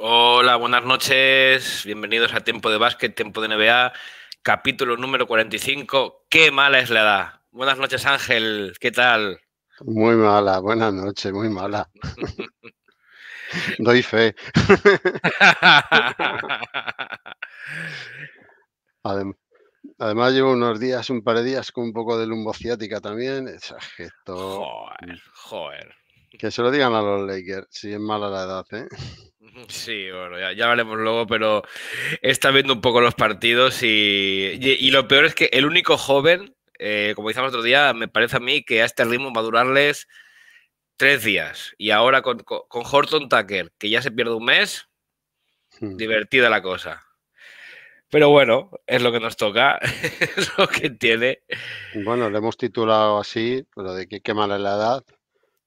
Hola, buenas noches. Bienvenidos a Tiempo de Básquet, Tiempo de NBA, capítulo número 45. Qué mala es la edad. Buenas noches, Ángel. ¿Qué tal? Muy mala, buenas noches, muy mala. Doy fe. Además, llevo unos días, un par de días con un poco de lumbociática también. Exageto. Joder, joder. Que se lo digan a los Lakers, si es mala la edad, ¿eh? Sí, bueno, ya, ya luego, pero está viendo un poco los partidos y, lo peor es que el único joven, eh, como decíamos otro día, me parece a mí que a este ritmo va a durarles tres días. Y ahora con, con, Horton Tucker, que ya se pierde un mes, hmm. divertida la cosa. Pero bueno, es lo que nos toca, es lo que tiene. Bueno, lo hemos titulado así, lo de que qué mala es la edad,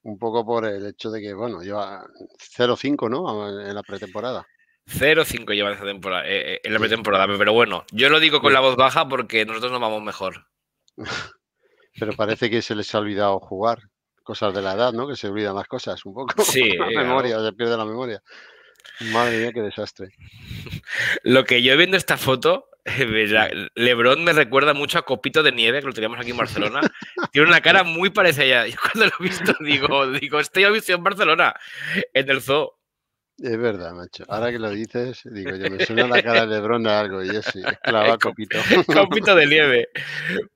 un poco por el hecho de que, bueno, lleva 0-5, ¿no? En la pretemporada. 0-5 lleva temporada, eh, eh, en la pretemporada, pero bueno, yo lo digo con la voz baja porque nosotros nos vamos mejor. pero parece que se les ha olvidado jugar. Cosas de la edad, ¿no? Que se olvidan más cosas un poco. Sí. la memoria, se pierde la memoria. Madre mía, qué desastre. Lo que yo viendo esta foto, Lebron me recuerda mucho a Copito de Nieve, que lo teníamos aquí en Barcelona. Tiene una cara muy parecida. Yo cuando lo he visto digo, digo, este lo he visto en Barcelona, en el zoo. Es verdad, macho. Ahora que lo dices, digo, yo me suena la cara de Lebron a algo y sí, clava Copito. Copito de Nieve,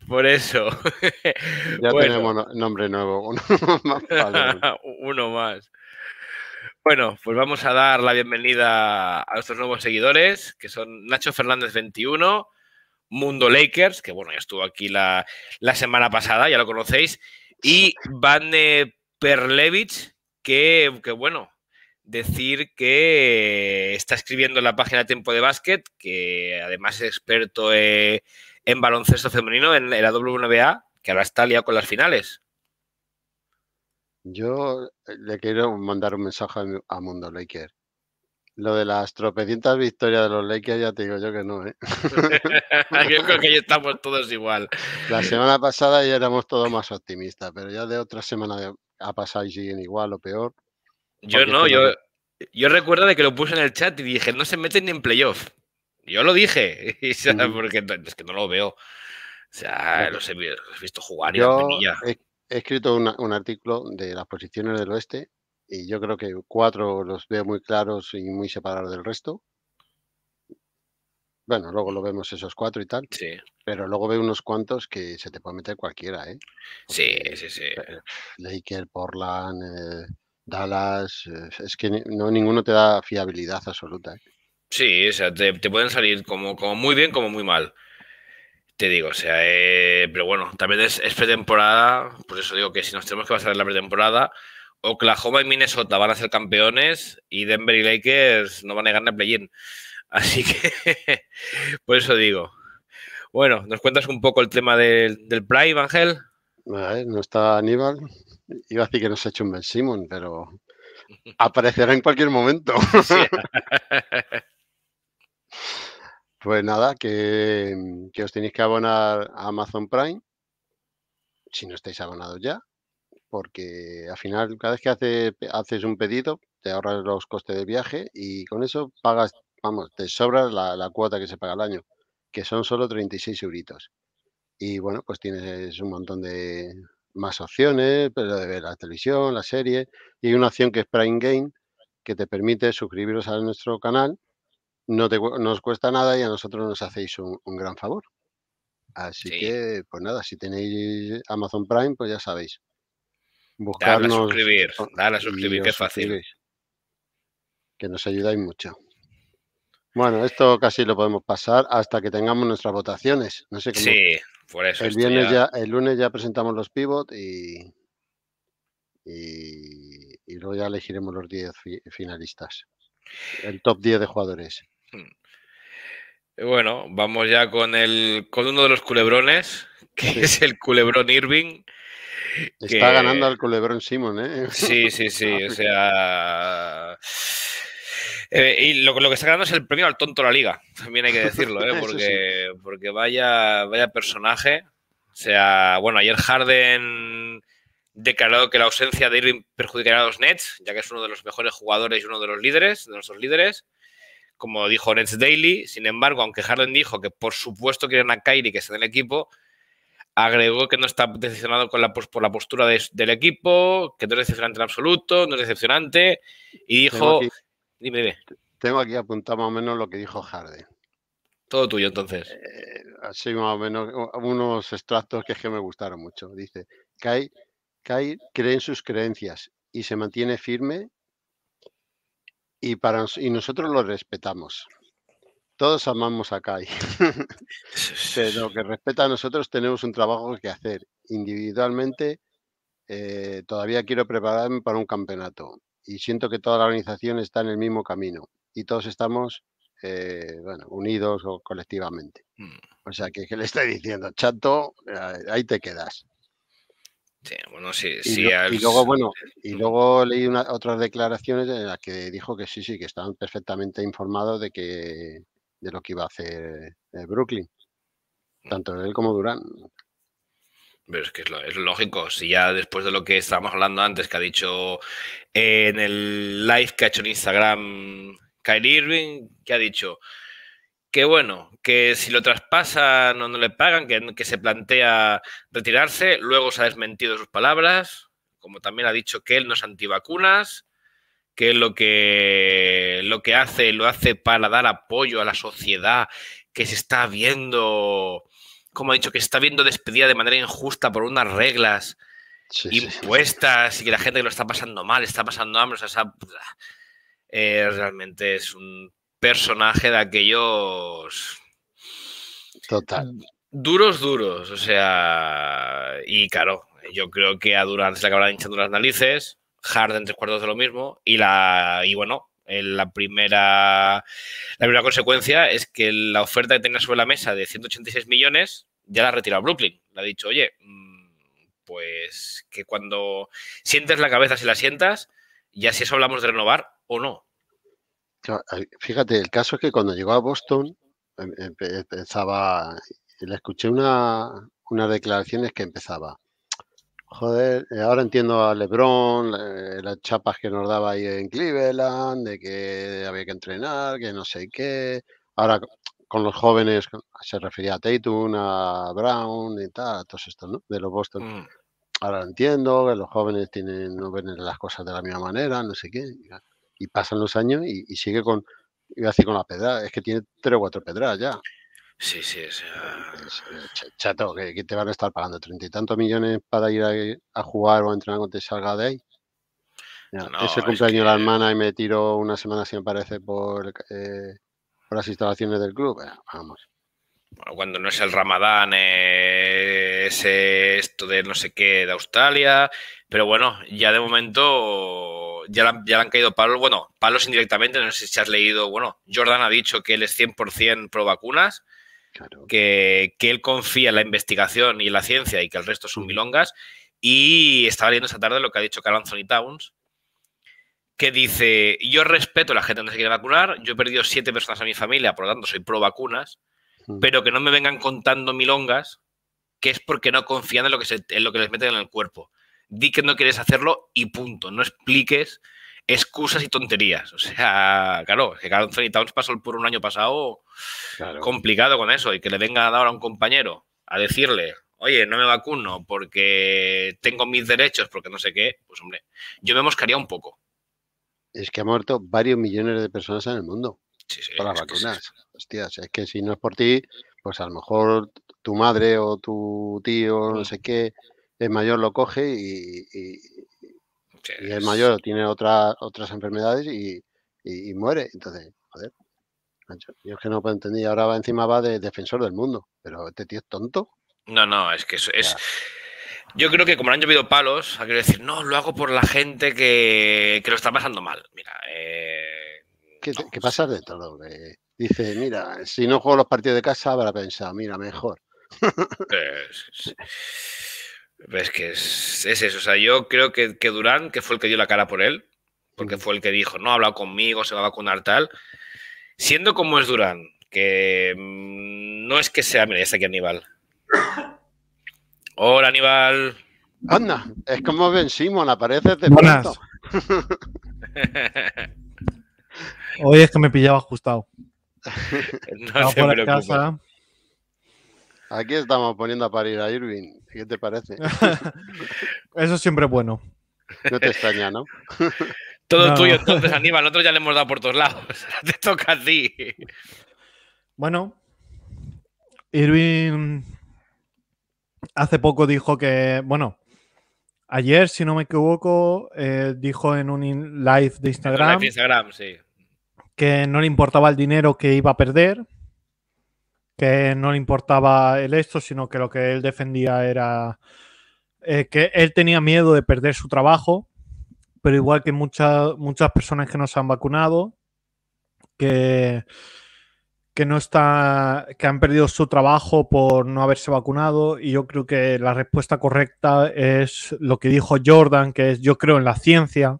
por eso. Ya tenemos nombre nuevo, uno más. Uno más. Bueno, pues vamos a dar la bienvenida a nuestros nuevos seguidores, que son Nacho Fernández 21, Mundo Lakers, que bueno, ya estuvo aquí la, semana pasada, ya lo conocéis, y Van Perlevich, que, que, bueno, decir que está escribiendo en la página Tiempo de Básquet, que además es experto eh, en baloncesto femenino en, la WNBA, que ahora está liado con las finales. Yo eh, le quiero mandar un mensaje a Mundo Laker. Lo de las tropecientas victorias de los Lakers ya te digo yo que no, ¿eh? yo creo que ya estamos todos igual. La semana pasada ya éramos todos más optimistas, pero ya de otra semana ha pasado y siguen igual o peor. Yo no, yo, yo recuerdo de que lo puse en el chat y dije, no se meten ni en playoff. Yo lo dije, porque es que no lo veo. O sea, los he, visto jugar y ya he escrito un artículo de las posiciones del oeste y yo creo que cuatro los veo muy claros y muy separados del resto. Bueno, luego lo vemos esos cuatro y tal. Sí. Pero luego veo unos cuantos que se te puede meter cualquiera, ¿eh? sí, sí, sí. Eh, Laker, Portland, eh, Dallas. Eh, es que no ninguno te da fiabilidad absoluta. Sí, o sea, te, pueden salir como muy bien, como muy mal te digo, o sea, eh, pero bueno, también es, pretemporada, por eso digo que si nos tenemos que basar en la pretemporada, Oklahoma y Minnesota van a ser campeones y Denver y Lakers no van a ganar play-in. Así que, por eso digo. Bueno, ¿nos cuentas un poco el tema del, Play, Ángel? no está Aníbal. Iba a decir que nos ha hecho un Ben Simon, pero aparecerá en cualquier momento. Pues nada, que, os tenéis que abonar a Amazon Prime, si no estáis abonados ya, porque al final cada vez que hace, haces un pedido te ahorras los costes de viaje y con eso pagas, vamos, te sobra la, cuota que se paga al año, que son solo 36 euritos. Y bueno, pues tienes un montón de más opciones, pero pues, de ver la televisión, la serie, y una opción que es Prime Game, que te permite suscribiros a nuestro canal no, te, cuesta nada y a nosotros nos hacéis un, gran favor. Así que, pues nada, si tenéis Amazon Prime, pues ya sabéis. Buscarnos, dale a suscribir, suscribir, que fácil. Que nos ayudáis mucho. Bueno, esto casi lo podemos pasar hasta que tengamos nuestras votaciones. No sé cómo. Sí, por eso. El, el lunes ya presentamos los pivot y, y, y luego ya elegiremos los 10 finalistas. El top 10 de jugadores. Bueno, vamos ya con el con uno de los culebrones, que es el culebrón Irving. Está ganando al culebrón Simon, ¿eh? Sí, sí, sí. Ah, o sea. Eh, y lo, que está ganando es el premio al tonto de la liga, también hay que decirlo, ¿eh? porque, porque vaya, vaya personaje. O sea, bueno, ayer Harden declaró que la ausencia de Irving perjudicará a los Nets, ya que es uno de los mejores jugadores y uno de los líderes, de nuestros líderes como dijo Nets Daly, Sin embargo, aunque Harden dijo que por supuesto quieren a Kyrie que es en el equipo, agregó que no está decepcionado con la, por la postura del equipo, que no es decepcionante en absoluto, no es decepcionante, y dijo... Tengo aquí, dime, dime. Tengo aquí apuntado más o menos lo que dijo Harden. Todo tuyo entonces. Sí, eh, así más o menos, unos extractos que es que me gustaron mucho. Dice, Kai cree en sus creencias y se mantiene firme y, para, y nosotros lo respetamos. Todos amamos a Kai, pero que respeta a nosotros tenemos un trabajo que hacer. Individualmente, eh, todavía quiero prepararme para un campeonato y siento que toda la organización está en el mismo camino y todos estamos eh, unidos o colectivamente. Mm. O sea, que, que le estoy diciendo, chato, eh, ahí te quedas bueno, sí, y, luego, bueno, y luego leí otras declaraciones en las que dijo que sí, sí, que estaban perfectamente informados de que de lo que iba a hacer eh, Brooklyn, mm. tanto él como Durán. Pero es que es, lógico, si ya después de lo que estábamos hablando antes, que ha dicho en el live que ha hecho en Instagram Kyle Irving, que ha dicho, que bueno, que si lo traspasan o no le pagan, que, que se plantea retirarse, luego se ha desmentido sus palabras, como también ha dicho que él no es antivacunas, que lo que lo que hace lo hace para dar apoyo a la sociedad que se está viendo, como ha dicho, que se está viendo despedida de manera injusta por unas reglas impuestas y que la gente que lo está pasando mal, está pasando hambre, o sea, eh, realmente es un personaje de aquellos. Total. Duros, duros. O sea. Y claro, yo creo que a Durant se le acabarán hinchando las narices. Harden tres cuartos de lo mismo. Y la. Y bueno, la primera. La primera consecuencia es que la oferta que tenía sobre la mesa de 186 millones ya la ha retirado Brooklyn. Le ha dicho, oye, mm, pues que cuando sientes la cabeza, si la sientas, ya si eso hablamos de renovar o no. Eh, fíjate, el caso es que cuando llegó a Boston em, eh, empezaba, le escuché una, unas declaraciones que empezaba. Joder, eh, ahora entiendo a Lebron, las chapas que nos daba ahí en Cleveland, de que había que entrenar, que no sé qué. Ahora con los jóvenes se refería a Tatum, a Brown y tal, todos estos, De los Boston. Mm. Ahora entiendo que los jóvenes tienen, no ven las cosas de la misma manera, no sé qué y pasan los años y, sigue con, con la pedra. es que tiene tres o cuatro pedras ya. Sí, sí, chato, que, te van a estar pagando treinta y tantos millones para ir a, jugar o a entrenar cuando te salga de ahí. ese cumpleaños de la hermana y me tiro una semana, si me parece, eh, por, las instalaciones del club. Eh, vamos. Bueno, cuando no es el ramadán, es esto de no sé qué de Australia. Pero bueno, ya de momento ya le, han, caído palos, bueno, palos indirectamente, no sé si has leído, bueno, Jordan ha dicho que él es 100% pro vacunas, que, él confía en la investigación y en la ciencia y que el resto son milongas, y estaba leyendo esta tarde lo que ha dicho Carl Anthony Towns, que dice, yo respeto a la gente que no se quiere vacunar, yo he perdido siete personas a mi familia, por lo tanto soy pro vacunas, pero que no me vengan contando milongas, que es porque no confían en lo que, en lo que les meten en el cuerpo di que no quieres hacerlo y punto. No expliques excusas y tonterías. O sea, claro, que Anthony Towns pasó por un año pasado complicado con eso y que le venga a dar a un compañero a decirle, oye, no me vacuno porque tengo mis derechos, porque no sé qué, pues hombre, yo me moscaría un poco. Es que ha muerto varios millones de personas en el mundo por las vacunas. es que si no es por ti, pues a lo mejor tu madre o tu tío, no mm. sé qué, el mayor lo coge y, el mayor tiene otras enfermedades y, muere. Entonces, joder, yo es que no puedo entender. Ahora encima va de defensor del mundo, pero este tío es tonto. No, no, es que es... es... Yo creo que como le han llovido palos, ah, querido decir, no, lo hago por la gente que, lo está pasando mal. Mira, eh, ¿Qué, pasa de dice, mira, si no juego los partidos de casa, habrá pensado, mira, mejor. Eh, Es que es, eso. O sea, yo creo que, Durán, que fue el que dio la cara por él, porque fue el que dijo, no, ha hablado conmigo, se va a vacunar tal. Siendo como es Durán, que mm, no es que sea, mira, ya está aquí Aníbal. Hola Aníbal. Anda, es como Ben Simon, apareces de pronto. Hoy es que me pillaba ajustado. no sé por casa, Aquí estamos poniendo a parir a Irving. ¿Qué te parece? Eso siempre es bueno. No te extraña, ¿no? Todo tuyo, entonces, Aníbal. Nosotros ya le hemos dado por todos lados. Te toca a ti. Bueno, Irving hace poco dijo que, bueno, ayer, si no me equivoco, eh, dijo en un live de Instagram, Instagram sí. que no le importaba el dinero que iba a perder, que no le importaba el esto, sino que lo que él defendía era eh, que él tenía miedo de perder su trabajo, pero igual que muchas muchas personas que no se han vacunado, que, que no está, que han perdido su trabajo por no haberse vacunado. Y yo creo que la respuesta correcta es lo que dijo Jordan, que es yo creo en la ciencia.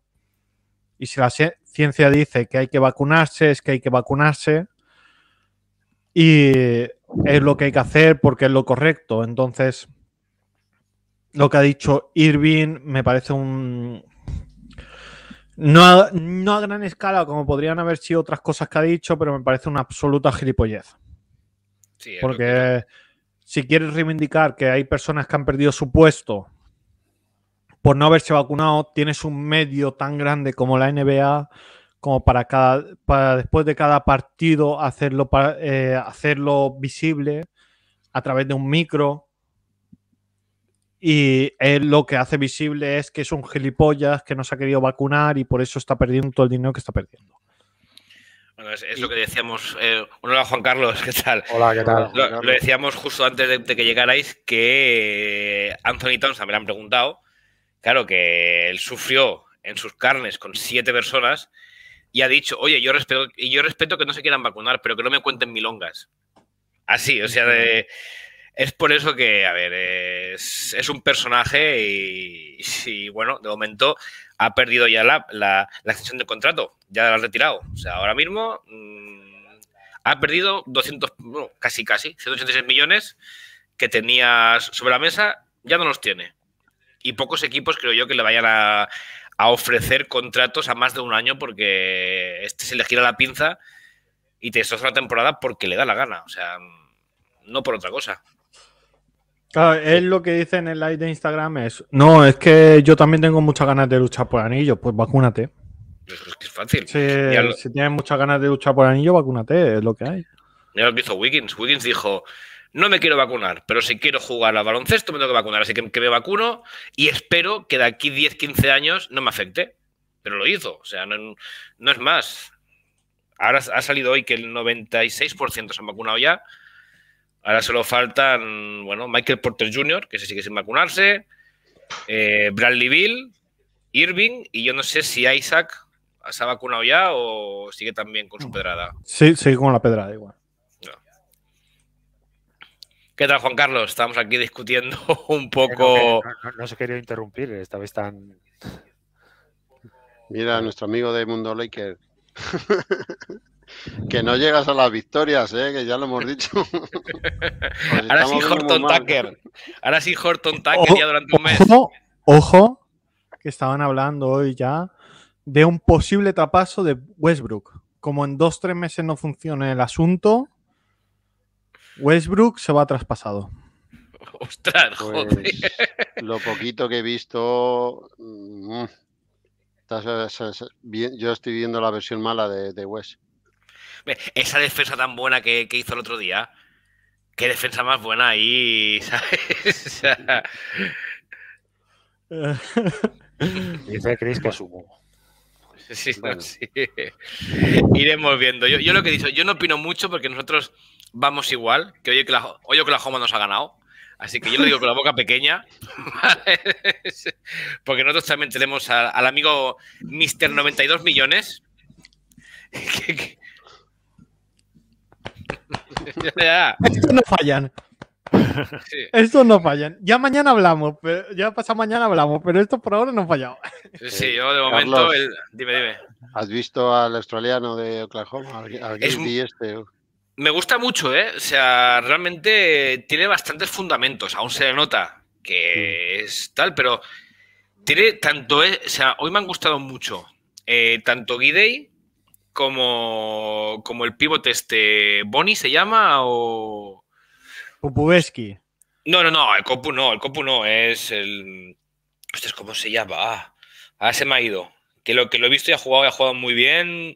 Y si la ciencia dice que hay que vacunarse, es que hay que vacunarse. Y es lo que hay que hacer porque es lo correcto. Entonces, lo que ha dicho Irving me parece un... No a, gran escala, como podrían haber sido otras cosas que ha dicho, pero me parece una absoluta gilipollez. Sí, porque si quieres reivindicar que hay personas que han perdido su puesto por no haberse vacunado, tienes un medio tan grande como la NBA como para cada para después de cada partido hacerlo para, eh, hacerlo visible a través de un micro y él lo que hace visible es que es un gilipollas que no se ha querido vacunar y por eso está perdiendo todo el dinero que está perdiendo. Bueno, es, lo que decíamos. Eh, hola, Juan Carlos, ¿qué tal? Hola, ¿qué tal? Lo, decíamos justo antes de, que llegarais que Anthony Townsend me lo han preguntado, claro que él sufrió en sus carnes con siete personas y ha dicho, oye, yo respeto, y yo respeto que no se quieran vacunar, pero que no me cuenten milongas. Así, o sea, es por eso que, a ver, es, un personaje y, bueno, de momento ha perdido ya la, la, extensión de contrato, ya la ha retirado. O sea, ahora mismo mm, ha perdido 200, bueno, casi casi, 186 millones que tenía sobre la mesa, ya no los tiene. Y pocos equipos creo yo que le vayan a, a ofrecer contratos a más de un año porque este se le gira la pinza y te destroza la temporada porque le da la gana, o sea, no por otra cosa. es lo que dice en el live de Instagram es, no, es que yo también tengo muchas ganas de luchar por anillo, pues vacúnate. es que es fácil. Si, tienes muchas ganas de luchar por anillo, vacúnate, es lo que hay. Mira lo que hizo Wiggins. Wiggins dijo, no me quiero vacunar, pero si quiero jugar al baloncesto me tengo que vacunar, así que, me vacuno y espero que de aquí 10, 15 años no me afecte. Pero lo hizo, o sea, no, es más. Ahora ha salido hoy que el 96% se han vacunado ya. Ahora solo faltan, bueno, Michael Porter Jr., que se sigue sin vacunarse, eh, Bradley Bill, Irving, y yo no sé si Isaac se ha vacunado ya o sigue también con su pedrada. Sí, sigue con la pedrada igual. ¿Qué tal, Juan Carlos? Estamos aquí discutiendo un poco. No, se quería interrumpir, esta vez tan. Mira, nuestro amigo de Mundo Laker. que no llegas a las victorias, ¿eh? que ya lo hemos dicho. Pues ahora, sí Horton Tucker. Ahora sí Horton Tucker ya durante un mes. Ojo, que estaban hablando hoy ya de un posible tapazo de Westbrook. Como en dos, tres meses no funciona el asunto, Westbrook se va traspasado. Ostras, pues, joder. lo poquito que he visto. Mm, mm, yo estoy viendo la versión mala de, de West. Esa defensa tan buena que, hizo el otro día. Qué defensa más buena ahí, ¿sabes? Dice que Iremos viendo. Yo, yo lo que he yo no opino mucho porque nosotros vamos igual, que hoy Oklahoma, hoy nos ha ganado. Así que yo lo digo con la boca pequeña, porque nosotros también tenemos al amigo Mr. 92 millones. Estos no fallan. Estos no fallan. Ya mañana hablamos, pero, ya pasado mañana hablamos, pero esto por ahora no ha fallado. Sí, yo de momento. Dime, dime. ¿Has visto al australiano de Oklahoma? Al, este? Me gusta mucho, ¿eh? O sea, realmente tiene bastantes fundamentos, aún se le nota que es tal, pero tiene tanto, eh, o sea, hoy me han gustado mucho, eh, tanto Gidei como, como el pivote este, Bonnie se llama o... No, no, no, el Copu no, el Copu no, es el... es ¿cómo se llama? Ah, se me ha ido. Que lo que lo he visto y ha jugado, ha jugado muy bien,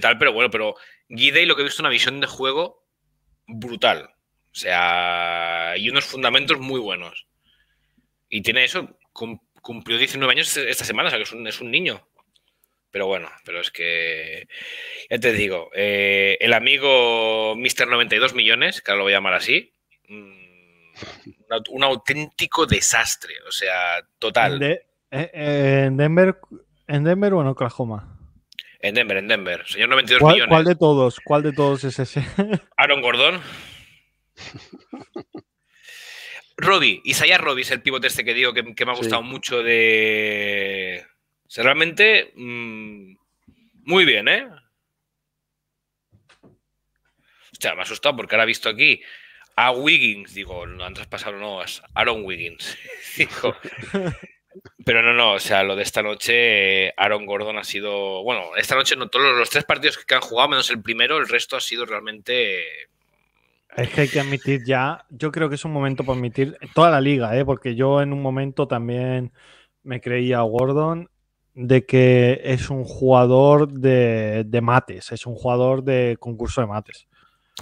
tal, pero bueno, pero Guide lo que he visto una visión de juego brutal. O sea, y unos fundamentos muy buenos. Y tiene eso, cumplió 19 años este, esta semana, o sea que es un, niño. Pero bueno, pero es que, ya te digo, eh, el amigo Mr. 92 millones, que ahora lo voy a llamar así, mm, un, auténtico desastre, o sea, total. ¿En eh, eh, Denver, en Denver o en Oklahoma? En Denver, en Denver. Señor 92 ¿Cuál, millones. ¿Cuál de todos? ¿Cuál de todos es ese? Aaron Gordon. Robbie, Isaiah Robby es el pivote este que digo que, me ha gustado mucho de... realmente, mm, muy bien, ¿eh? O sea, me ha asustado porque ahora he visto aquí a Wiggins, digo, no han traspasado, no, a Aaron Wiggins. digo, pero no, no, o sea, lo de esta noche, Aaron Gordon ha sido. Bueno, esta noche no, todos los tres partidos que han jugado, menos el primero, el resto ha sido realmente. Es que hay que admitir ya, yo creo que es un momento para admitir toda la liga, ¿eh? porque yo en un momento también me creía a Gordon de que es un jugador de, mates, es un jugador de concurso de mates.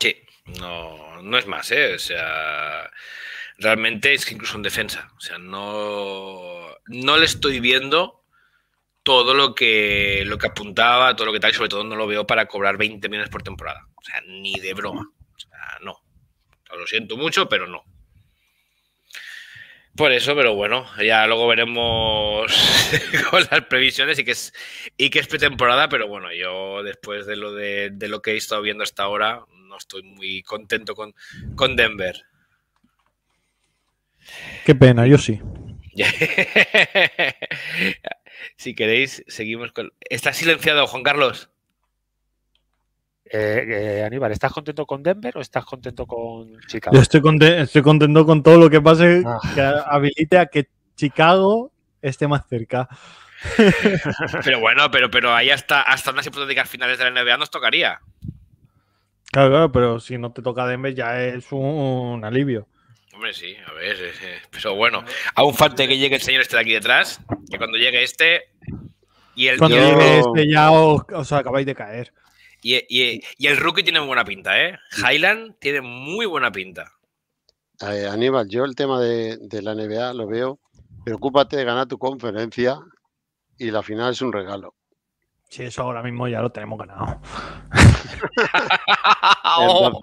Sí, no, no es más, ¿eh? o sea, realmente es que incluso en defensa, o sea, no no le estoy viendo todo lo que, lo que apuntaba, todo lo que tal, y sobre todo no lo veo para cobrar 20 millones por temporada. O sea, ni de broma. O sea, no. lo siento mucho, pero no. Por eso, pero bueno, ya luego veremos con las previsiones y que es, y que es pretemporada, pero bueno, yo después de lo de, lo que he estado viendo hasta ahora, no estoy muy contento con, con Denver. Qué pena, yo sí. si queréis, seguimos con. ¿Estás silenciado, Juan Carlos? Eh, eh, Aníbal, ¿estás contento con Denver o estás contento con Chicago? Yo estoy, contento, estoy contento con todo lo que pase ah. que habilite a que Chicago esté más cerca. pero bueno, pero, pero ahí hasta, hasta unas hipotéticas finales de la NBA nos tocaría. Claro, pero si no te toca Denver ya es un alivio. Hombre, sí, a ver, eh, eh, pero bueno, aún falta que llegue el señor este de aquí detrás, que cuando llegue este y el cuando llegue este ya os, acabáis de caer. Y, el rookie tiene buena pinta, ¿eh? Highland tiene muy buena pinta. Aníbal, yo el tema de, de la NBA lo veo. Preocúpate de ganar tu conferencia y la final es un regalo. Sí, eso ahora mismo ya lo tenemos ganado. Oh.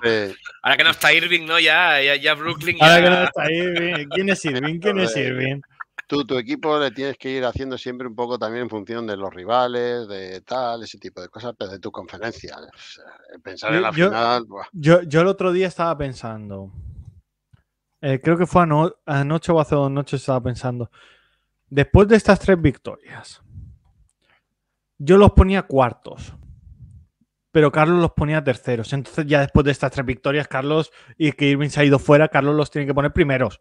Ahora que no está Irving, ¿no? Ya, ya, Brooklyn. Ahora que no está Irving. ¿Quién es Irving? ¿Quién es Irving? Tú, tu equipo le tienes que ir haciendo siempre un poco también en función de los rivales, de tal, ese tipo de cosas, pero de tu conferencia. pensar en la final. Yo, el otro día estaba pensando. Eh, creo que fue anoche o hace dos noches estaba pensando. Después de estas tres victorias, yo los ponía cuartos, pero Carlos los ponía terceros. Entonces, ya después de estas tres victorias, Carlos y que Irving se ha ido fuera, Carlos los tiene que poner primeros.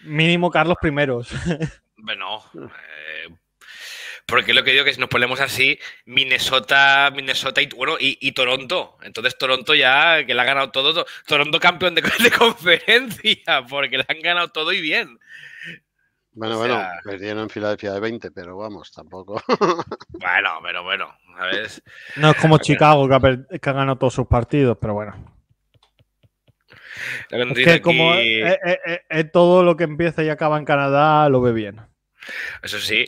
Mínimo Carlos primeros. Bueno, eh, porque lo que digo que si nos ponemos así, Minnesota, Minnesota y bueno, y, Toronto. Entonces Toronto ya, que le ha ganado todo, Toronto campeón de, de, conferencia, porque le han ganado todo y bien. Bueno, bueno, perdieron en Filadelfia de 20, pero vamos, tampoco. bueno, pero bueno, No es como Chicago que ha, ganado todos sus partidos, pero bueno. es que como todo lo que empieza y acaba en Canadá, lo ve bien. Eso sí.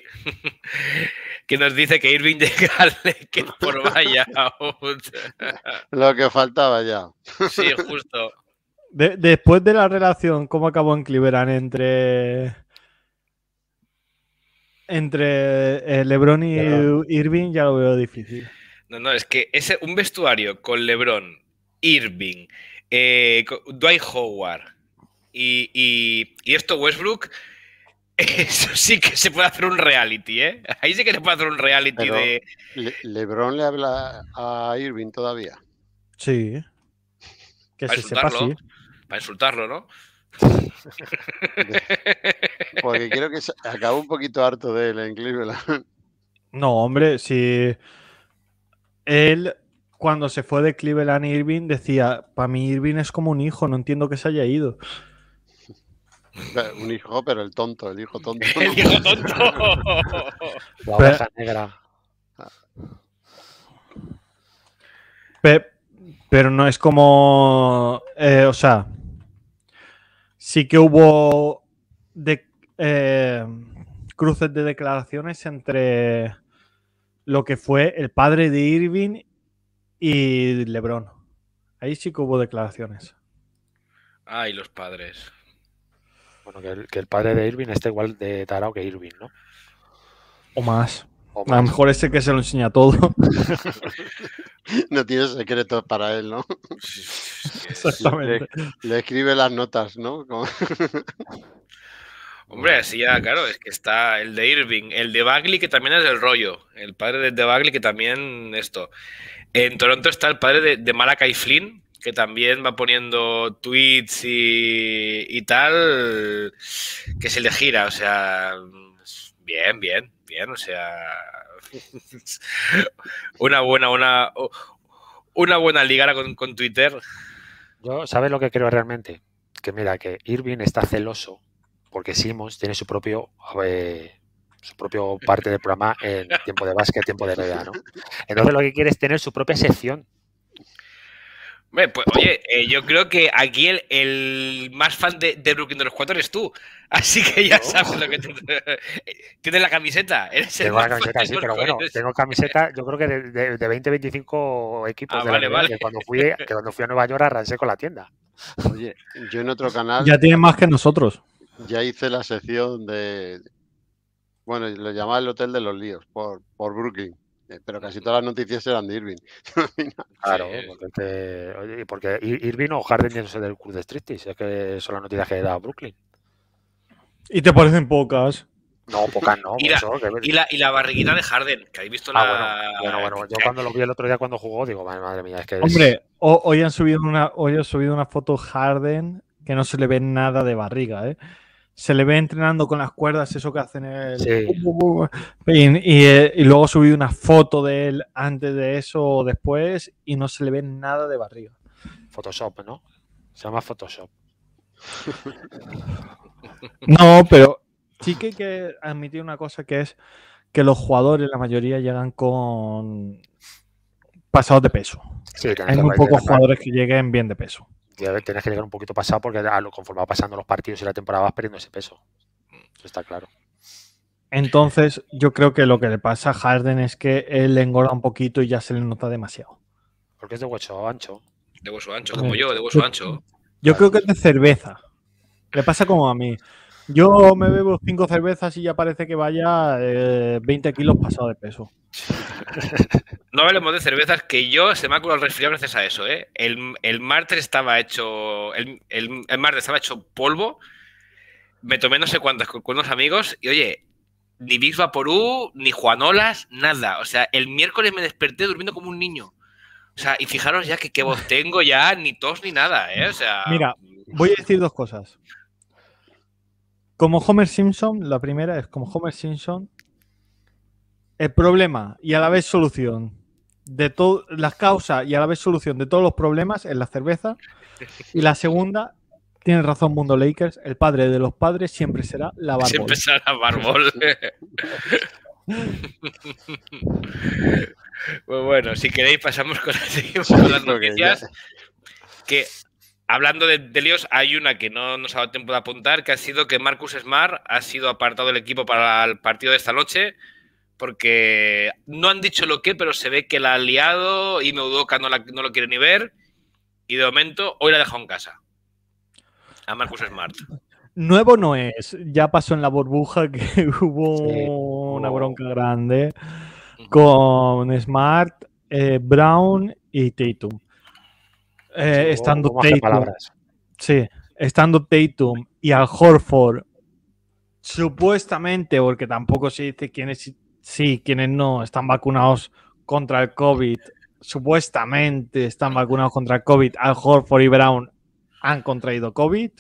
que nos dice que Irving de al que por vaya. lo que faltaba ya. sí, justo. después de la relación, ¿cómo acabó en Cleveland entre entre eh, LeBron y Irving ya lo veo difícil. No, no, es que ese, un vestuario con LeBron, Irving, eh, Dwight Howard y, esto Westbrook, eso sí que se puede hacer un reality, ¿eh? Ahí sí que se puede hacer un reality de... LeBron le habla a Irving todavía. Sí. Que se Para insultarlo, ¿no? Porque creo que se acabó un poquito harto de él en Cleveland. No, hombre, si él cuando se fue de Cleveland Irving decía, para mí Irving es como un hijo, no entiendo que se haya ido. Un hijo, pero el tonto, el hijo tonto. el hijo tonto. La negra. pero no es como, eh, o sea, sí que hubo de, eh, cruces de declaraciones entre lo que fue el padre de Irving y Lebron. Ahí sí que hubo declaraciones. Ay, ah, los padres. Bueno, que el, padre de Irving está igual de tarao que Irving, ¿no? O más. A lo mejor ese que se lo enseña todo. no tiene secretos para él, ¿no? Le, escribe las notas, ¿no? Hombre, sí, ya, claro, es que está el de Irving, el de Bagley, que también es el rollo, el padre de Bagley, que también esto. En Toronto está el padre de, de Malakai Flynn, que también va poniendo tweets y tal, que se le gira, o sea, bien, bien bien, o sea, una buena, una, una buena ligada con, Twitter. Yo, ¿sabes lo que creo realmente? Que mira, que Irving está celoso porque Simons tiene su propio eh, su propio parte del programa en tiempo de básquet, tiempo de realidad, Entonces lo que quiere es tener su propia sección pues, oye, eh, yo creo que aquí el, más fan de, de, Brooklyn de los cuatro eres tú. Así que ya sabes lo que tú, tienes la camiseta. Eres tengo la camiseta, sí, pero bueno, tengo camiseta, yo creo que de, de, 20, 25 equipos. Ah, de vale, vale. Que cuando, fui, cuando fui a Nueva York arrancé con la tienda. Oye, yo en otro canal. Ya tienes más que nosotros. Ya hice la sección de. Bueno, lo llamaba el Hotel de los Líos por, por Brooklyn. Eh, pero casi todas las noticias eran de Irving. claro, porque, este, porque Irving o Harden yéndose del club de striptease, es que son las noticias que da Brooklyn. ¿Y te parecen pocas? No, pocas no. y, la, y, la, barriguita de mm. Harden, que habéis visto ah, la... bueno, bueno, yo cuando lo vi el otro día cuando jugó, digo, madre, mía, es que... Hombre, hoy, han subido una, hoy han subido una foto Harden que no se le ve nada de barriga, ¿eh? se le ve entrenando con las cuerdas, eso que hacen el... Eh, y, luego subí una foto de él antes de eso o después y no se le ve nada de barriga. Photoshop, ¿no? Se llama Photoshop. no, pero sí que hay que admitir una cosa que es que los jugadores, la mayoría, llegan con pasados de peso. hay muy pocos jugadores que lleguen bien de peso ver, tienes que llegar un poquito pasado porque conforme va pasando los partidos y la temporada vas perdiendo ese peso. Eso está claro. Entonces, yo creo que lo que le pasa a Harden es que él engorda un poquito y ya se le nota demasiado. Porque es de hueso ancho. De hueso ancho, como yo, de hueso ancho. Yo creo que es de cerveza. Le pasa como a mí. Yo me bebo cinco cervezas y ya parece que vaya 20 eh, kilos pasado de peso. No hablemos de cervezas, que yo se me ha curado el resfriado gracias a eso. ¿eh? El, martes estaba hecho. El, martes estaba hecho polvo. Me tomé no sé cuántas con, unos amigos y oye, ni Bisba Vaporú, ni Juanolas, nada. O sea, el miércoles me desperté durmiendo como un niño. O sea, y fijaros ya que qué voz tengo ya, ni tos ni nada, ¿eh? Mira, voy a decir dos cosas. Como Homer Simpson, la primera es como Homer Simpson, el problema y a la vez solución de todas las causas y a la vez solución de todos los problemas es la cerveza. Y la segunda, tiene razón, Mundo Lakers, el padre de los padres siempre será la barbol. Siempre será barbol. pues bueno, si queréis pasamos con las, con Que Hablando de, líos, hay una que no nos ha dado tiempo de apuntar, que ha sido que Marcus Smart ha sido apartado del equipo para el partido de esta noche, porque no han dicho lo que, pero se ve que la ha liado y Meudoka no, la, no lo quiere ni ver, y de momento hoy la ha dejado en casa. A Marcus Smart. Nuevo no es, ya pasó en la burbuja que hubo una bronca grande con Smart, eh, Brown y Tatum estando eh, Tatum. Sí, estando y al Horford, supuestamente, porque tampoco se dice quiénes sí, quiénes no, están vacunados contra el COVID, supuestamente están vacunados contra el COVID, al Horford y Brown han contraído COVID.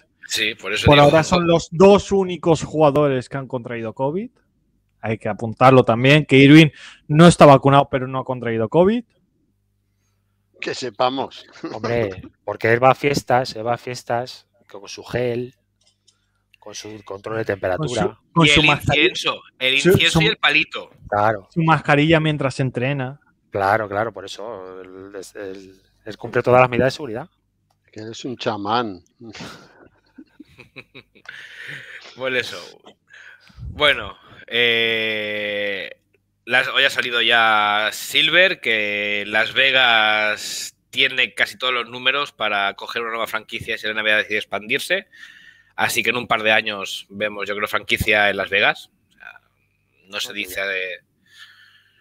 por ahora son los dos únicos jugadores que han contraído COVID. Hay que apuntarlo también, que Irving no está vacunado, pero no ha contraído COVID. Que sepamos. Hombre, porque él va a fiestas, él va a fiestas con su gel, con su control de temperatura. Con su, el incienso, el incienso y el palito. Claro. Su mascarilla mientras se entrena. Claro, claro, por eso él, cumple todas las medidas de seguridad. Que eres un chamán. Bueno, eso. Bueno, eh, hoy ha salido ya Silver, que Las Vegas tiene casi todos los números para coger una nueva franquicia si la NBA decide expandirse. Así que en un par de años vemos, yo creo, franquicia en Las Vegas. no se dice de...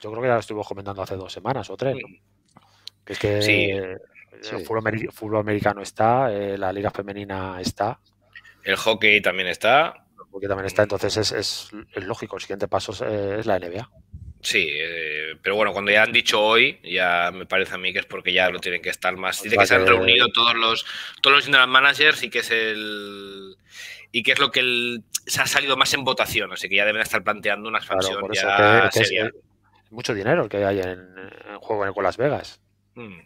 Yo creo que ya lo estuvimos comentando hace dos semanas o tres. sí, el eh, fútbol, americano está, eh, la liga femenina está. El hockey también está. El hockey también está, entonces es, lógico, el siguiente paso es eh, la NBA. Sí, eh, pero bueno, cuando ya han dicho hoy, ya me parece a mí que es porque ya lo tienen que estar más. Dice que se han reunido todos los todos los general managers y que es el y que es lo que se ha salido más en votación, así que ya deben estar planteando una expansión ya mucho dinero el que hay en, juego con Las Vegas. Mm.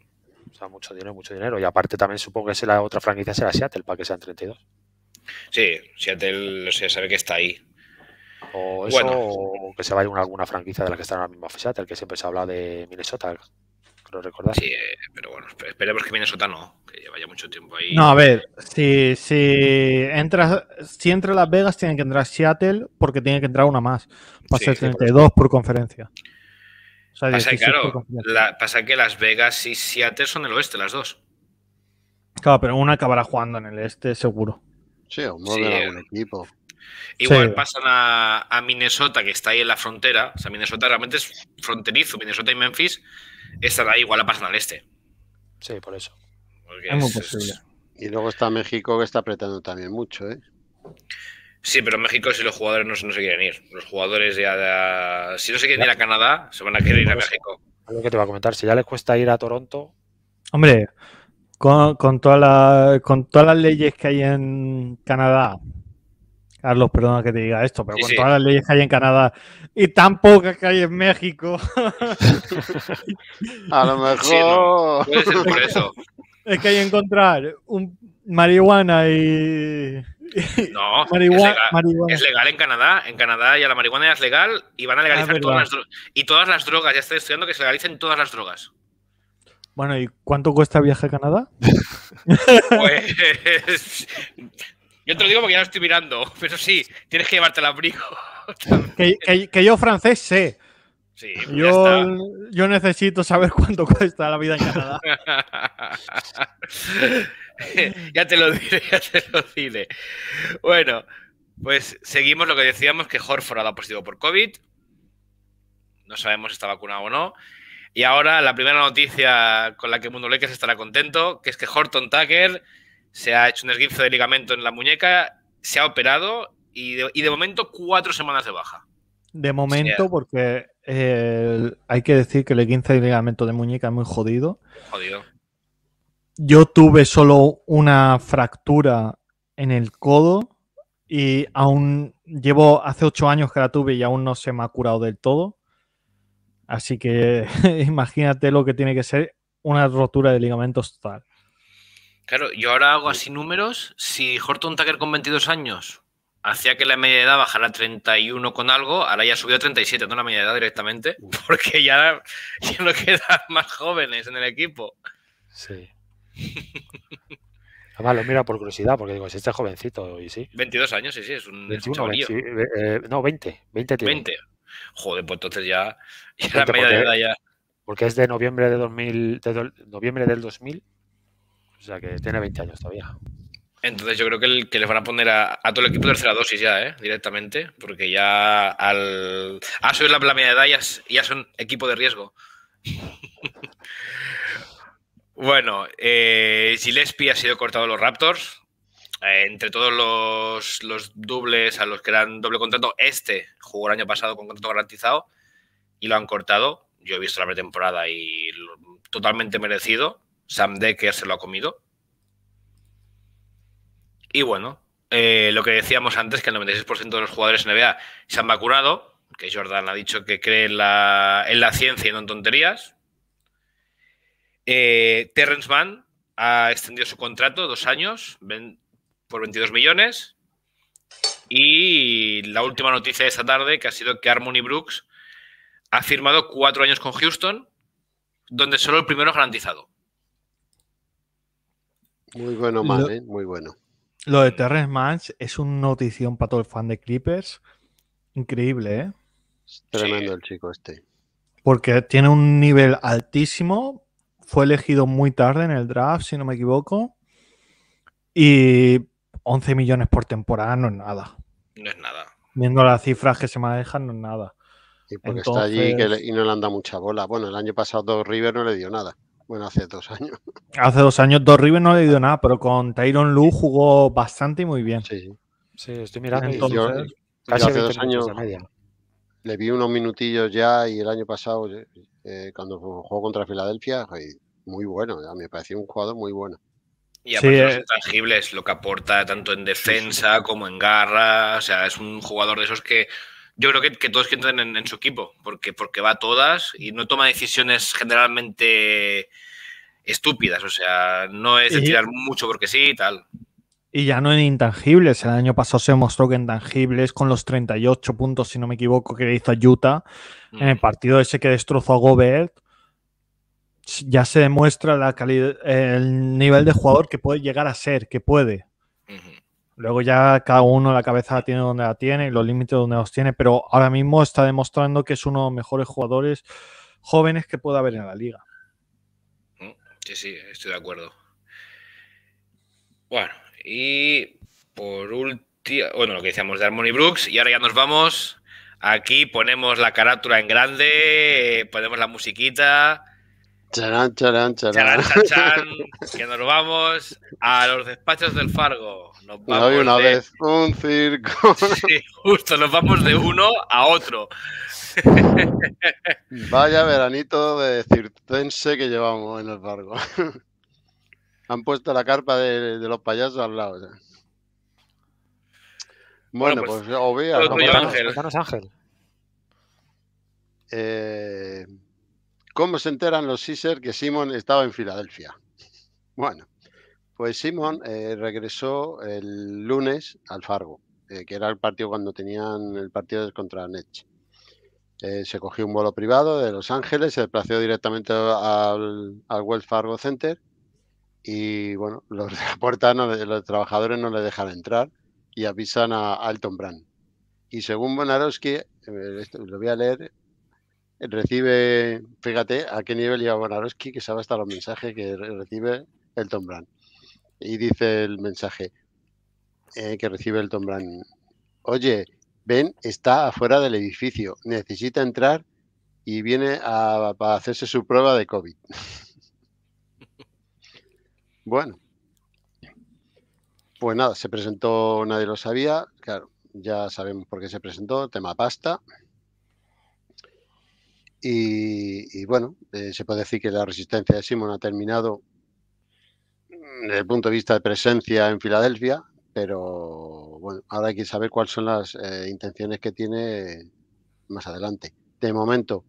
mucho dinero, mucho dinero. Y aparte también supongo que es la otra franquicia será Seattle para que sean 32. Sí, Seattle se sabe que está ahí. O que se vaya alguna franquicia de la que están ahora mismo Seattle el que siempre se habla de Minnesota, creo recordar. Sí, eh, pero bueno, esperemos que Minnesota no, que vaya mucho tiempo ahí. No, a ver, si, entras, si entra Las Vegas, tiene que entrar Seattle, porque tiene que entrar una más. Para ser 32 por, conferencia. O sea, pasa, claro, pasa que Las Vegas y Seattle son el oeste, las dos. Claro, pero una acabará jugando en el este, seguro. Sí, o no, de eh, algún equipo. Igual pasan a, Minnesota, que está ahí en la frontera. O sea, Minnesota realmente es fronterizo. Minnesota y Memphis están ahí, igual la pasan al este. Sí, por eso. es muy posible. Y luego está México, que está apretando también mucho, ¿eh? Sí, pero México si los jugadores no, se quieren ir. Los jugadores ya... si no se quieren ir a Canadá, se van a querer ir a México. Algo que te va a comentar. Si ya les cuesta ir a Toronto... Hombre, con, con, toda con todas las leyes que hay en Canadá, Carlos, perdona que te diga esto, pero con todas las leyes que hay en Canadá y tan pocas que hay en México. A lo mejor. Es que hay que encontrar un marihuana y. No, es, legal, en Canadá. En Canadá ya la marihuana ya es legal y van a ah, legalizar todas las drogas. Y todas las drogas, ya estoy estudiando que se legalicen todas las drogas. Bueno, ¿y cuánto cuesta viajar a Canadá? pues yo te lo digo porque ya lo estoy mirando, pero sí, tienes que llevarte el abrigo. que, yo francés sé. Sí, yo, yo necesito saber cuánto cuesta la vida en Canadá. ya te lo diré, ya te lo diré. Bueno, pues seguimos lo que decíamos, que Horford ha dado positivo por COVID. No sabemos si está vacunado o no. Y ahora la primera noticia con la que Mundo Lakers estará contento, que es que Horton Tucker se ha hecho un esguince de ligamento en la muñeca, se ha operado y de, momento cuatro semanas de baja. De momento, porque hay que decir que el esguince de ligamento de muñeca es muy jodido. Jodido. Yo tuve solo una fractura en el codo y aún llevo hace ocho años que la tuve y aún no se me ha curado del todo. Así que imagínate lo que tiene que ser una rotura de ligamentos total. Claro, yo ahora hago así números. Si Horton Tucker con 22 años hacía que la media edad bajara a 31 con algo, ahora ya ha subido a 37, no la media edad directamente, porque ya, no quedan más jóvenes en el equipo. Sí. Además, lo mira por curiosidad, porque digo, si este es jovencito, y sí. 22 años, sí, sí, es un, 21, eh, eh, No, 20, 20 20. Joder, pues entonces ya, ya la media porque, edad ya. Porque es de noviembre de 2000, noviembre del 2000 o sea que tiene 20 años todavía. Entonces yo creo que, el, les van a poner a, todo el equipo tercera dosis ya, ¿eh? Directamente, porque ya al, Ah, subir la, plamia de edad ya, ya, son equipo de riesgo. bueno, eh, Gillespie ha sido cortado los Raptors. Eh, entre todos los, los, dobles a los que eran doble contrato, este jugó el año pasado con contrato garantizado y lo han cortado. Yo he visto la pretemporada y totalmente merecido Sam Decker se lo ha comido. Y bueno, eh, lo que decíamos antes, que el 96% de los jugadores en NBA se han vacunado, que Jordan ha dicho que cree en la, ciencia y no en tonterías. Eh, Terrence Mann ha extendido su contrato dos años por 22 millones. Y la última noticia de esta tarde, que ha sido que Harmony Brooks ha firmado cuatro años con Houston, donde solo el primero es garantizado. Muy bueno, man, ¿eh? muy bueno. Lo de Terrence Mans es una notición para todo el fan de Clippers. Increíble, ¿eh? tremendo el chico este. Porque tiene un nivel altísimo. Fue elegido muy tarde en el draft, si no me equivoco. Y 11 millones por temporada no es nada. No es nada. Viendo las cifras que se manejan, no es nada. Y porque está allí y no le han dado mucha bola. Bueno, el año pasado River no le dio nada. Bueno, hace dos años. Hace dos años, Dos no le dio nada, pero con Tyron Lu jugó bastante y muy bien. Sí, sí estoy mirando. Entonces, hace dos años le vi unos minutillos ya y el año pasado, eh, eh, cuando jugó contra Filadelfia, muy bueno, me pareció un jugador muy bueno. Y aparte eh, sí, los lo que aporta tanto en defensa como en garra, o sea, es un jugador de esos que yo creo que, todos que en, su equipo, porque, porque va a todas y no toma decisiones generalmente estúpidas, o sea, no es de tirar mucho porque sí y tal. Y ya no en intangibles, el año pasado se mostró que en tangibles, con los 38 puntos, si no me equivoco, que hizo Utah, en el mm. partido ese que destrozó a Gobert, ya se demuestra la calidad, el nivel de jugador que puede llegar a ser, que puede. Luego ya cada uno la cabeza tiene donde la tiene y los límites donde los tiene, pero ahora mismo está demostrando que es uno de los mejores jugadores jóvenes que pueda haber en la liga. Mm, sí, sí, estoy de acuerdo. Bueno, y por último, bueno, lo que decíamos de Harmony Brooks, y ahora ya nos vamos. Aquí ponemos la carátula en grande, eh, ponemos la musiquita Charán, charán, charán. Charán, que nos vamos a los despachos del Fargo. Nos vamos una vez un circo. Sí, justo, nos vamos de uno a otro. Vaya veranito de circense que llevamos en el Fargo. Han puesto la carpa de, los payasos al lado. Bueno, pues, pues obvio. Ángel. Ángel. Eh... ¿Cómo se enteran los Caesar que Simon estaba en Filadelfia? Bueno, pues Simon eh, regresó el lunes al Fargo, eh, que era el partido cuando tenían el partido contra Nets. Eh, se cogió un vuelo privado de Los Ángeles, se desplazó directamente al, al Wells Fargo Center y bueno, los de la los trabajadores no le dejan entrar y avisan a Alton Brand. Y según Bonarowski, lo voy a leer recibe, fíjate a qué nivel lleva Bonaroski, que sabe hasta los mensajes que recibe el Tom Y dice el mensaje eh, que recibe el Tom oye, Ben está afuera del edificio, necesita entrar y viene a, a hacerse su prueba de COVID. bueno, pues nada, se presentó, nadie lo sabía, claro, ya sabemos por qué se presentó, tema pasta. Y, bueno, eh, se puede decir que la resistencia de Simon ha terminado mm, desde el punto de vista de presencia en Filadelfia, pero bueno, ahora hay que saber cuáles son las eh, intenciones que tiene más adelante. De momento,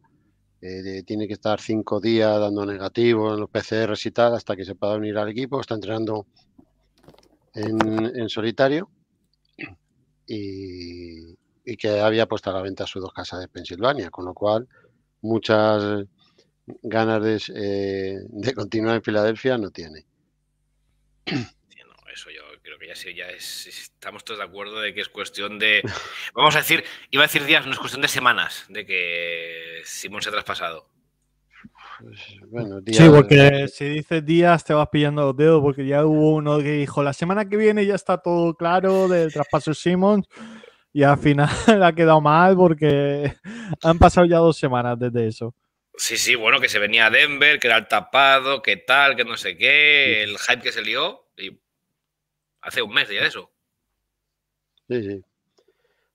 eh, tiene que estar cinco días dando negativo en los PCRs y tal hasta que se pueda unir al equipo. Está entrenando en, solitario y, y, que había puesto a la venta sus dos casas de Pensilvania, con lo cual muchas ganas eh, de, continuar en Filadelfia, no tiene. eso yo creo que ya sí, ya estamos todos de acuerdo de que es cuestión de, vamos a decir, iba a decir días, no es cuestión de semanas, de que Simón se ha traspasado. Pues, bueno, Sí, porque si dices días te vas pillando los dedos, porque ya hubo uno que dijo la semana que viene ya está todo claro del traspaso de Simón y al final ha quedado mal porque han pasado ya dos semanas desde eso. Sí, sí, bueno, que se venía a Denver, que era el tapado, que tal, que no sé qué, el hype que se lió. Y hace un mes ya eso. Sí, sí.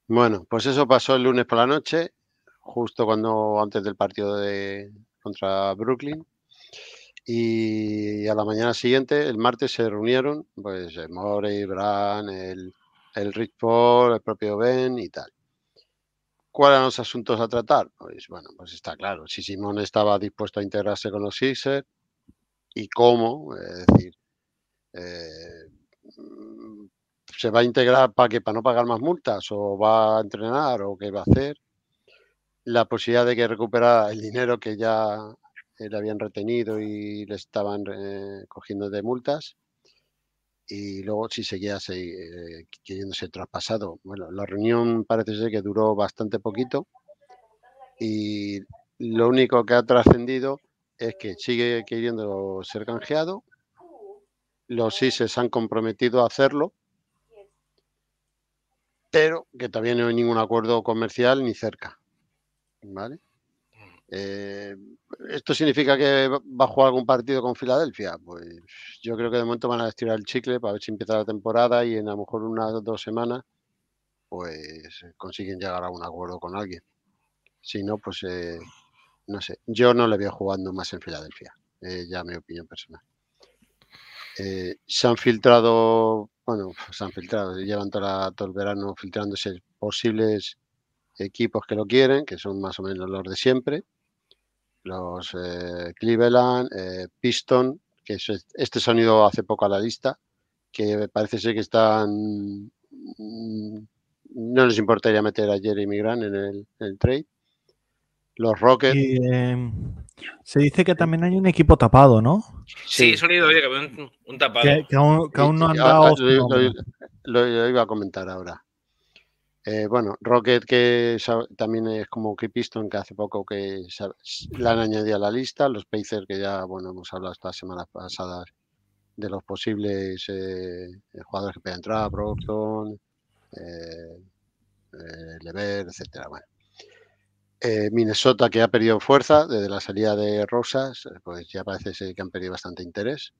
Bueno, pues eso pasó el lunes por la noche, justo cuando antes del partido de contra Brooklyn. Y a la mañana siguiente, el martes, se reunieron, pues Morey, Bran, el, el Rich Paul, el propio Ben y tal. ¿Cuáles eran los asuntos a tratar? Pues bueno, pues está claro, si Simón estaba dispuesto a integrarse con los Sixers y cómo, es decir, eh, ¿se va a integrar para que para no pagar más multas o va a entrenar o qué va a hacer? La posibilidad de que recuperara el dinero que ya le habían retenido y le estaban eh, cogiendo de multas y luego si seguía eh, queriéndose traspasado. Bueno, la reunión parece ser que duró bastante poquito y lo único que ha trascendido es que sigue queriendo ser canjeado, los ISES han comprometido a hacerlo, pero que todavía no hay ningún acuerdo comercial ni cerca. ¿Vale? Eh, ¿Esto significa que va a jugar algún partido con Filadelfia? Pues yo creo que de momento van a estirar el chicle para ver si empieza la temporada y en a lo mejor unas dos semanas pues eh, consiguen llegar a un acuerdo con alguien. Si no, pues eh, no sé. Yo no le veo jugando más en Filadelfia. ya mi opinión personal. se han filtrado, bueno, se han filtrado, llevan toda, todo el verano filtrándose posibles equipos que lo quieren, que son más o menos los de siempre los eh, Cleveland, eh, Piston, que es, este sonido hace poco a la lista, que parece ser que están. Mm, no les importaría meter a Jeremy Grant en el, trade. Los Rockets. Em, se dice que también hay un equipo tapado, ¿no? Sí, sonido, que un, un tapado. Que, aún, no han dado. lo iba a comentar ahora. Eh, bueno, Rocket, que también es como que Piston, que hace poco que la han añadido a la lista. Los Pacers, que ya, bueno, hemos hablado estas semanas pasadas de los posibles eh, jugadores que pueden entrar, Brockton, eh, Lever, etcétera. Minnesota, que ha perdido fuerza desde la salida de Rosas, pues ya parece que han perdido bastante interés.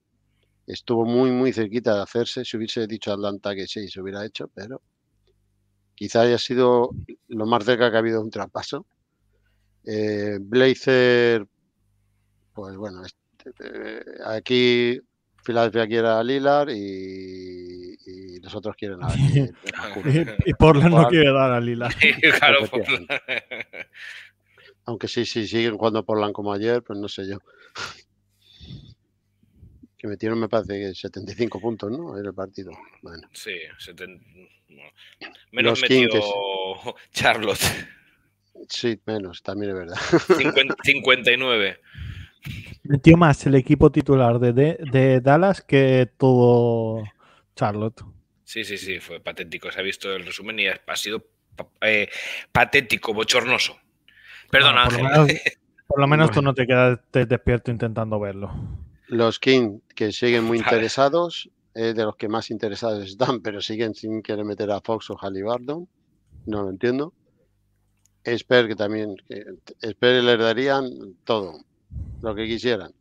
Estuvo muy, muy cerquita de hacerse. Si hubiese dicho Atlanta que sí, se hubiera hecho, pero quizá haya sido lo más cerca que ha habido un traspaso. Eh, Blazer, pues bueno, eh, aquí Filadelfia quiere a Lillard y, nosotros quieren a Lillard. y, no quiere dar a Lillard. Aunque sí, sí, siguen jugando Portland como ayer, pues no sé yo que metieron, me parece, 75 puntos, ¿no? En el partido. Bueno. Sí, mm, menos metió Charlotte. Sí, menos, también es verdad. 59. Metió más el equipo titular de, Dallas que todo Charlotte. Sí, sí, sí, fue patético. Se ha visto el resumen y ha sido eh, patético, bochornoso. Perdona, Ángel. Por lo menos, tú no te quedas despierto intentando verlo. Los King, que siguen muy interesados, de los que más interesados están, pero siguen sin querer meter a Fox o Halliburton. No lo entiendo. Esper, que también. Que, les darían todo, lo que quisieran.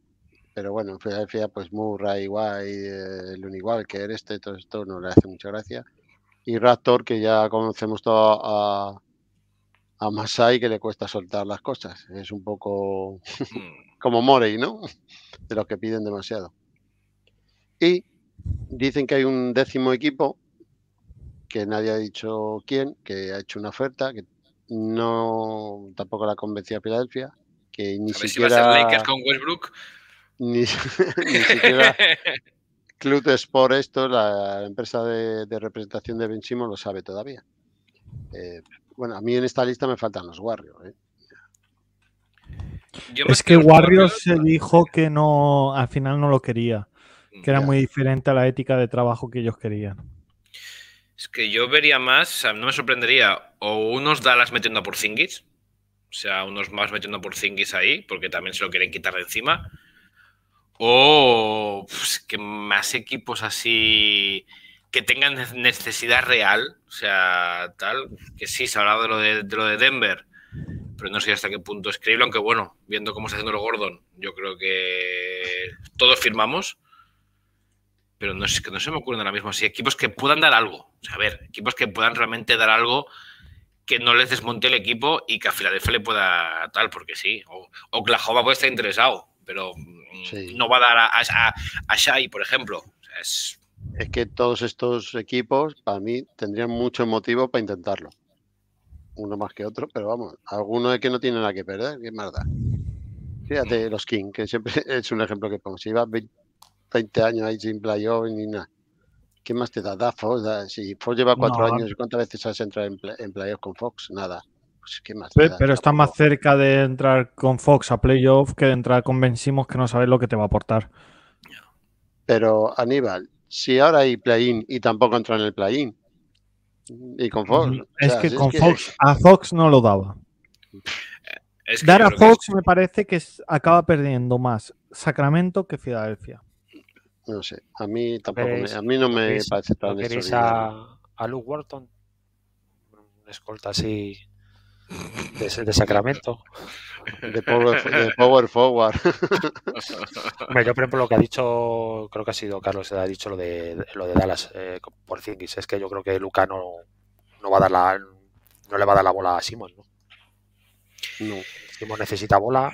Pero bueno, en Filadelfia, pues Murray, Guay, igual el eres, este, todo esto no le hace mucha gracia. Y Raptor, que ya conocemos todo a a Masai que le cuesta soltar las cosas. Es un poco mm. como Morey, ¿no? De los que piden demasiado. Y dicen que hay un décimo equipo, que nadie ha dicho quién, que ha hecho una oferta, que no tampoco la convencía a Filadelfia, que ni siquiera... Si Lakers con Westbrook. Ni, ni siquiera... Club Sport, esto, la empresa de, representación de Benchimo, lo sabe todavía. Eh, bueno, a mí en esta lista me faltan los Warriors. ¿eh? Es que Warriors se dijo que no, al final no lo quería, mm, que era muy diferente a la ética de trabajo que ellos querían. Es que yo vería más, no me sorprendería, o unos Dallas metiendo por Zingis, o sea, unos más metiendo por Zingis ahí, porque también se lo quieren quitar de encima, o pues, que más equipos así que tengan necesidad real, o sea, tal, que sí, se ha hablado de lo de, Denver, pero no sé hasta qué punto es creíble, aunque bueno, viendo cómo está haciendo lo Gordon, yo creo que todos firmamos, pero no, sé que no se me ocurren ahora mismo si equipos que puedan dar algo, o a ver, equipos que puedan realmente dar algo que no les desmonte el equipo y que a Filadelfia le pueda tal, porque sí, o Oklahoma puede estar interesado, pero mm, no va a dar a, a, a Shai, por ejemplo, o sea, es es que todos estos equipos, para mí, tendrían mucho motivo para intentarlo. Uno más que otro, pero vamos, alguno es que no tiene nada que perder, qué más da. Fíjate, mm. los Kings, que siempre es un ejemplo que pongo. Si vas 20 años ahí sin playoff ni nada, ¿qué más te da? Da Fox, si Fox lleva cuatro años, ¿cuántas veces has entrado en, playoff con Fox? Nada. Pues, ¿qué más pero, da, pero está más cerca de entrar con Fox a playoff que de entrar con Vencimos, que no sabes lo que te va a aportar. Pero Aníbal, si ahora hay play-in y tampoco entra en el play-in. Y con Fox. Es que con Fox, a Fox no lo daba. Dar a Fox me parece que acaba perdiendo más Sacramento que Filadelfia. No sé, a mí tampoco, a mí no me parece tan ¿no queréis a, a Luke Wharton? Un escolta así de, Sacramento. De power, forward. yo, por ejemplo, lo que ha dicho, creo que ha sido Carlos, ha dicho lo de, lo de Dallas eh, por Zingis. Es que yo creo que Luca no, no, va a dar la, no le va a dar la bola a Simon. ¿no? Simon necesita bola,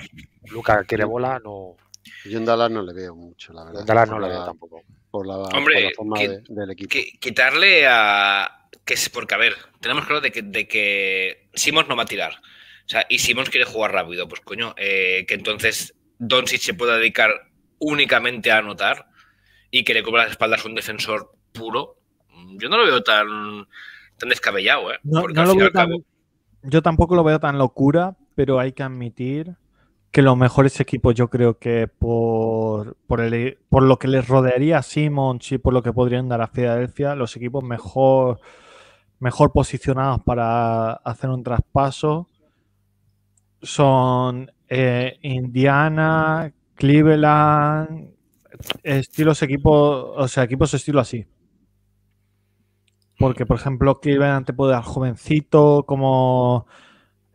Luca quiere bola, no. Yo en Dallas no le veo mucho, la verdad. En Dallas no le veo tampoco. Por la, forma del equipo. quitarle a, que es porque, a ver, tenemos claro de que, de que Simons no va a tirar. O sea, y Simons quiere jugar rápido, pues coño, eh, que entonces Doncic se pueda dedicar únicamente a anotar y que le cubra las espaldas un defensor puro, mm, yo no lo veo tan, descabellado, ¿eh? Yo tampoco lo veo tan locura, pero hay que admitir que los mejores equipos, yo creo que por, por, el, por lo que les rodearía a Simons y por lo que podrían dar a Filadelfia, los equipos mejor mejor posicionados para hacer un traspaso son eh, Indiana, Cleveland, estilos equipos, o sea, equipos estilo así. Porque, por ejemplo, Cleveland te puede dar jovencito como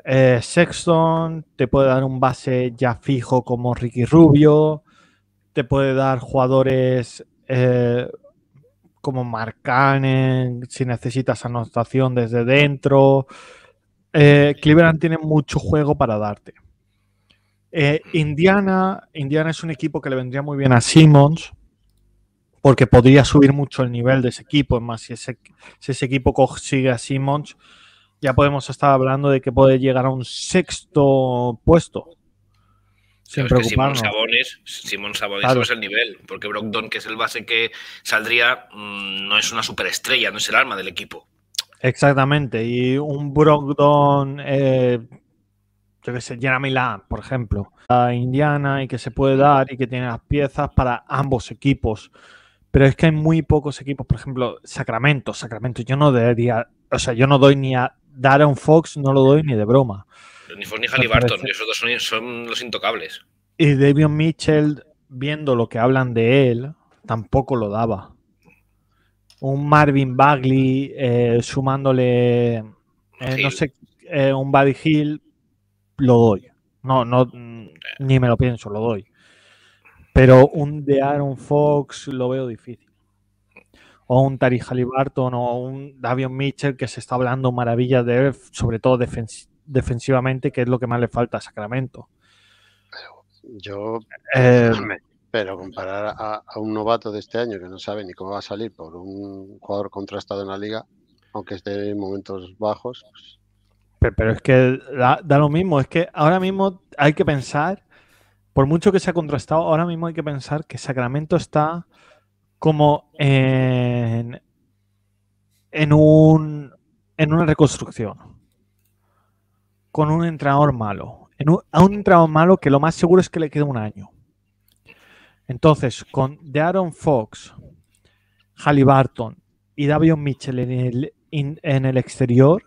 eh, Sexton, te puede dar un base ya fijo como Ricky Rubio, te puede dar jugadores eh, como Marcanen, si necesitas anotación desde dentro. Eh, Cleveland tiene mucho juego para darte. Eh, Indiana, Indiana es un equipo que le vendría muy bien a Simmons porque podría subir mucho el nivel de ese equipo. Es más, si ese, si ese equipo consigue a Simmons, ya podemos estar hablando de que puede llegar a un sexto puesto Simón Sabonis, Simón Sabonis es el nivel, porque Brogdon, que es el base que saldría, mm, no es una superestrella, no es el arma del equipo. Exactamente, y un Brogdon, eh, yo que sé, Jeremy Lamb, por ejemplo, a Indiana y que se puede dar y que tiene las piezas para ambos equipos. Pero es que hay muy pocos equipos, por ejemplo, Sacramento, Sacramento, yo no debería, o sea, yo no doy ni a Darren Fox, no lo doy ni de broma. Ni Fox ni esos dos son, los intocables. Y Davion Mitchell, viendo lo que hablan de él, tampoco lo daba. Un Marvin Bagley eh, sumándole, eh, no sé, eh, un Buddy Hill, lo doy. No, no, mm, ni me lo pienso, lo doy. Pero un de Aaron Fox lo veo difícil. O un Tari Halliburton o un Davion Mitchell que se está hablando maravillas de él, sobre todo defensivo defensivamente, que es lo que más le falta a Sacramento. Yo. Eh, pero comparar a, un novato de este año que no sabe ni cómo va a salir por un jugador contrastado en la liga, aunque esté en momentos bajos. Pues, pero, es que da, lo mismo. Es que ahora mismo hay que pensar, por mucho que se ha contrastado, ahora mismo hay que pensar que Sacramento está como en, en, un, en una reconstrucción con un entrenador malo. a un entrenador malo que lo más seguro es que le quede un año. Entonces, con de Aaron Fox, Halliburton y Davion Mitchell en el, exterior,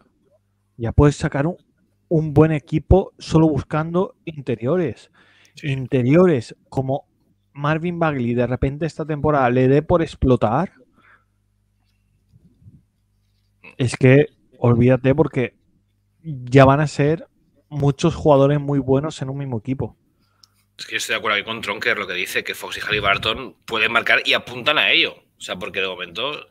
ya puedes sacar un, buen equipo solo buscando interiores. Interiores como Marvin Bagley de repente esta temporada le dé por explotar. Es que olvídate porque ya van a ser muchos jugadores muy buenos en un mismo equipo. Es que yo estoy de acuerdo aquí con Tronker, lo que dice, que Fox y Barton pueden marcar y apuntan a ello. O sea, porque de momento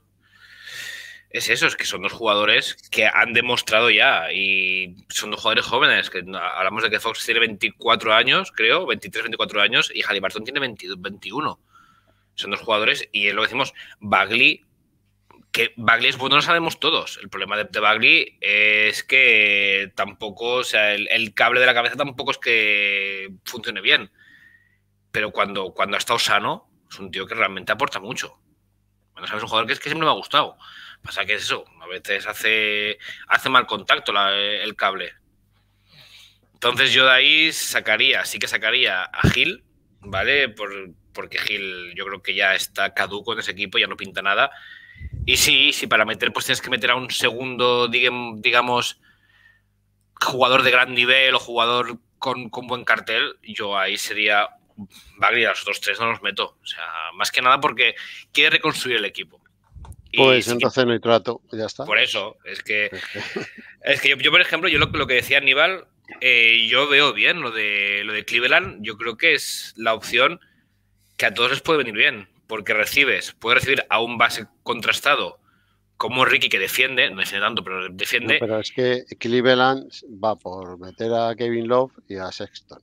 es eso, es que son dos jugadores que han demostrado ya y son dos jugadores jóvenes, que hablamos de que Fox tiene 24 años, creo, 23, 24 años y Barton tiene 21. Son dos jugadores y es lo decimos, Bagley que Bagley es bueno, lo sabemos todos. El problema de, Bagley es que tampoco, o sea, el, cable de la cabeza tampoco es que funcione bien. Pero cuando, cuando ha estado sano, es un tío que realmente aporta mucho. Bueno, sabes, un jugador que es que siempre me ha gustado. Pasa que eso, a veces hace, hace mal contacto el cable. Entonces yo de ahí sacaría, sí que sacaría a Gil, ¿vale? Por, porque Gil yo creo que ya está caduco en ese equipo, ya no pinta nada. Y sí, sí, para meter, pues tienes que meter a un segundo, digamos, jugador de gran nivel o jugador con, buen cartel. Yo ahí sería Bagri a los otros tres no los meto. O sea, más que nada porque quiere reconstruir el equipo. pues entonces trato, ya está. Por eso, es que, es que yo, por ejemplo, yo lo, lo que decía Aníbal, eh, yo veo bien lo de, lo de Cleveland. Yo creo que es la opción que a todos les puede venir bien porque recibes, puede recibir a un base contrastado como Ricky que defiende, no defiende tanto, pero defiende. pero es que Cleveland va por meter a Kevin Love y a Sexton.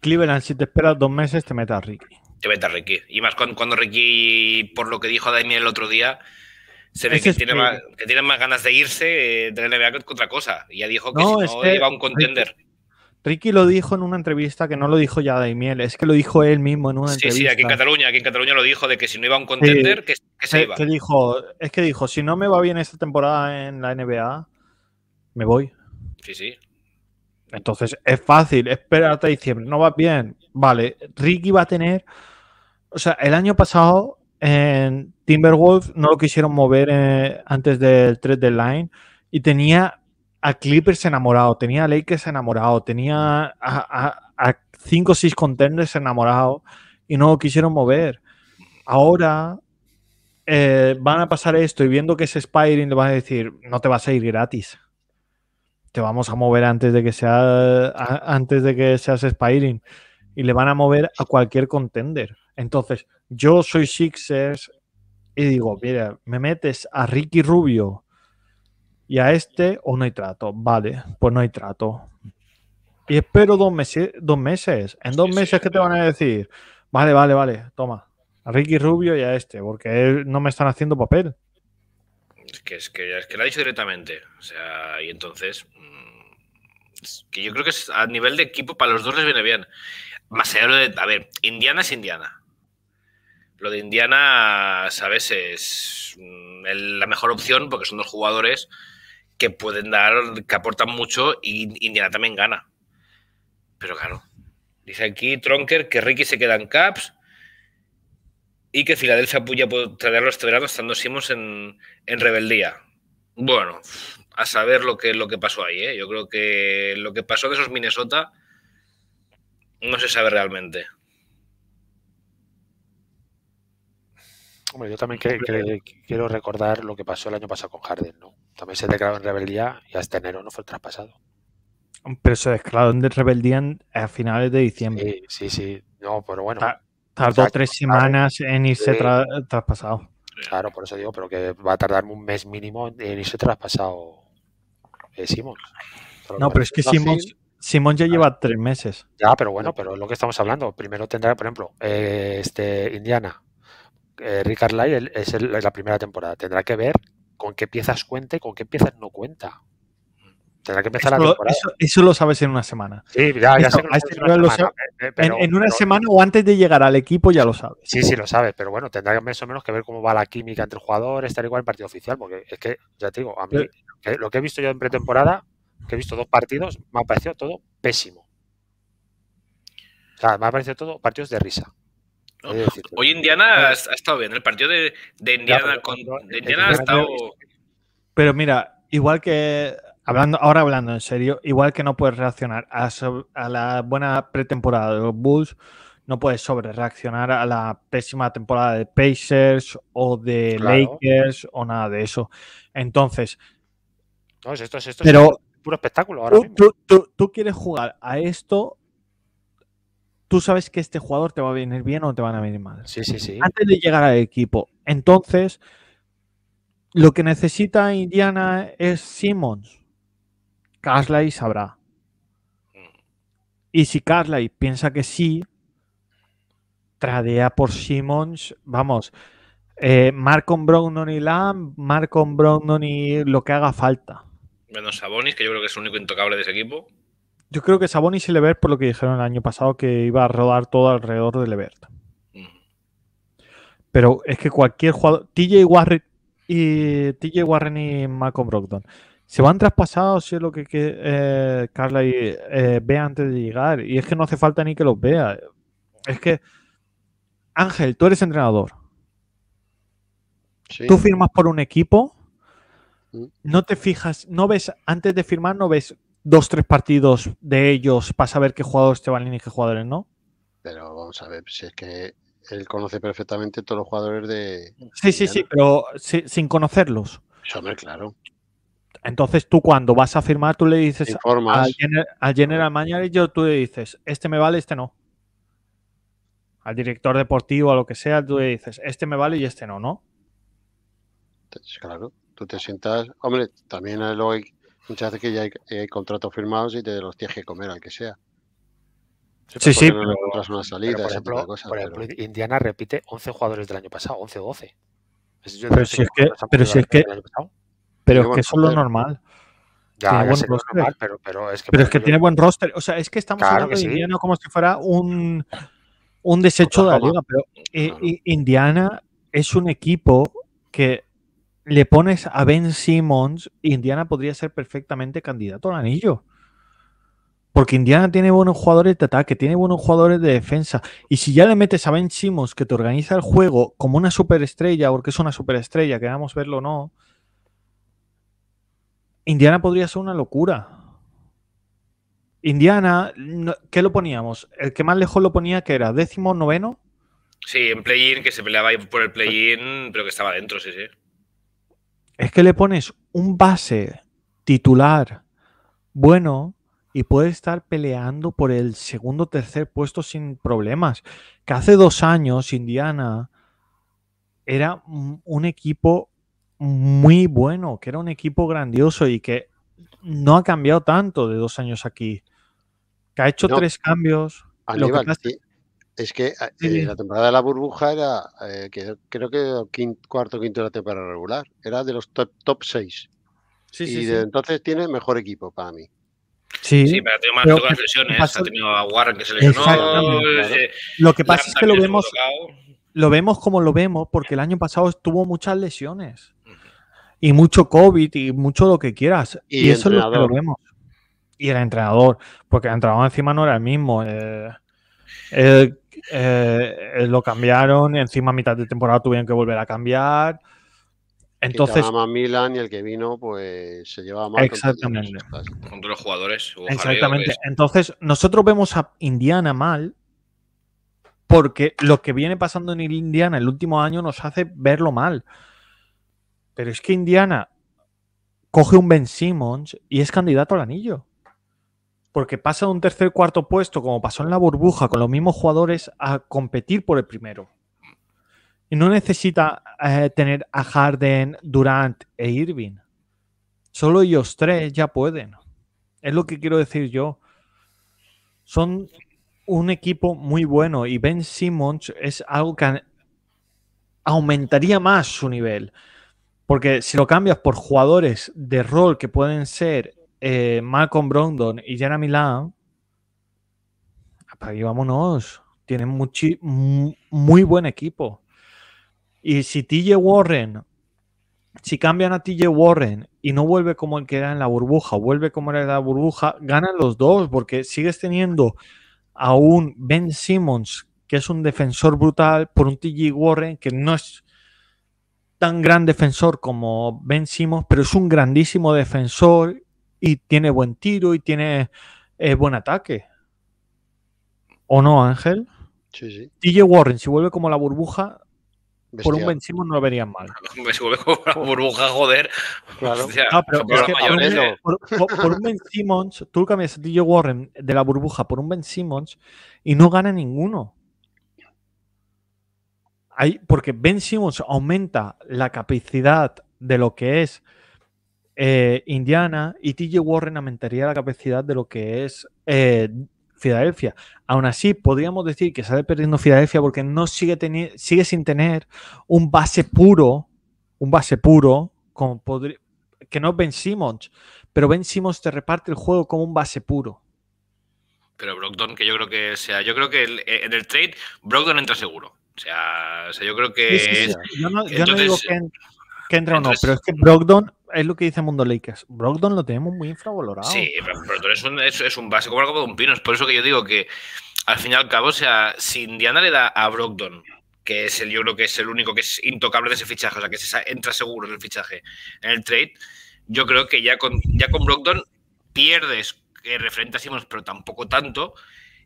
Cleveland, si te esperas dos meses, te mete a Ricky. Te mete a Ricky. Y más cuando, Ricky, por lo que dijo a Daniel el otro día, se ve que tiene, más, que tiene, más, ganas de irse eh, de la NBA que otra cosa. Y ya dijo que si no, iba a un contender. Ricky lo dijo en una entrevista que no lo dijo ya Daimiel, es que lo dijo él mismo en una entrevista. Sí, sí, aquí en Cataluña, aquí en Cataluña lo dijo de que si no iba a un contender, que, se eh, iba. dijo, es que dijo, si no me va bien esta temporada en la NBA, me voy. Sí, sí. Entonces es fácil, hasta diciembre, no va bien. Vale, Ricky va a tener. O sea, el año pasado en Timberwolf no lo quisieron mover eh, antes del 3 de line y tenía a Clippers enamorado, tenía a Lakers enamorado, tenía a, cinco o seis contenders enamorados y no quisieron mover. Ahora eh, van a pasar esto y viendo que es Spiring le van a decir, no te vas a ir gratis. Te vamos a mover antes de que sea antes de que seas Spiring. Y le van a mover a cualquier contender. Entonces, yo soy Sixers y digo, mira, me metes a Ricky Rubio y a este, o oh, no hay trato. Vale, pues no hay trato. Y espero dos meses. Dos meses. En dos meses, ¿qué te van a decir? Vale, vale, vale, toma. A Ricky Rubio y a este, porque no me están haciendo papel. Es que, es que, lo ha dicho directamente. O sea, y entonces. Mm, que yo creo que a nivel de equipo, para los dos les viene bien. Más allá de. A ver, Indiana es Indiana. Lo de Indiana, sabes, es mm, la mejor opción porque son dos jugadores que pueden dar, que aportan mucho y Indiana también gana. Pero claro, dice aquí Tronker que Ricky se queda en Caps y que Filadelfia puya puede traerlo este verano estando Simons en, en rebeldía. Bueno, a saber lo que, lo que pasó ahí. ¿eh? Yo creo que lo que pasó de esos Minnesota no se sabe realmente. yo también quiero recordar lo que pasó el año pasado con Harden, ¿no? También se declaró en rebeldía y hasta enero no fue el traspasado. Pero se declaró en rebeldía a finales de diciembre. Sí, sí, No, pero bueno. tardó tres semanas en irse traspasado. Claro, por eso digo, pero que va a tardar un mes mínimo en irse traspasado eh, Simón No, pero es que Simón Simón ya ah. lleva tres meses. Ya, pero bueno, pero es lo que estamos hablando. Primero tendrá, por ejemplo, eh, este Indiana eh, Ricard Lai es, la primera temporada. Tendrá que ver con qué piezas cuenta y con qué piezas no cuenta. Tendrá que empezar la temporada. Eso, lo sabes en una semana. Sí, ya, sé lo en, una semana, eh, en, una semana o antes de llegar al equipo ya lo sabes. Sí, sí, lo sabes, pero bueno, tendrá más o menos que ver cómo va la química entre jugadores, estar igual en partido oficial, porque es que, ya te digo, a mí lo que he visto yo en pretemporada, que he visto dos partidos, me ha parecido todo pésimo. O sea, me ha parecido todo partidos de risa. Hoy Indiana ha, estado bien. El partido de, Indiana, ha estado. Pero mira, igual que. Hablando, ahora hablando en serio, igual que no puedes reaccionar a, la buena pretemporada de los Bulls, no puedes sobre reaccionar a la pésima temporada de Pacers o de Lakers o nada de eso. Entonces. No, esto, esto pero, es puro espectáculo tú, quieres jugar a esto tú sabes que este jugador te va a venir bien o te van a venir mal. Sí, sí, sí. Antes de llegar al equipo. Entonces, lo que necesita Indiana es Simmons. y sabrá. Y si Carly piensa que sí, tradea por Simmons, vamos, eh, Marcon Brogdon y Lamb, Marcon Brogdon y lo que haga falta. Menos Sabonis, que yo creo que es el único intocable de ese equipo. Yo creo que Sabonis y Levert, por lo que dijeron el año pasado, que iba a rodar todo alrededor de Levert. Pero es que cualquier jugador, TJ Warren y, TJ Warren y Malcolm Brogdon, se van traspasados si es lo que, eh, Carla vea eh, ve antes de llegar. Y es que no hace falta ni que los vea. Es que, Ángel, tú eres entrenador. Tú firmas por un equipo, mm. no te fijas, no ves, antes de firmar, no ves dos, tres partidos de ellos para saber qué jugadores te valen y qué jugadores no. Pero vamos a ver, si es que él conoce perfectamente todos los jugadores de. Sí, sí, sí, pero sin conocerlos. Eso claro. Entonces tú cuando vas a firmar, tú le dices al, general general manager, tú le dices, este me vale, este no. Al director deportivo, a lo que sea, tú le dices, este me vale y este no, ¿no? Claro, tú te sientas, hombre, también lo que Muchas veces que ya eh, hay, contratos firmados y te los tienes que comer al que sea. Sí, pues sí. pero, por ejemplo, Indiana repite 11 jugadores del año pasado, 11 o 12. pero, si es que, pero si es que, pero es que es lo normal. Ya, pero, es que, pero es que tiene buen roster. O sea, es que estamos hablando que de Indiana como si fuera un, un desecho de la liga. Pero eh, Indiana es un equipo que le pones a Ben Simmons, Indiana podría ser perfectamente candidato al anillo. Porque Indiana tiene buenos jugadores de ataque, tiene buenos jugadores de defensa. Y si ya le metes a Ben Simmons, que te organiza el juego como una superestrella, porque es una superestrella, queramos verlo o no, Indiana podría ser una locura. Indiana, ¿qué lo poníamos? El que más lejos lo ponía, que era décimo, noveno. Sí, en play-in, que se peleaba por el play-in, pero que estaba dentro, sí, sí es que le pones un base titular bueno y puede estar peleando por el segundo o tercer puesto sin problemas. Que hace dos años Indiana era un equipo muy bueno, que era un equipo grandioso y que no ha cambiado tanto de dos años aquí. Que ha hecho tres cambios. lo es que ah, eh, la temporada de la burbuja era, eh, creo que quinto, cuarto quinto de la temporada regular, era de los top, top seis. Sí, y sí, entonces tiene mejor equipo para mí. Sí, sí, pero ha más lesiones, ha tenido a Warren que se lesionó. Eh, lo que pasa es que lo vemos, lo vemos como lo vemos, porque el año pasado tuvo muchas lesiones. Y mucho COVID y mucho lo que quieras. Y, eso es lo que vemos. Y el entrenador, porque el entrenador encima no era el mismo. El eh, eh, lo cambiaron, encima a mitad de temporada tuvieron que volver a cambiar. Entonces, Milan y el que vino, pues se llevaba mal. Exactamente. los jugadores. Exactamente. Entonces, nosotros vemos a Indiana mal porque lo que viene pasando en Indiana el último año nos hace verlo mal. Pero es que Indiana coge un Ben Simmons y es candidato al anillo porque pasa de un tercer cuarto puesto, como pasó en la burbuja, con los mismos jugadores, a competir por el primero. Y no necesita eh, tener a Harden, Durant e Irving. Solo ellos tres ya pueden. Es lo que quiero decir yo. Son un equipo muy bueno y Ben Simmons es algo que aumentaría más su nivel. Porque si lo cambias por jugadores de rol que pueden ser eh, Malcolm Brondon y Jeremy Lamb, para vámonos, tienen muy buen equipo. Y si TJ Warren, si cambian a TJ Warren y no vuelve como el que era en la burbuja, vuelve como era en la burbuja, ganan los dos porque sigues teniendo a un Ben Simmons que es un defensor brutal por un TJ Warren que no es tan gran defensor como Ben Simmons, pero es un grandísimo defensor y tiene buen tiro y tiene eh, buen ataque. ¿O no, Ángel? Sí, DJ Warren, si vuelve como la burbuja, por un Ben Simmons no lo verían mal. Si vuelve como la burbuja, joder. por, un, Ben Simmons, tú cambias DJ Warren de la burbuja por un Ben Simmons y no gana ninguno. porque Ben Simmons aumenta la capacidad de lo que es eh, Indiana y TJ Warren aumentaría la capacidad de lo que es eh, Filadelfia. Aún así, podríamos decir que sale perdiendo Filadelfia porque no sigue, sigue sin tener un base puro, un base puro, que no es Ben Simmons, pero Ben Simmons te reparte el juego como un base puro. Pero Brogdon, que yo creo que, sea, yo creo que eh, en el trade, Brogdon entra seguro. O sea, yo creo que. Yo, no, digo que, entra o no, pero es que Brogdon es lo que dice Mundo Lakers. Brogdon lo tenemos muy infravalorado. Sí, es un, es, un básico como de un pino. Es por eso que yo digo que al fin y al cabo, o sea, si Indiana le da a Brogdon, que es el, yo creo que es el único que es intocable de ese fichaje, o sea, que se entra seguro en el fichaje, en el trade, yo creo que ya con, ya con Brogdon pierdes eh, referente a pero tampoco tanto.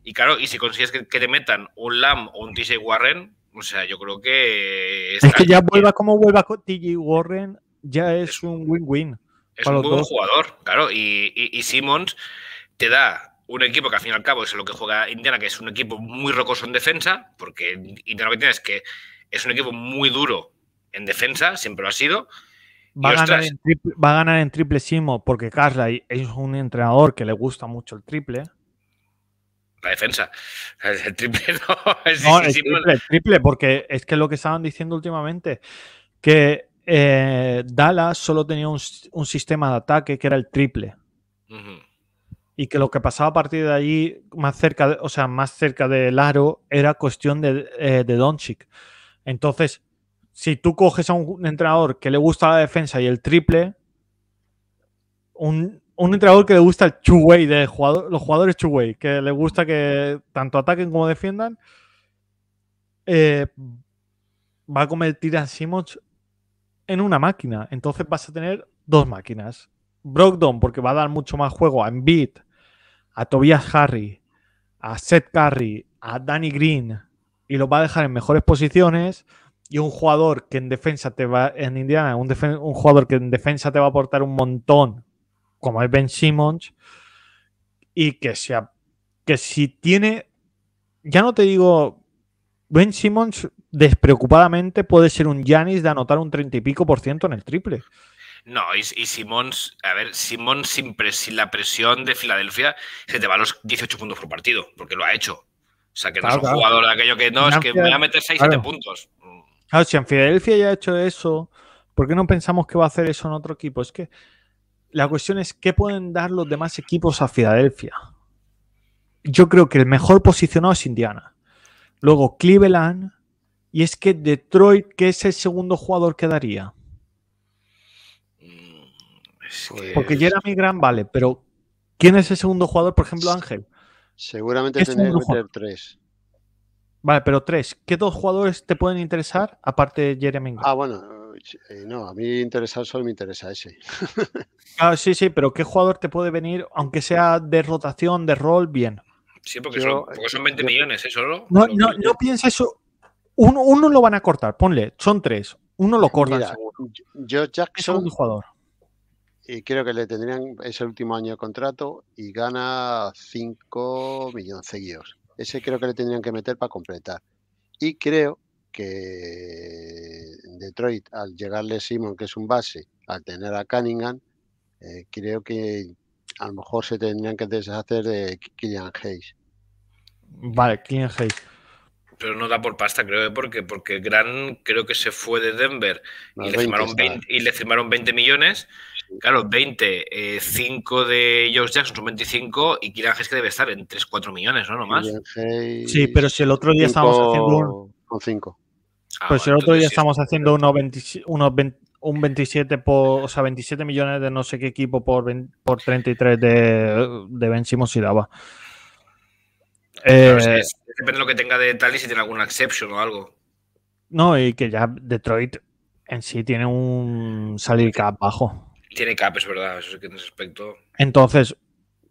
Y claro, y si consigues que, te metan un Lam o un TJ Warren, o sea, yo creo que. Es, es que ya vuelva como vuelva con TJ Warren, ya es un win-win. Es un buen jugador, claro. Y, y, Simmons te da un equipo que al fin y al cabo es lo que juega Indiana, que es un equipo muy rocoso en defensa, porque Indiana que es que es un equipo muy duro en defensa, siempre lo ha sido. Va, a, ganar en triple, va porque Carla es un entrenador que le gusta mucho el triple. La defensa. El triple no. el triple, porque es que lo que estaban diciendo últimamente, que eh, Dallas solo tenía un, sistema de ataque que era el triple. Y que lo que pasaba a partir de allí, más cerca, de, o sea, más cerca del aro, era cuestión de, Donchik eh, de Entonces, si tú coges a un entrenador que le gusta la defensa y el triple, un, entrenador que le gusta el two de los jugadores two que le gusta que tanto ataquen como defiendan, eh, va a convertir a Simmons en una máquina. Entonces vas a tener dos máquinas. Brogdon, porque va a dar mucho más juego a Embiid, a Tobias Harry, a Seth Curry, a Danny Green, y los va a dejar en mejores posiciones. Y un jugador que en defensa te va, en Indiana, un, un jugador que en defensa te va a aportar un montón, como es Ben Simmons, y que, sea, que si tiene, ya no te digo, Ben Simmons despreocupadamente puede ser un Yanis de anotar un 30 y pico por ciento en el triple. No, y, Simón, a ver, Simón sin, la presión de Filadelfia se te va los 18 puntos por partido, porque lo ha hecho. O sea, que no es un jugador de aquello que no, es que me va a meter 6, 7 puntos. si en Filadelfia ya ha hecho eso, ¿por qué no pensamos que va a hacer eso en otro equipo? Es que la cuestión es qué pueden dar los demás equipos a Filadelfia. Yo creo que el mejor posicionado es Indiana. Luego Cleveland, y es que Detroit, ¿qué es el segundo jugador que daría? Mm, porque Jeremy Grant vale, pero ¿quién es el segundo jugador? Por ejemplo, Ángel. Seguramente tendría que meter tres. Vale, pero tres. ¿Qué dos jugadores te pueden interesar aparte de Jeremy Grant? Ah, bueno, eh, no, a mí interesar solo me interesa ese. Ah, sí, sí, pero ¿qué jugador te puede venir, aunque sea de rotación, de rol, bien? Sí, porque, son, 20 eh, millones, ¿eh? Solo. No, no, no piensa eso. Uno, lo van a cortar, ponle, son tres. Uno lo corta. yo Jackson. Es un jugador. Y creo que le tendrían, ese último año de contrato y gana 5 millones seguidos. Ese creo que le tendrían que meter para completar. Y creo que Detroit, al llegarle Simon, que es un base, al tener a Cunningham, eh, creo que a lo mejor se tendrían que deshacer de Killian Hayes. Vale, Killian Hayes pero no da por pasta, creo, ¿eh? porque, porque Gran creo que se fue de Denver y le, firmaron 20, y le, firmaron 20, millones. Claro, 20, eh, 5 de Josh Jackson son 25 y Kieran Hayes que debe estar en 3, 4 millones, ¿no? más. Sí, pero si el otro día estábamos haciendo un... Con 5. Ah, pues el otro día estamos estábamos haciendo unos, un 27 por, o sea, 27 millones de no sé qué equipo por, por 33 de, de Ben Simons y Dava. Eh, depende de lo que tenga de tal y si tiene alguna exception o algo. No, y que ya Detroit en sí tiene un salir cap bajo. Tiene cap, es verdad, Entonces,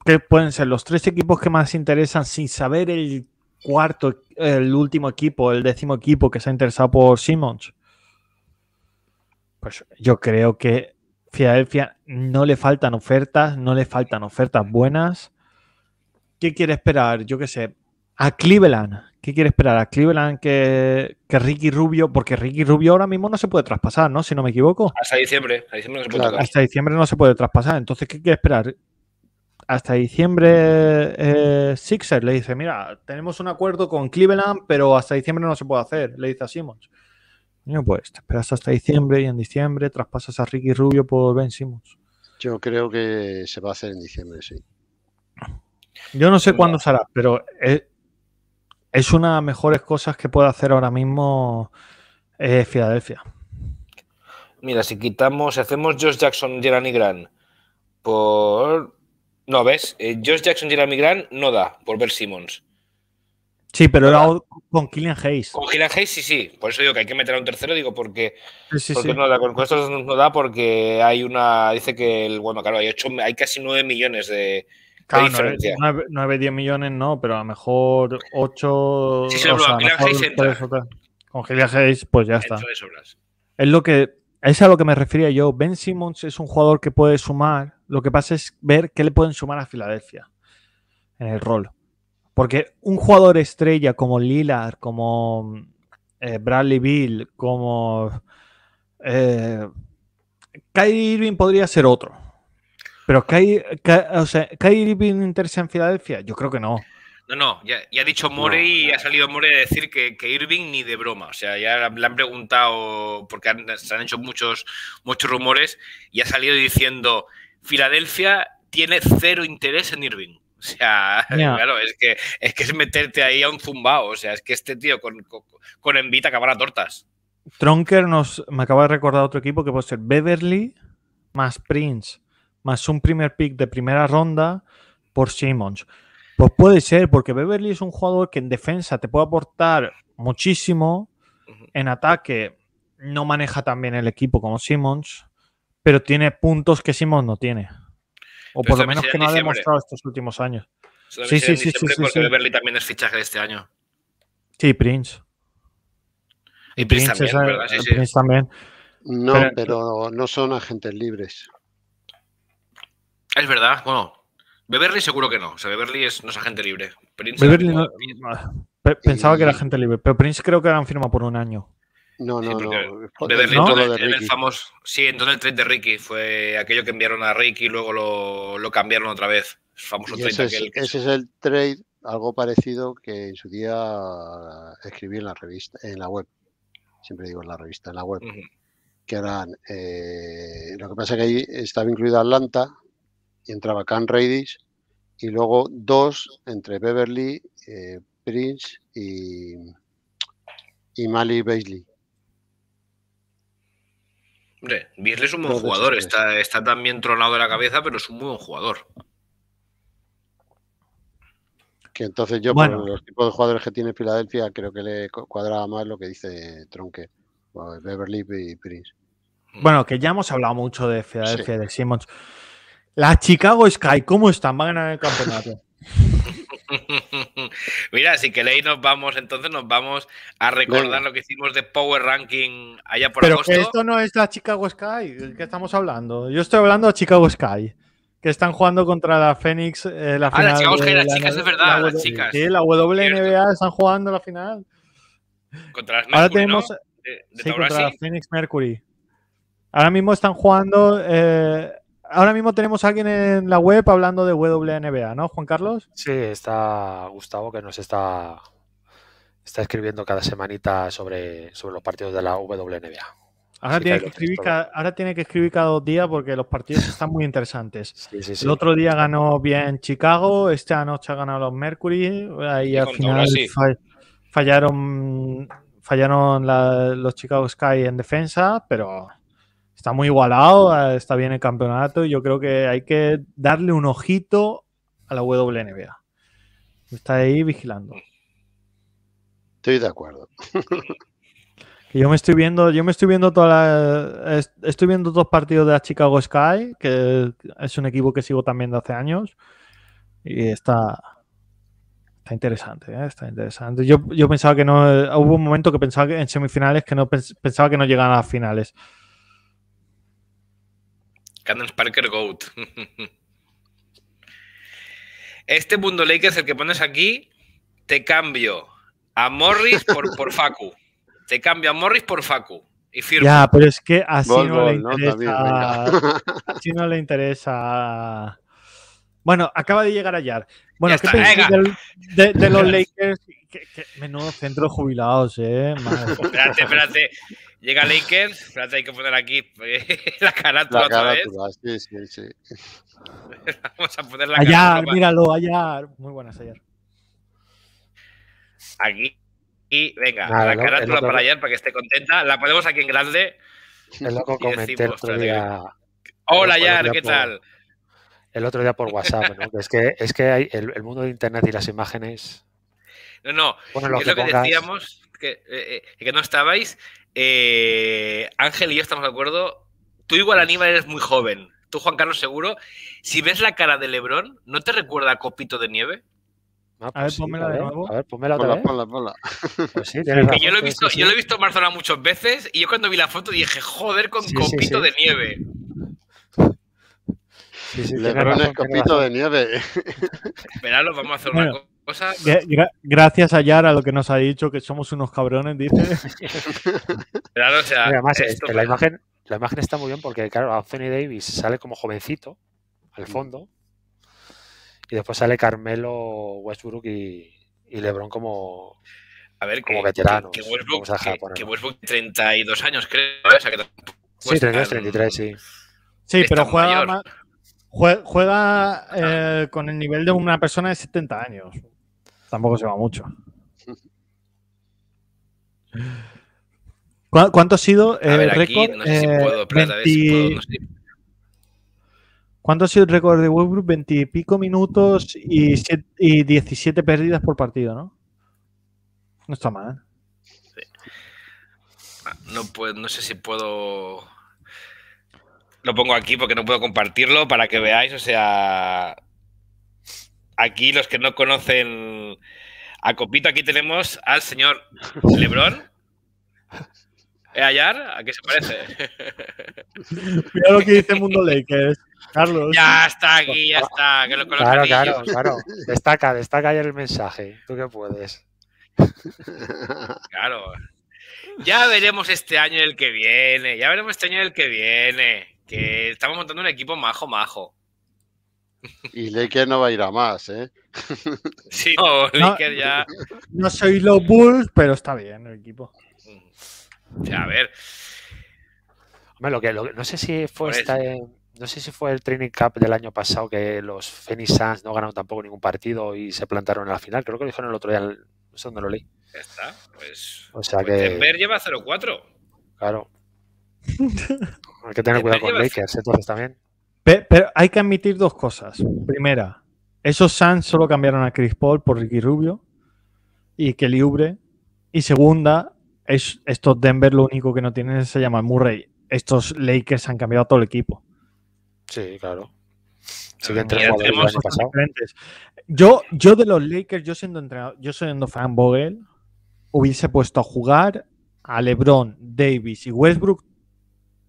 ¿qué pueden ser los tres equipos que más interesan sin saber el cuarto, el último equipo, el décimo equipo que se ha interesado por Simmons? Pues yo creo que Filadelfia no le faltan ofertas, no le faltan ofertas buenas. ¿qué quiere esperar? Yo qué sé, a Cleveland. ¿Qué quiere esperar? ¿A Cleveland que, Ricky Rubio? Porque Ricky Rubio ahora mismo no se puede traspasar, ¿no? Si no me equivoco. Hasta diciembre. Hasta diciembre no se puede, traspasar. Entonces, ¿qué quiere esperar? Hasta diciembre eh, Sixer le dice, mira, tenemos un acuerdo con Cleveland, pero hasta diciembre no se puede hacer, le dice a Simmons. No, pues te esperas hasta diciembre y en diciembre traspasas a Ricky Rubio por Ben Simmons. Yo creo que se va a hacer en diciembre, sí. Yo no sé pues cuándo será, pero es, una de las mejores cosas que puede hacer ahora mismo eh, Filadelfia. Mira, si quitamos, si hacemos Josh Jackson, Jeremy Grant por. No, ¿ves? Eh, Josh Jackson, Jeremy Grant no da por ver Simmons. Sí, pero era con Killian Hayes. Con Killian Hayes, sí, sí. Por eso digo que hay que meter a un tercero, digo, porque, porque no da. Con, estos no da porque hay una. Dice que el. Bueno, claro, hay, hay casi nueve millones de, 9, 10 millones no, pero a lo mejor 8. Sí, 6 pues ya está. Es lo que. Es a lo que me refería yo. Ben Simmons es un jugador que puede sumar. Lo que pasa es ver qué le pueden sumar a Filadelfia en el rol. Porque un jugador estrella como Lillard, como eh, Bradley Bill, como. Eh, Kyrie Irving podría ser otro. Pero Kai, Irving interesa en Filadelfia? Yo creo que no. No, no, ya, ha dicho Morey y ha salido Morey a decir que, Irving ni de broma. O sea, ya le han preguntado, porque se han hecho muchos, muchos rumores, y ha salido diciendo: Filadelfia tiene cero interés en Irving. O sea, claro, es que, es que es meterte ahí a un zumbao. O sea, es que este tío con, con, con envita acabará tortas. Tronker nos me acaba de recordar otro equipo que puede ser Beverly más Prince más un primer pick de primera ronda por Simmons. Pues puede ser, porque Beverly es un jugador que en defensa te puede aportar muchísimo, en ataque no maneja tan bien el equipo como Simmons, pero tiene puntos que Simmons no tiene. O por lo menos que no ha demostrado estos últimos años. sí, sí, sí, sí, Porque Beverly también es fichaje de este año. Sí, Prince. Y Prince, también, No, pero no son agentes libres. Es verdad, bueno. Beverly seguro que no. O sea, Beverly es, no es agente libre. Prince pensaba que era agente libre, pero Prince creo que eran firma por un año. No, no, no. Beverly el Sí, entonces el trade de Ricky fue aquello que enviaron a Ricky y luego lo, cambiaron otra vez. famoso trade ese, es, ese es el trade, algo parecido que en su día escribí en la revista, en la web. Siempre digo en la revista, en la web. Que eran. Eh, lo que pasa es que ahí estaba incluida Atlanta, entraba Can Reddish, y luego dos entre Beverly, eh, Prince y, y Mali Beasley. Hombre, Beasley es un buen jugador, está, está también tronado de la cabeza, pero es un buen jugador. Que entonces yo, bueno. por los tipos de jugadores que tiene Filadelfia, creo que le cuadraba más lo que dice Tronque, Beverly y Prince. Mm. Bueno, que ya hemos hablado mucho de Filadelfia de Simmons. La Chicago Sky, ¿cómo están? Van a ganar el campeonato. Mira, si leí, nos vamos, entonces nos vamos a recordar lo que hicimos de Power Ranking allá por Pero esto no es la Chicago Sky, ¿de qué estamos hablando? Yo estoy hablando de Chicago Sky, que están jugando contra la Phoenix eh, la ah, La Chicago Sky, las chicas, es verdad, las chicas. Sí, la WNBA están jugando la final. Contra las Ahora tenemos contra la Phoenix Mercury. Ahora mismo están jugando eh, ahora mismo tenemos a alguien en la web hablando de WNBA, ¿no, Juan Carlos? Sí, está Gustavo que nos está, está escribiendo cada semanita sobre, sobre los partidos de la WNBA. Ahora, tiene que, escribir cada, ahora dos días porque los partidos están muy interesantes. el otro día ganó bien Chicago, esta noche ha ganado los Mercury Ahí al final fallaron, fallaron los Chicago Sky en defensa, pero está muy igualado, eh, está bien el campeonato. Y yo creo que hay que darle un ojito a la WNBA. Está ahí vigilando. Estoy de acuerdo. yo me estoy viendo, yo me estoy viendo todas, estoy viendo dos partidos de la Chicago Sky, que es un equipo que sigo también de hace años. Y está, está interesante, eh, está interesante. Yo, pensaba que no, hubo un momento que pensaba que en semifinales que no pensaba que no llegaban a las finales el Parker Goat. Este Mundo Lakers, el que pones aquí, te cambio a Morris por, por Facu. Te cambio a Morris por Facu. Y firma. Ya, pero es que así no le interesa. no le interesa. Bueno, acaba de llegar a Bueno, ¿qué de, los Lakers? menudo centro jubilados, ¿eh? Espérate, espérate. Llega Lakers, espérate, hay que poner aquí eh, la carátula, otra vez. Sí, sí, sí. Vamos a poner la Ayar, Allá, míralo, allá. Muy buenas, Ayar. Aquí. Y venga, la carátula para Ayar, para que esté contenta. La ponemos aquí en grande. El loco comenté el otro día... Hola, Yar, ¿qué tal? El otro día por WhatsApp, ¿no? es que, es que el, mundo de Internet y las imágenes. No, no. es lo que decíamos, que, eh, eh, que no estabais, eh, Ángel y yo estamos de acuerdo. Tú igual, Aníbal, eres muy joven. Tú, Juan Carlos, seguro. Si ves la cara de Lebrón, ¿no te recuerda a Copito de Nieve? Ah, pues a ver, ponmela de nuevo. A ver, ponmela otra Ponla, ponla, sí, yo, lo he visto, sí, yo lo he visto muchas veces y yo cuando vi la foto dije, joder, con copito de nieve. Sí, sí, Lebrón es copito de nieve. Esperalo, vamos a hacer una cosa gracias a Yara lo que nos ha dicho, que somos unos cabrones, dice. Este, la, imagen, la imagen está muy bien porque, claro, Anthony Davis sale como jovencito al mm. fondo y después sale Carmelo, Westbrook y, LeBron como, a ver, que, veteranos. Que, Westbrook, 32 años, creo. ¿eh? sí, 32, 33, sí. pero juega, eh, con el nivel de una persona de 70 años. Tampoco se va mucho. ¿Cuánto ha sido el récord? ¿Cuánto ha sido el récord de Group? Veintipico minutos y, 17 pérdidas por partido, ¿no? No está mal. Ah, no, no sé si puedo. Lo pongo aquí porque no puedo compartirlo para que veáis. O sea, aquí los que no conocen a Copito, aquí tenemos al señor Lebrón. ¿Eh, Ayar? ¿A qué se parece? Mira lo que dice Mundo Lakers, Carlos. Ya está aquí, ya está. claro, claro, claro. Destaca, destaca ayer el mensaje. Tú qué puedes. Claro. Ya veremos este año el que viene. Ya veremos este año el que viene. Que estamos montando un equipo majo, majo. Y Laker no va a ir a más, ¿eh? Sí, no, Laker ya. No soy los Bulls, pero está bien el equipo. O sea, a ver. Hombre, lo que, no sé si fue eh, no sé si fue el Training Cup del año pasado que los Phoenix Suns no ganaron tampoco ningún partido y se plantaron en la final. Creo que lo dijeron el otro día, no sé dónde lo leí. está, pues. O sea que. Denver lleva 0-4. Claro. Hay que tener cuidado con Lakers, entonces también. Pero, hay que admitir dos cosas. Primera, esos Suns solo cambiaron a Chris Paul por Ricky Rubio y que Ubre Y segunda, es, estos Denver lo único que no tienen se llama Murray. Estos Lakers han cambiado a todo el equipo. Sí, claro. yo, yo de los Lakers, yo siendo entrenador, yo siendo fan Vogel, hubiese puesto a jugar a LeBron, Davis y Westbrook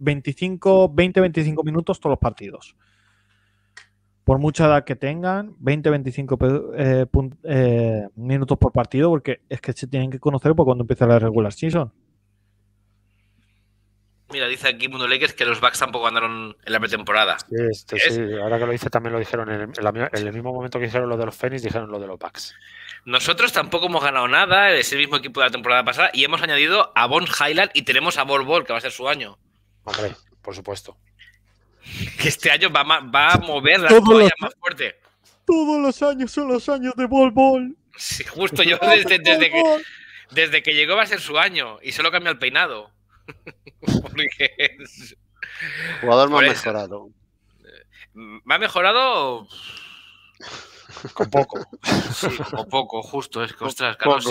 25, 20, 25 minutos todos los partidos. Por mucha edad que tengan, 20, 25 eh, eh, minutos por partido, porque es que se tienen que conocer por cuando empieza la regular season. Mira, dice aquí Mundo Lakers que los Bucks tampoco andaron en la pretemporada. Este sí, ahora que lo dice también lo dijeron. En el, mismo momento que dijeron lo de los Phoenix, dijeron lo de los Bucks. Nosotros tampoco hemos ganado nada, es el mismo equipo de la temporada pasada, y hemos añadido a Von Highland y tenemos a Bol que va a ser su año. Hombre, por supuesto. Que este año va, va a mover la más fuerte. Todos los años son los años de VolVol. Sí, justo yo desde, que, desde llegó va a ser su año y solo cambió el peinado. Porque Jugador más mejorado. ¿Me ha mejorado? Con poco. Sí, con poco, justo. Es que, ostras, Carlos,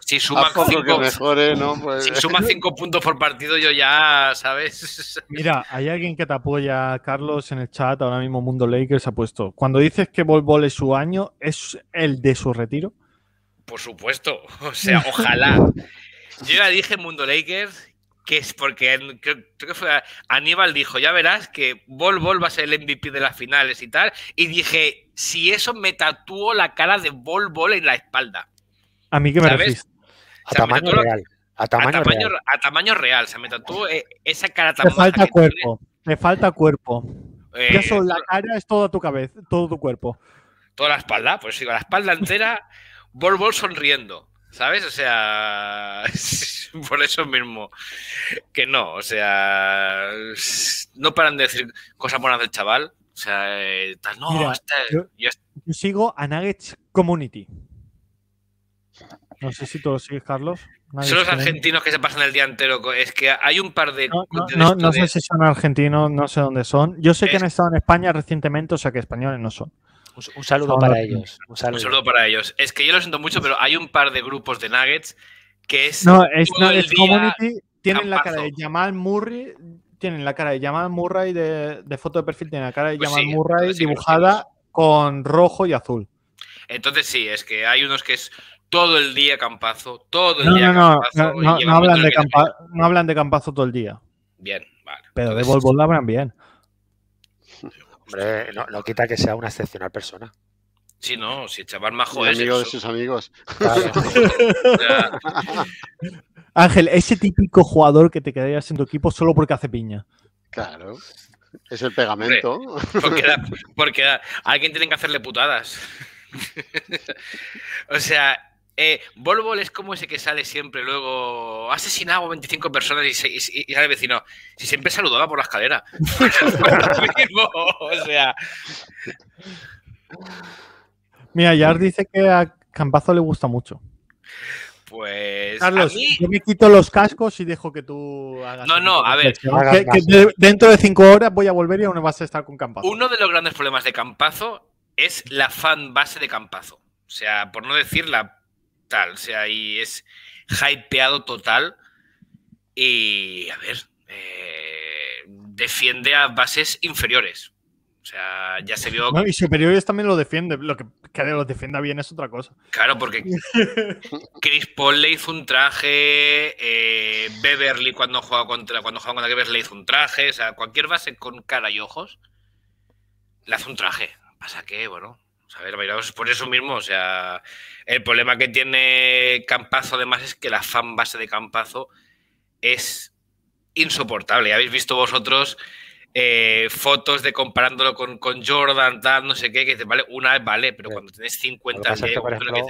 si, suma pues cinco puntos por partido, yo ya, ¿sabes? Mira, hay alguien que te apoya, Carlos, en el chat, ahora mismo Mundo Lakers ha puesto. Cuando dices que Bol es su año, ¿es el de su retiro? Por supuesto. O sea, ojalá. Yo ya dije Mundo Lakers que es porque creo, que fue Aníbal dijo, ya verás que Bol Bol va a ser el MVP de las finales y tal, y dije, si eso me tatuó la cara de Bol Bol en la espalda. ¿A mí qué me refieres? A tamaño real. A tamaño, real. A O me tatuó eh, esa cara tan Te falta cuerpo. Me falta cuerpo. eso eh, la cara es toda tu cabeza, todo tu cuerpo. Toda la espalda, pues digo, la espalda entera, Bol Bol sonriendo. ¿Sabes? O sea, por eso mismo que no, o sea, no paran de decir cosas buenas del chaval. O sea, eh, no, este, yo, sigo a Nuggets Community. No sé si tú lo sigues, Carlos. son los argentinos que se pasan el día entero. Es que hay un par de. No, sé si son argentinos, no sé dónde son. Yo sé que han estado en España recientemente, o sea que españoles no son. Un, saludo para ellos. Un saludo. para ellos. Es que yo lo siento mucho, pero hay un par de grupos de Nuggets que es. No, es, no, el community tienen la cara de Jamal Murray. Tienen la cara de Jamal Murray de, foto de perfil, tienen la cara de pues Jamal Murray dibujada con rojo y azul. Entonces sí, es que hay unos que es todo el día campazo, todo el día no, campazo. No, no, no hablan de campazo todo el día. Bien, vale. Pero de Volvo hablan bien. Hombre, no, quita que sea una excepcional persona. Sí, no, si el chaval majo es. Amigo de sus amigos. Ángel, ese típico jugador que te quedarías en tu equipo solo porque hace piña. Claro. Es el pegamento. porque, alguien tiene que hacerle putadas. o sea, eh, es como ese que sale siempre luego. asesinado a 25 personas y, sale vecino. Si siempre saludaba por la escalera. o sea. Mira, Yar dice que a Campazo le gusta mucho. Pues. Carlos, yo me quito los cascos y dejo que tú hagas. No, no, a ver. dentro de cinco horas voy a volver y aún no vas a estar con Campazo. Uno de los grandes problemas de Campazo es la fan base de Campazo. O sea, por no decir la tal. O sea, y es hypeado total. Y a ver, eh, defiende a bases inferiores. O sea, ya se vio. No, y superiores también lo defiende. Lo que, que defienda bien es otra cosa. Claro, porque Chris Paul le hizo un traje. Eh, Beverly, cuando jugaba contra, cuando juega contra Beverly, le hizo un traje. O sea, cualquier base con cara y ojos le hace un traje. Pasa que, bueno, pues, a ver, por eso mismo, o sea, el problema que tiene Campazo además es que la fan base de Campazo es insoportable. Habéis visto vosotros eh, fotos de comparándolo con, Jordan, tal, no sé qué, que dices, vale, una vez vale, pero cuando tenéis 50 pero que, por, ejemplo,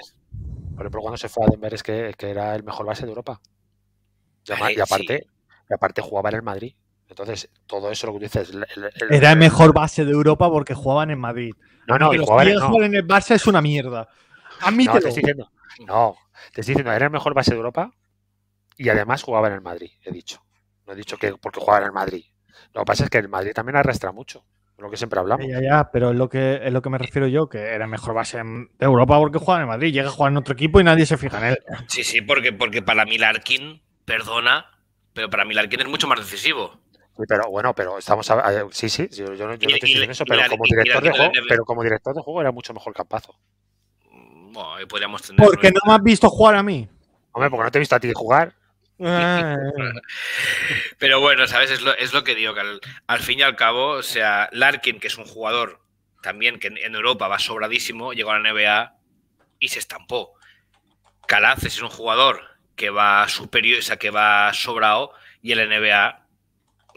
por, cuando se fue a Denver es que, era el mejor base de Europa. Y, aparte, y aparte jugaba en el Madrid. Entonces, todo eso lo que dices. Era el mejor base de Europa porque jugaban en Madrid. No, no, y los en el Barça es una mierda. a No, te estoy diciendo, no, te estoy diciendo, era el mejor base de Europa y además jugaba en el Madrid, he dicho. No he dicho que porque jugaba en el Madrid. Lo que pasa es que el Madrid también arrastra mucho, lo que siempre hablamos. Ya, ya, pero es lo que, es lo que me refiero yo, que era el mejor base de Europa porque jugaba en Madrid. Llega a jugar en otro equipo y nadie se fija en él. Sí, sí, porque, porque para mí perdona, pero para mí es mucho más decisivo pero bueno, pero estamos sí, sí, yo, no estoy en eso, pero como director de juego, era mucho mejor Campazo. Mm, bueno, podríamos Porque no me has visto jugar a mí. Hombre, porque no te he visto a ti jugar. Ah. pero bueno, ¿sabes? Es lo, que digo, que al, fin y al cabo, o sea, Larkin, que es un jugador también que en, Europa va sobradísimo, llegó a la NBA y se estampó. Calaces es un jugador que va superior, o sea, que va sobrado y el NBA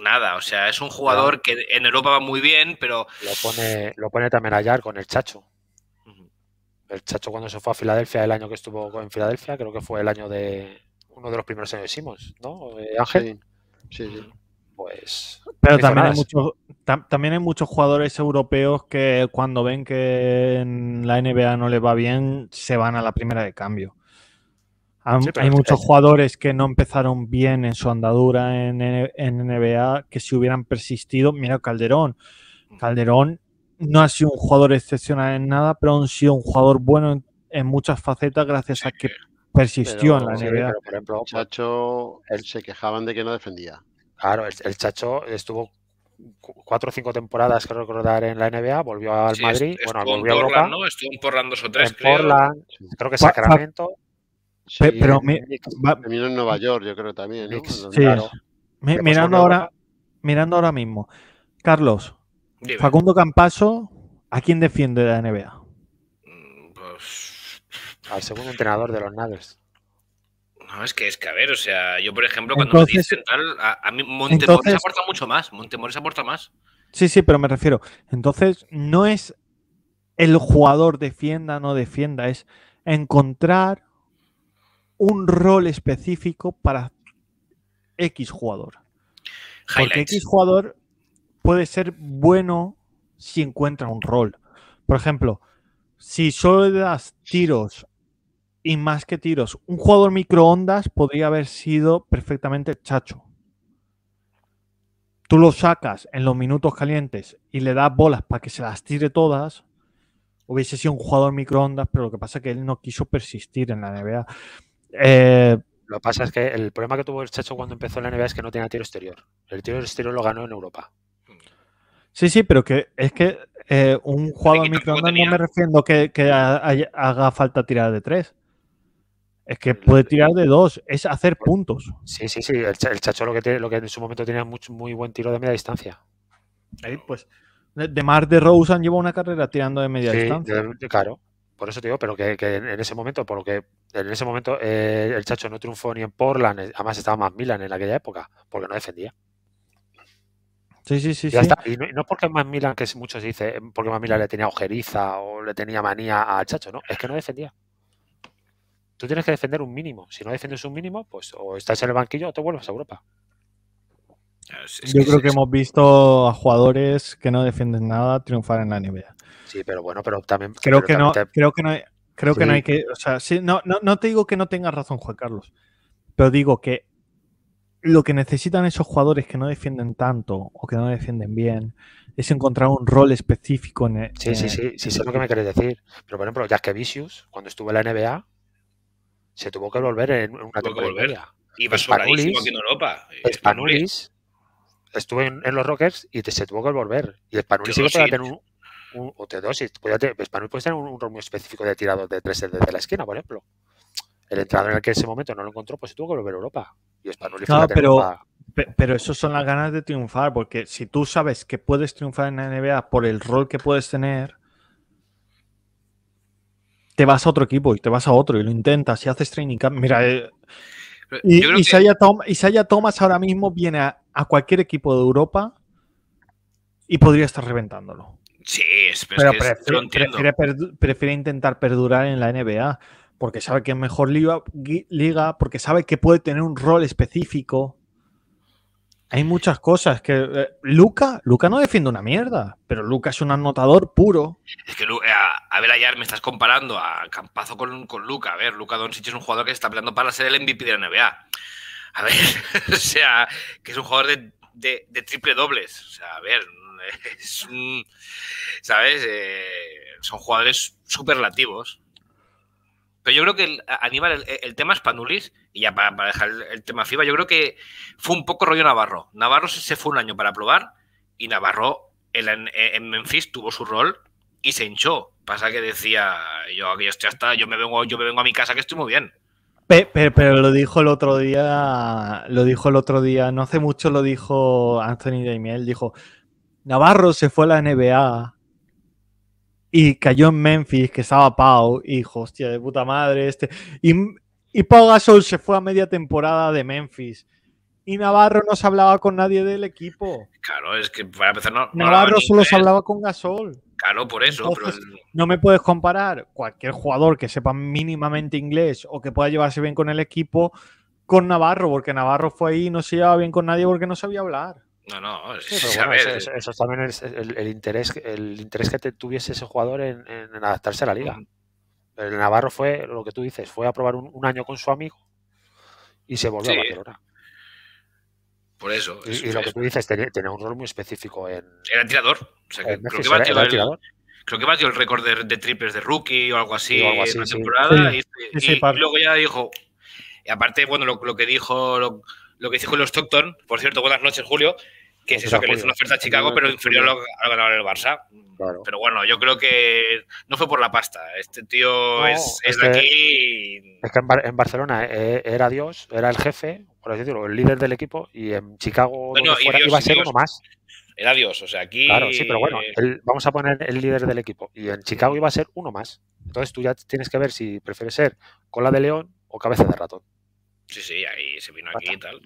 nada. O sea, es un jugador que en Europa va muy bien, pero. Lo pone, lo pone también con el Chacho. El Chacho cuando se fue a Filadelfia, el año que estuvo en Filadelfia, creo que fue el año de. Uno de los primeros años de Simons, ¿no? Eh, Ángel. Sí, sí. Pues. Pero también hay, muchos, también hay muchos jugadores europeos que cuando ven que en la NBA no les va bien, se van a la primera de cambio hay muchos jugadores que no empezaron bien en su andadura en, NBA que si hubieran persistido, mira Calderón. Calderón no ha sido un jugador excepcional en nada, pero ha sido un jugador bueno en, muchas facetas gracias a que persistió en la NBA. por ejemplo, el Chacho, él se quejaban de que no defendía. Claro, el, Chacho estuvo cuatro o cinco temporadas, creo recordar, en la NBA, volvió al Madrid, bueno, volvió a Europa. Estuvo en Portland dos o tres, creo. creo que Sacramento pero en Nueva York, yo creo también. mirando, ahora, mirando ahora mismo, Carlos, Facundo Campaso, ¿a quién defiende la NBA? Mm, pues... Al segundo entrenador de los Naves. No, es que es que a ver, o sea, yo por ejemplo, cuando me dicen tal, a, mí Montemores aporta mucho más. Montemores aporta más. Sí, sí, pero me refiero. Entonces, no es el jugador defienda, no defienda, es encontrar un rol específico para X jugador. Porque X jugador puede ser bueno si encuentra un rol. Por ejemplo, si solo das tiros y más que tiros, un jugador microondas podría haber sido perfectamente chacho. Tú lo sacas en los minutos calientes y le das bolas para que se las tire todas. Hubiese sido un jugador microondas, pero lo que pasa es que él no quiso persistir en la NBA. Eh, lo que pasa es que el problema que tuvo el Chacho cuando empezó la NBA es que no tenía tiro exterior. El tiro exterior lo ganó en Europa. Sí, sí, pero que es que eh, un jugador microondas no me refiero que, haga falta tirar de tres. Es que puede tirar de dos, es hacer puntos. Sí, sí, sí. El, Chacho lo que, lo que en su momento tenía muy, muy buen tiro de media distancia. Ahí, pues, de Mar de Rosen lleva una carrera tirando de media distancia. claro, por eso te digo, pero que, en ese momento, por en ese momento eh, el Chacho no triunfó ni en Portland, eh, además estaba más Milan en aquella época, porque no defendía. Sí, sí, sí. Y, no, porque más Milan, que muchos dicen, porque más Milan le tenía ojeriza o le tenía manía al Chacho, no, es que no defendía. Tú tienes que defender un mínimo. Si no defiendes un mínimo, pues o estás en el banquillo o te vuelves a Europa. Yo creo que hemos visto a jugadores que no defienden nada triunfar en la NBA. Sí, pero bueno, pero también. Creo que no, creo hay, creo que no hay que. no, te digo que no tengas razón, Juan Carlos. Pero digo que lo que necesitan esos jugadores que no defienden tanto o que no defienden bien es encontrar un rol específico en el, Sí, sí, sí, sí, es lo que me quieres decir. Pero por ejemplo, Jack Vicious, cuando estuvo en la NBA, se tuvo que volver en una temporada. Que volver. Y aquí en Europa. Eh, estuve en, los Rockers y se tuvo que volver. Y el sí tener un, o puede tener un, rol muy específico de tirador de tres de la esquina, por ejemplo. El entrado en el que en ese momento no lo encontró, pues se tuvo que volver a Europa. Y Spanui claro, pero, pero eso son las ganas de triunfar, porque si tú sabes que puedes triunfar en la NBA por el rol que puedes tener, te vas a otro equipo y te vas a otro y lo intentas y haces training camp. Mira, eh, y, que... Isaiah, Thomas ahora mismo viene a, cualquier equipo de Europa y podría estar reventándolo. Sí, es, pero prefiere, intentar perdurar en la NBA porque sabe que es mejor liga, porque sabe que puede tener un rol específico. Hay muchas cosas que. Eh, Luca, Luca no defiende una mierda, pero Luca es un anotador puro. Es que eh, a, ver, Ayar, me estás comparando a Campazo con, Luca. A ver, Luca Doncic es un jugador que está peleando para ser el MVP de la NBA. A ver, o sea, que es un jugador de, triple dobles. O sea, a ver, es ¿Sabes? Eh, son jugadores superlativos. Pero yo creo que el, Aníbal, el, el tema panulis y ya para, dejar el, tema FIBA, yo creo que fue un poco rollo Navarro. Navarro se, fue un año para probar y Navarro e, en, Memphis tuvo su rol y se hinchó. Pasa que decía, yo aquí estoy hasta, yo me vengo, yo me vengo a mi casa que estoy muy bien. Pero, pero, lo dijo el otro día, lo dijo el otro día, no hace mucho lo dijo Anthony Daimiel, dijo, Navarro se fue a la NBA y cayó en Memphis, que estaba Pau, y hostia, de puta madre, este. Y, y Pau Gasol se fue a media temporada de Memphis. Y Navarro no se hablaba con nadie del equipo. Claro, es que para empezar no. Navarro solo se hablaba con Gasol. Claro, por eso. No me puedes comparar cualquier jugador que sepa mínimamente inglés o que pueda llevarse bien con el equipo con Navarro, porque Navarro fue ahí y no se llevaba bien con nadie porque no sabía hablar. No, no, eso, también es el, interés, el interés que tuviese ese jugador en, adaptarse a la liga. El Navarro fue, lo que tú dices, fue a probar un, año con su amigo y se volvió a a ahora. Por eso. Y, lo que tú dices, tenía, un rol muy específico en. Era tirador. creo, que batió el, tirador. el récord de, triples de rookie o algo así, en la temporada. Y, luego ya dijo. Y aparte, bueno, lo, que dijo lo que dice Julio Stockton, por cierto, buenas noches, Julio, que es eso, que le hizo una oferta a Chicago, pero inferior a lo que el Barça. Pero bueno, yo creo que no fue por la pasta. Este tío es, es, de aquí. Es que en, Barcelona eh, era Dios, era el jefe, por así decirlo, el líder del equipo, y en Chicago iba a ser uno más. Era Dios, o sea, aquí. Claro, sí, pero bueno, eh, vamos a poner el líder del equipo. Y en Chicago iba a ser uno más. Entonces tú ya tienes que ver si prefieres ser la de león o cabeza de ratón. Sí, sí, ahí se vino aquí y tal.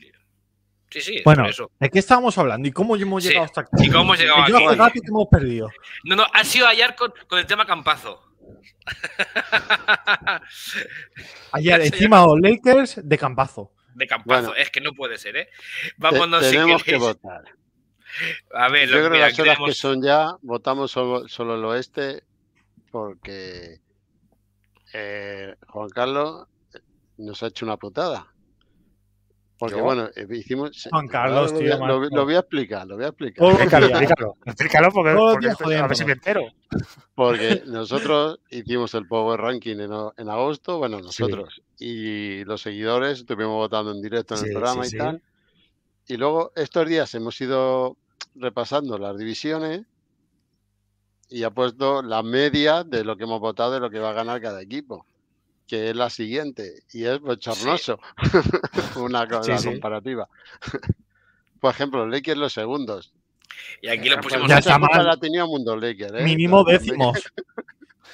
Sí, sí, bueno, eso. ¿de qué estábamos hablando? ¿Y cómo hemos llegado hasta aquí? ¿Y cómo hemos llegado aquí? Y que hemos perdido. No, no, ha sido ayer con, el tema Campazo. ayer, encima los Lakers de Campazo. De Campazo, es que no puede ser, ¿eh? Vámonos te, Tenemos que votar. A ver, Yo creo que las horas que son ya, votamos solo, solo el oeste, porque eh, Juan Carlos nos ha hecho una putada. Porque bueno, eh, hicimos. lo, voy, a explicar, lo voy a explicar. Explícalo, explícalo, porque, a entero. Porque nosotros hicimos el Power Ranking en, agosto, bueno, nosotros y los seguidores estuvimos votando en directo en el programa y tal. Y luego estos días hemos ido repasando las divisiones y ha puesto la media de lo que hemos votado de lo que va a ganar cada equipo que es la siguiente, y es bochornoso. Una comparativa. Por ejemplo, Lakers los segundos. Y aquí lo eh, pusimos pues ya la tenía Mundo Lakers. ¿eh? Mínimo décimos.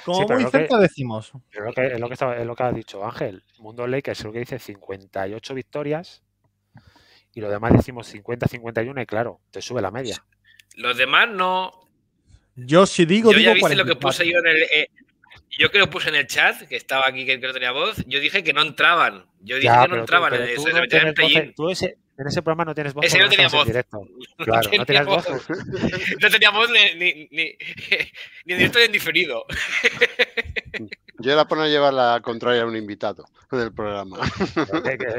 Como muy cerca décimos. es, lo que ha dicho Ángel. Mundo Lakers es lo que dice 58 victorias y lo demás decimos 50, 51 y claro, te sube la media. Los demás no. Yo si digo, digo lo el, eh, yo que lo puse en el chat, que estaba aquí, que no tenía voz, yo dije que no entraban. Yo dije que no entraban. Tú, en ese, programa no tienes voz. Ese no tenía voz. Directo. Claro, no, tenía voz. no tenía voz ni, ni, ni, en directo ni en diferido. Yo era por no llevar la contraria a un invitado del programa.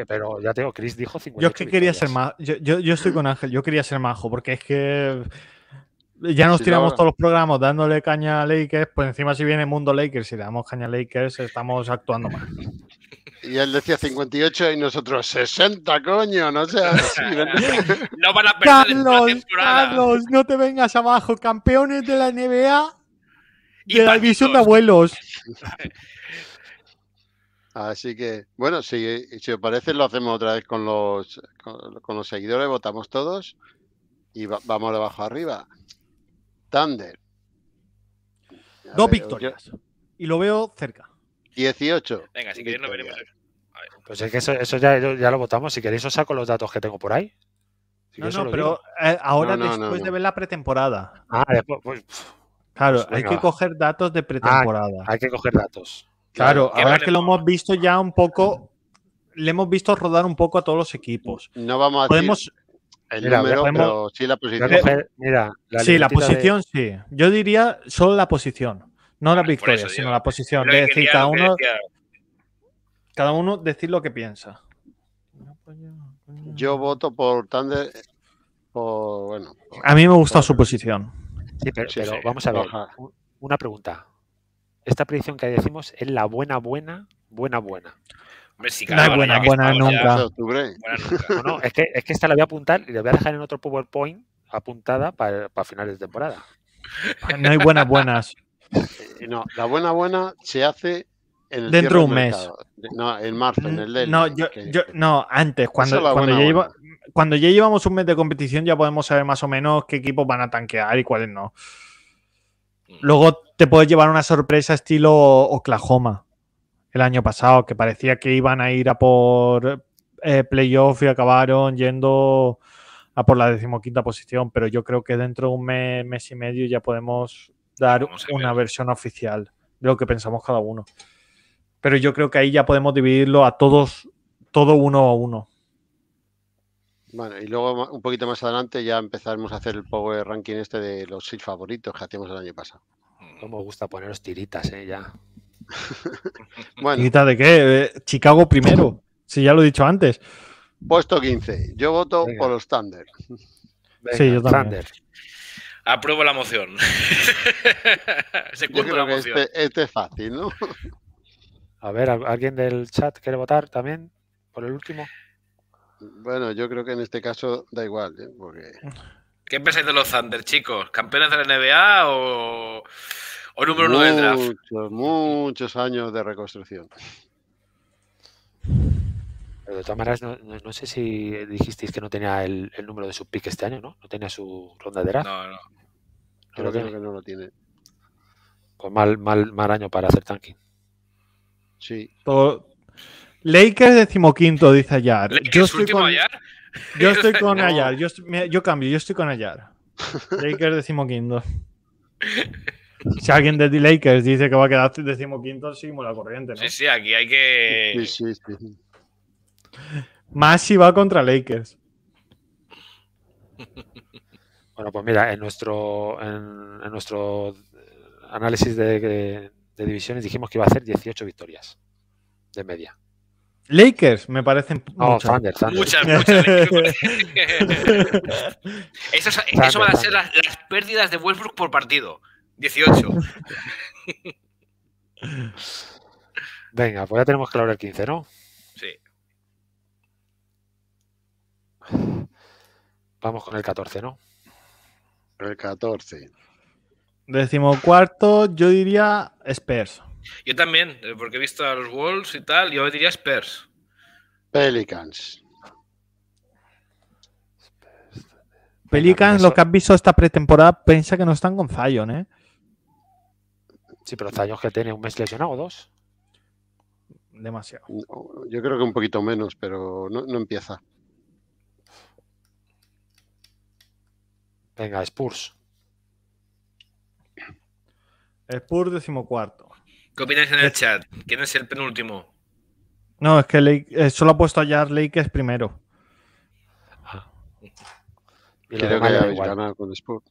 Pero ya tengo, Chris dijo 50. Yo que quería ser más. Yo, yo, yo, estoy con Ángel, yo quería ser majo, porque es que ya nos tiramos todos los programas dándole caña a Lakers, pues encima si viene Mundo Lakers y le damos caña a Lakers, estamos actuando mal. Y él decía 58 y nosotros 60, coño, no sé. van a perder Carlos, Carlos, no te vengas abajo, campeones de la NBA y de la división de abuelos. Así que, bueno, si, si os parece, lo hacemos otra vez con los, con, los seguidores, votamos todos y vamos de abajo arriba. Thunder. Dos victorias. Y lo veo cerca. 18. Venga, si queréis lo veremos. Pues es que eso, ya, lo votamos. Si queréis os saco los datos que tengo por ahí. Eh, no, no, pero ahora después de ver la pretemporada. Ah, pues, claro, pues hay que coger datos de pretemporada. Ah, hay que coger datos. Claro, ahora que lo hemos visto ya un poco, le hemos visto rodar un poco a todos los equipos. No vamos a Podemos, mira, sí la posición. sí, la posición sí. Yo diría solo la posición. No la victoria, sino la posición. decir, cada uno, cada uno decir lo que piensa. Yo voto por Thunder. a mí me gusta su posición. Sí, pero, vamos a ver. Una pregunta. Esta predicción que decimos es la buena, buena, buena, buena no hay buena, buena nunca. es, que, esta la voy a apuntar y la voy a dejar en otro PowerPoint apuntada para, finales de temporada. No hay buenas buenas. Eh, no, la buena buena se hace dentro de un mes. No, en marzo, en el mm, No, antes, cuando, ya cuando ya llevamos un mes de competición ya podemos saber más o menos qué equipos van a tanquear y cuáles no. Mm. Luego te puedes llevar una sorpresa estilo Oklahoma el año pasado, que parecía que iban a ir a por eh, playoff y acabaron yendo a por la decimoquinta posición, pero yo creo que dentro de un mes, mes y medio ya podemos dar una versión oficial de lo que pensamos cada uno. Pero yo creo que ahí ya podemos dividirlo a todos, todo uno a uno. Bueno, y luego un poquito más adelante ya empezaremos a hacer el power ranking este de los seis favoritos que hacíamos el año pasado. Como gusta poneros tiritas, eh, ya. bueno. de qué? Chicago primero, si ya lo he dicho antes. Puesto 15. Yo voto por los Thunder. sí, yo también. Thunder. Apruebo la moción. yo creo este, este, es fácil, ¿no? A ver, ¿alguien del chat quiere votar también por el último? Bueno, yo creo que en este caso da igual, ¿eh? porque... ¿Qué pensáis de los Thunder, chicos? ¿Campeones de la NBA o o número uno del draft. Muchos, años de reconstrucción. Pero de todas maneras, no, sé si dijisteis que no tenía el, número de su pick este año, ¿no? No tenía su ronda de draft. No, no. Creo, creo que no lo tiene. Pues mal, mal, mal año para hacer tanking. Sí. Todo... Lakers decimoquinto, dice Ayar. Yo estoy, con... Ayar? yo estoy con Ayar. Yo, cambio, yo estoy con Ayar. Lakers decimoquinto. si alguien de The Lakers dice que va a quedar decimoquinto, sí, la corriente, ¿no? Sí, sí, aquí hay que. Sí, sí, sí. Más si va contra Lakers. Bueno, pues mira, en nuestro, en, nuestro análisis de, divisiones dijimos que iba a hacer 18 victorias de media. Lakers, me parecen Oh, muchas. muchas. Muchas, eso, van a ser las, las, pérdidas de Westbrook por partido. 18. Venga, pues ya tenemos que claro el 15, ¿no? Sí. Vamos con el 14, ¿no? El 14. Décimo cuarto, yo diría Spurs. Yo también, eh, porque he visto a los Wolves y tal, yo diría Spurs. Pelicans. Pelicans, lo que has visto esta pretemporada, piensa que no están con Zion, ¿eh? Sí, pero está años que tiene un mes lesionado, dos. Demasiado. yo creo que un poquito menos, pero no, empieza. Venga, Spurs. Spurs decimocuarto. ¿Qué opináis en el chat? ¿Quién es el penúltimo? No, es que eh, solo ha puesto a ah. que es primero. Creo que ya habéis ganado con Spurs.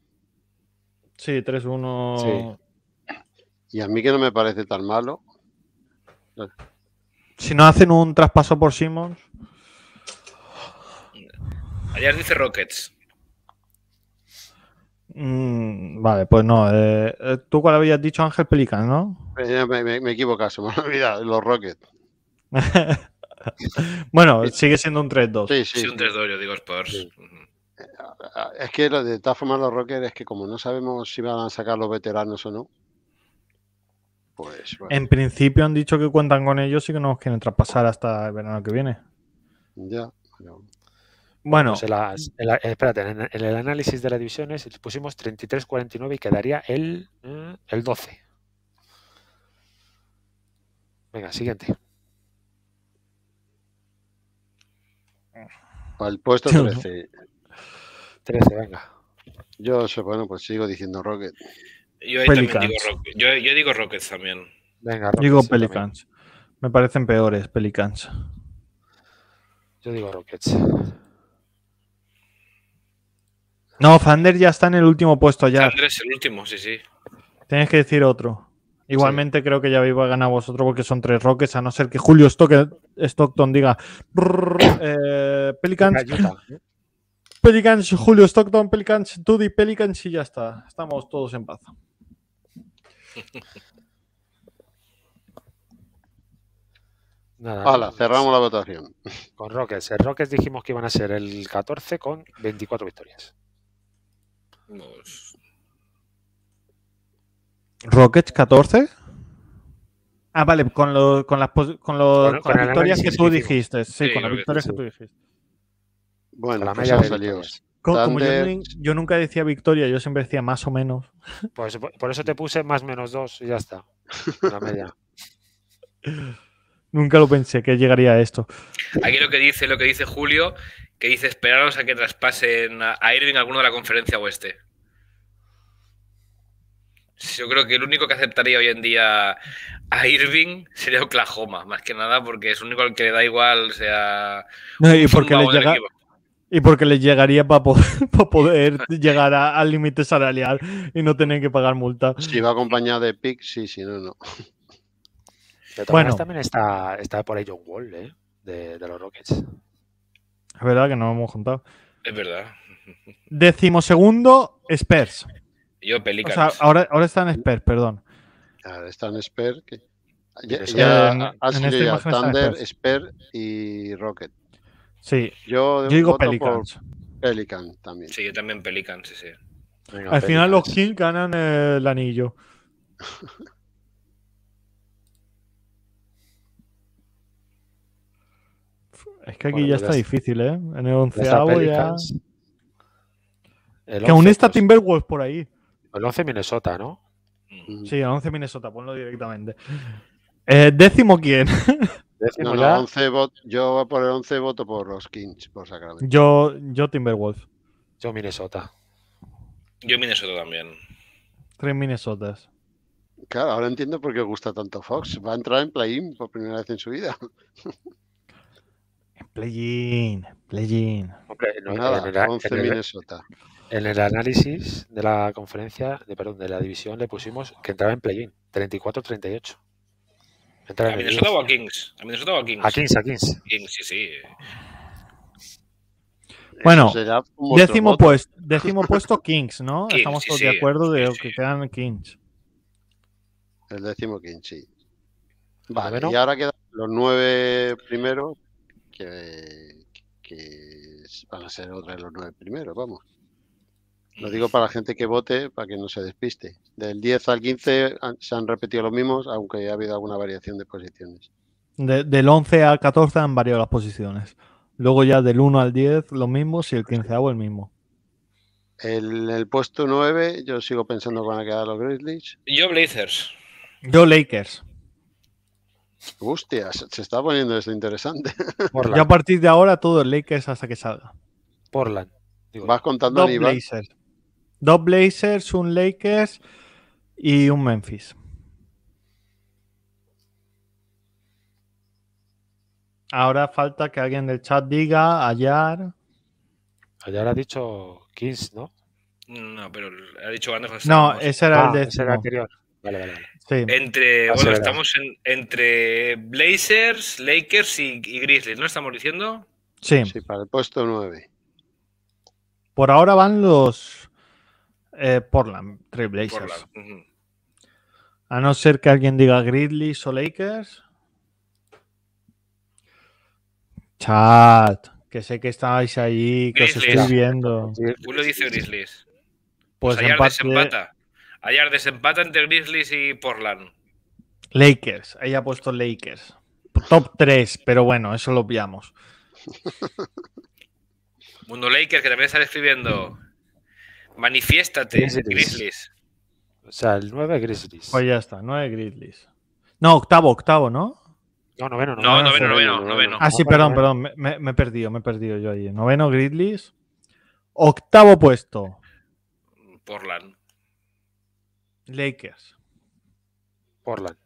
Sí, 3-1. Y a mí que no me parece tan malo. Si no hacen un traspaso por Simmons. Ayer dice Rockets. Mm, vale, pues no. Eh, eh, tú cuál habías dicho Ángel Pelican, ¿no? Eh, me, me, me se me los Rockets. bueno, sigue siendo un 3-2. Sí, sí, un 3-2, yo digo Spurs. Es que de todas formas los Rockets es que como no sabemos si van a sacar los veteranos o no, pues, en principio han dicho que cuentan con ellos y que no nos quieren traspasar hasta el verano que viene. Ya. Bueno, pues espérate, en, el análisis de las divisiones pusimos 33-49 y quedaría el, eh, el 12. Venga, siguiente. Al puesto 13. 13, venga. Yo, bueno, pues sigo diciendo Rocket. Yo, Digo Rockets. Yo, yo, digo también. Venga, digo Pelicans. Me parecen peores Pelicans. Yo digo Rockets. No, Fander ya está en el último puesto ya. Fander es el último, sí, sí. Tienes que decir otro. Igualmente creo que ya iba a ganar vosotros porque son tres Rockets, a no ser que Julio Stockton, diga eh, Pelicans. Pelicans, Julio Stockton, Pelicans, Dudy, Pelicans y ya está. Estamos todos en paz. Nada, pues, cerramos la votación. Con Rockets. El Rockets dijimos que iban a ser el 14 con 24 victorias. ¿Rockets 14? Ah, vale, con, las, victorias que tú dijiste. Sí, con las victorias que, tú dijiste. Bueno, la pues media salió yo, nunca decía victoria, yo siempre decía más o menos. Pues, por eso te puse más o menos dos y ya está. La media. nunca lo pensé que llegaría a esto. Aquí lo que dice, lo que dice Julio, que dice esperaros a que traspasen a Irving alguno de la conferencia oeste. Yo creo que el único que aceptaría hoy en día a Irving sería Oklahoma, más que nada porque es el único al que le da igual, sea. No, y porque y porque les llegaría para poder, llegar al límite salarial y no tener que pagar multa. Si va acompañado de PIC, sí, si no, no. Bueno, también está, por ahí John Wall, ¿eh? de, los Rockets. Es verdad que no hemos juntado. Es verdad. Decimosegundo, Spurs. Yo, Pelicans. O sea, ahora, ahora están Spurs, perdón. Ahora están Spurs. Ya, ya, Thunder, Spurs y Rockets. Sí. Yo, digo Pelicans. Pelican también. Sí, yo también Pelican, sí, sí. Al final los Kings ganan el anillo. es que aquí ya está difícil, ¿eh? En el onceavo ya. que aún está pues- Timberwolves por ahí. El 11 Minnesota, ¿no? Mm. Sí, el 11 Minnesota, ponlo directamente. Mm. Eh, décimo quién. no, 11 yo voy a poner 11 votos por los Kings, por Sacramento. Yo, yo Timberwolves. Yo Minnesota. Yo Minnesota también. Tres Minnesotas. Claro, ahora entiendo por qué gusta tanto Fox. Va a entrar en play por primera vez en su vida. En play-in, No, pues en el, análisis de la conferencia, de, perdón, de la división le pusimos que entraba en play-in, 34-38. ¿A Minnesota o a Kings? A Minnesota o a Kings. A Kings, a Kings. sí, sí. Bueno, décimo puesto, décimo puesto Kings, ¿no? Estamos todos de acuerdo de que quedan Kings. El décimo Kings, sí. y ahora quedan los nueve primeros que, que van a ser otra de los nueve primeros, vamos. Lo digo para la gente que vote, para que no se despiste. Del 10 al 15 se han repetido los mismos, aunque ha habido alguna variación de posiciones. del 11 al 14 han variado las posiciones. Luego ya del 1 al 10 los mismos y el 15 el mismo. El, puesto 9 yo sigo pensando que van a quedar los Grizzlies. Yo Blazers. Yo Lakers. ¡Hostia! se está poniendo esto interesante. Portland. Yo a partir de ahora todo el Lakers hasta que salga. Portland. Digo, Vas contando a Blazers. Dos Blazers, un Lakers y un Memphis. Ahora falta que alguien del chat diga Ayar. Ayar ha dicho Kings, ¿no? No, pero ha dicho Anderson. No, ese era, el ah, de... anterior. Vale, vale, vale. Entre, ah, bueno, estamos en, entre Blazers, Lakers y, Grizzlies, ¿no estamos diciendo? Sí. Sí, para el puesto 9. Por ahora van los eh, Portland Trailblazers. Blazers. A no ser que alguien diga Grizzlies o Lakers. Chat, que sé que estáis ahí, que os estoy viendo. Uno dice Grizzlies. Pues, pues ayer desempata. Ayer desempata entre Grizzlies y Portland. Lakers, ahí ha puesto Lakers. Top 3, pero bueno, eso lo obviamos. Mundo Lakers, que también está escribiendo. Manifiéstate, Grizzlies. O sea, el 9 Grizzlies. Pues ya está, 9 Grizzlies. No, octavo, octavo, ¿no? No, noveno, noveno. noveno, noveno, Ah, sí, perdón, perdón. Me, he perdido, me he perdido yo ahí. Noveno Grizzlies. Octavo puesto. Portland. Lakers. Portland.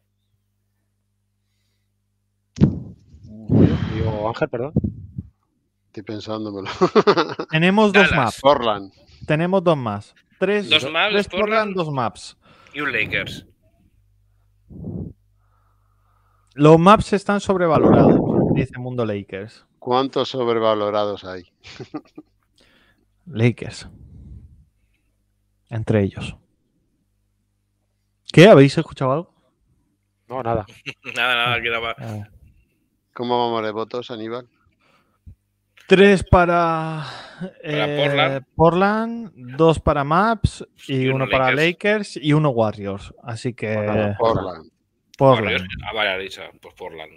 Digo, Ángel, perdón. Estoy pensándomelo. Tenemos dos más. Portland. Tenemos dos más. Tres, dos dos maps. Y un Lakers. Los maps están sobrevalorados, dice Mundo Lakers. ¿Cuántos sobrevalorados hay? Lakers. Entre ellos. ¿Qué? ¿Habéis escuchado algo? No, nada. nada, nada, nada. Ah. ¿Cómo vamos de votos, Aníbal? Tres para, eh, Portland. dos para Maps y, uno, para Lakers y uno Warriors. Así que. Portland. Portland. Ah, pues Portland.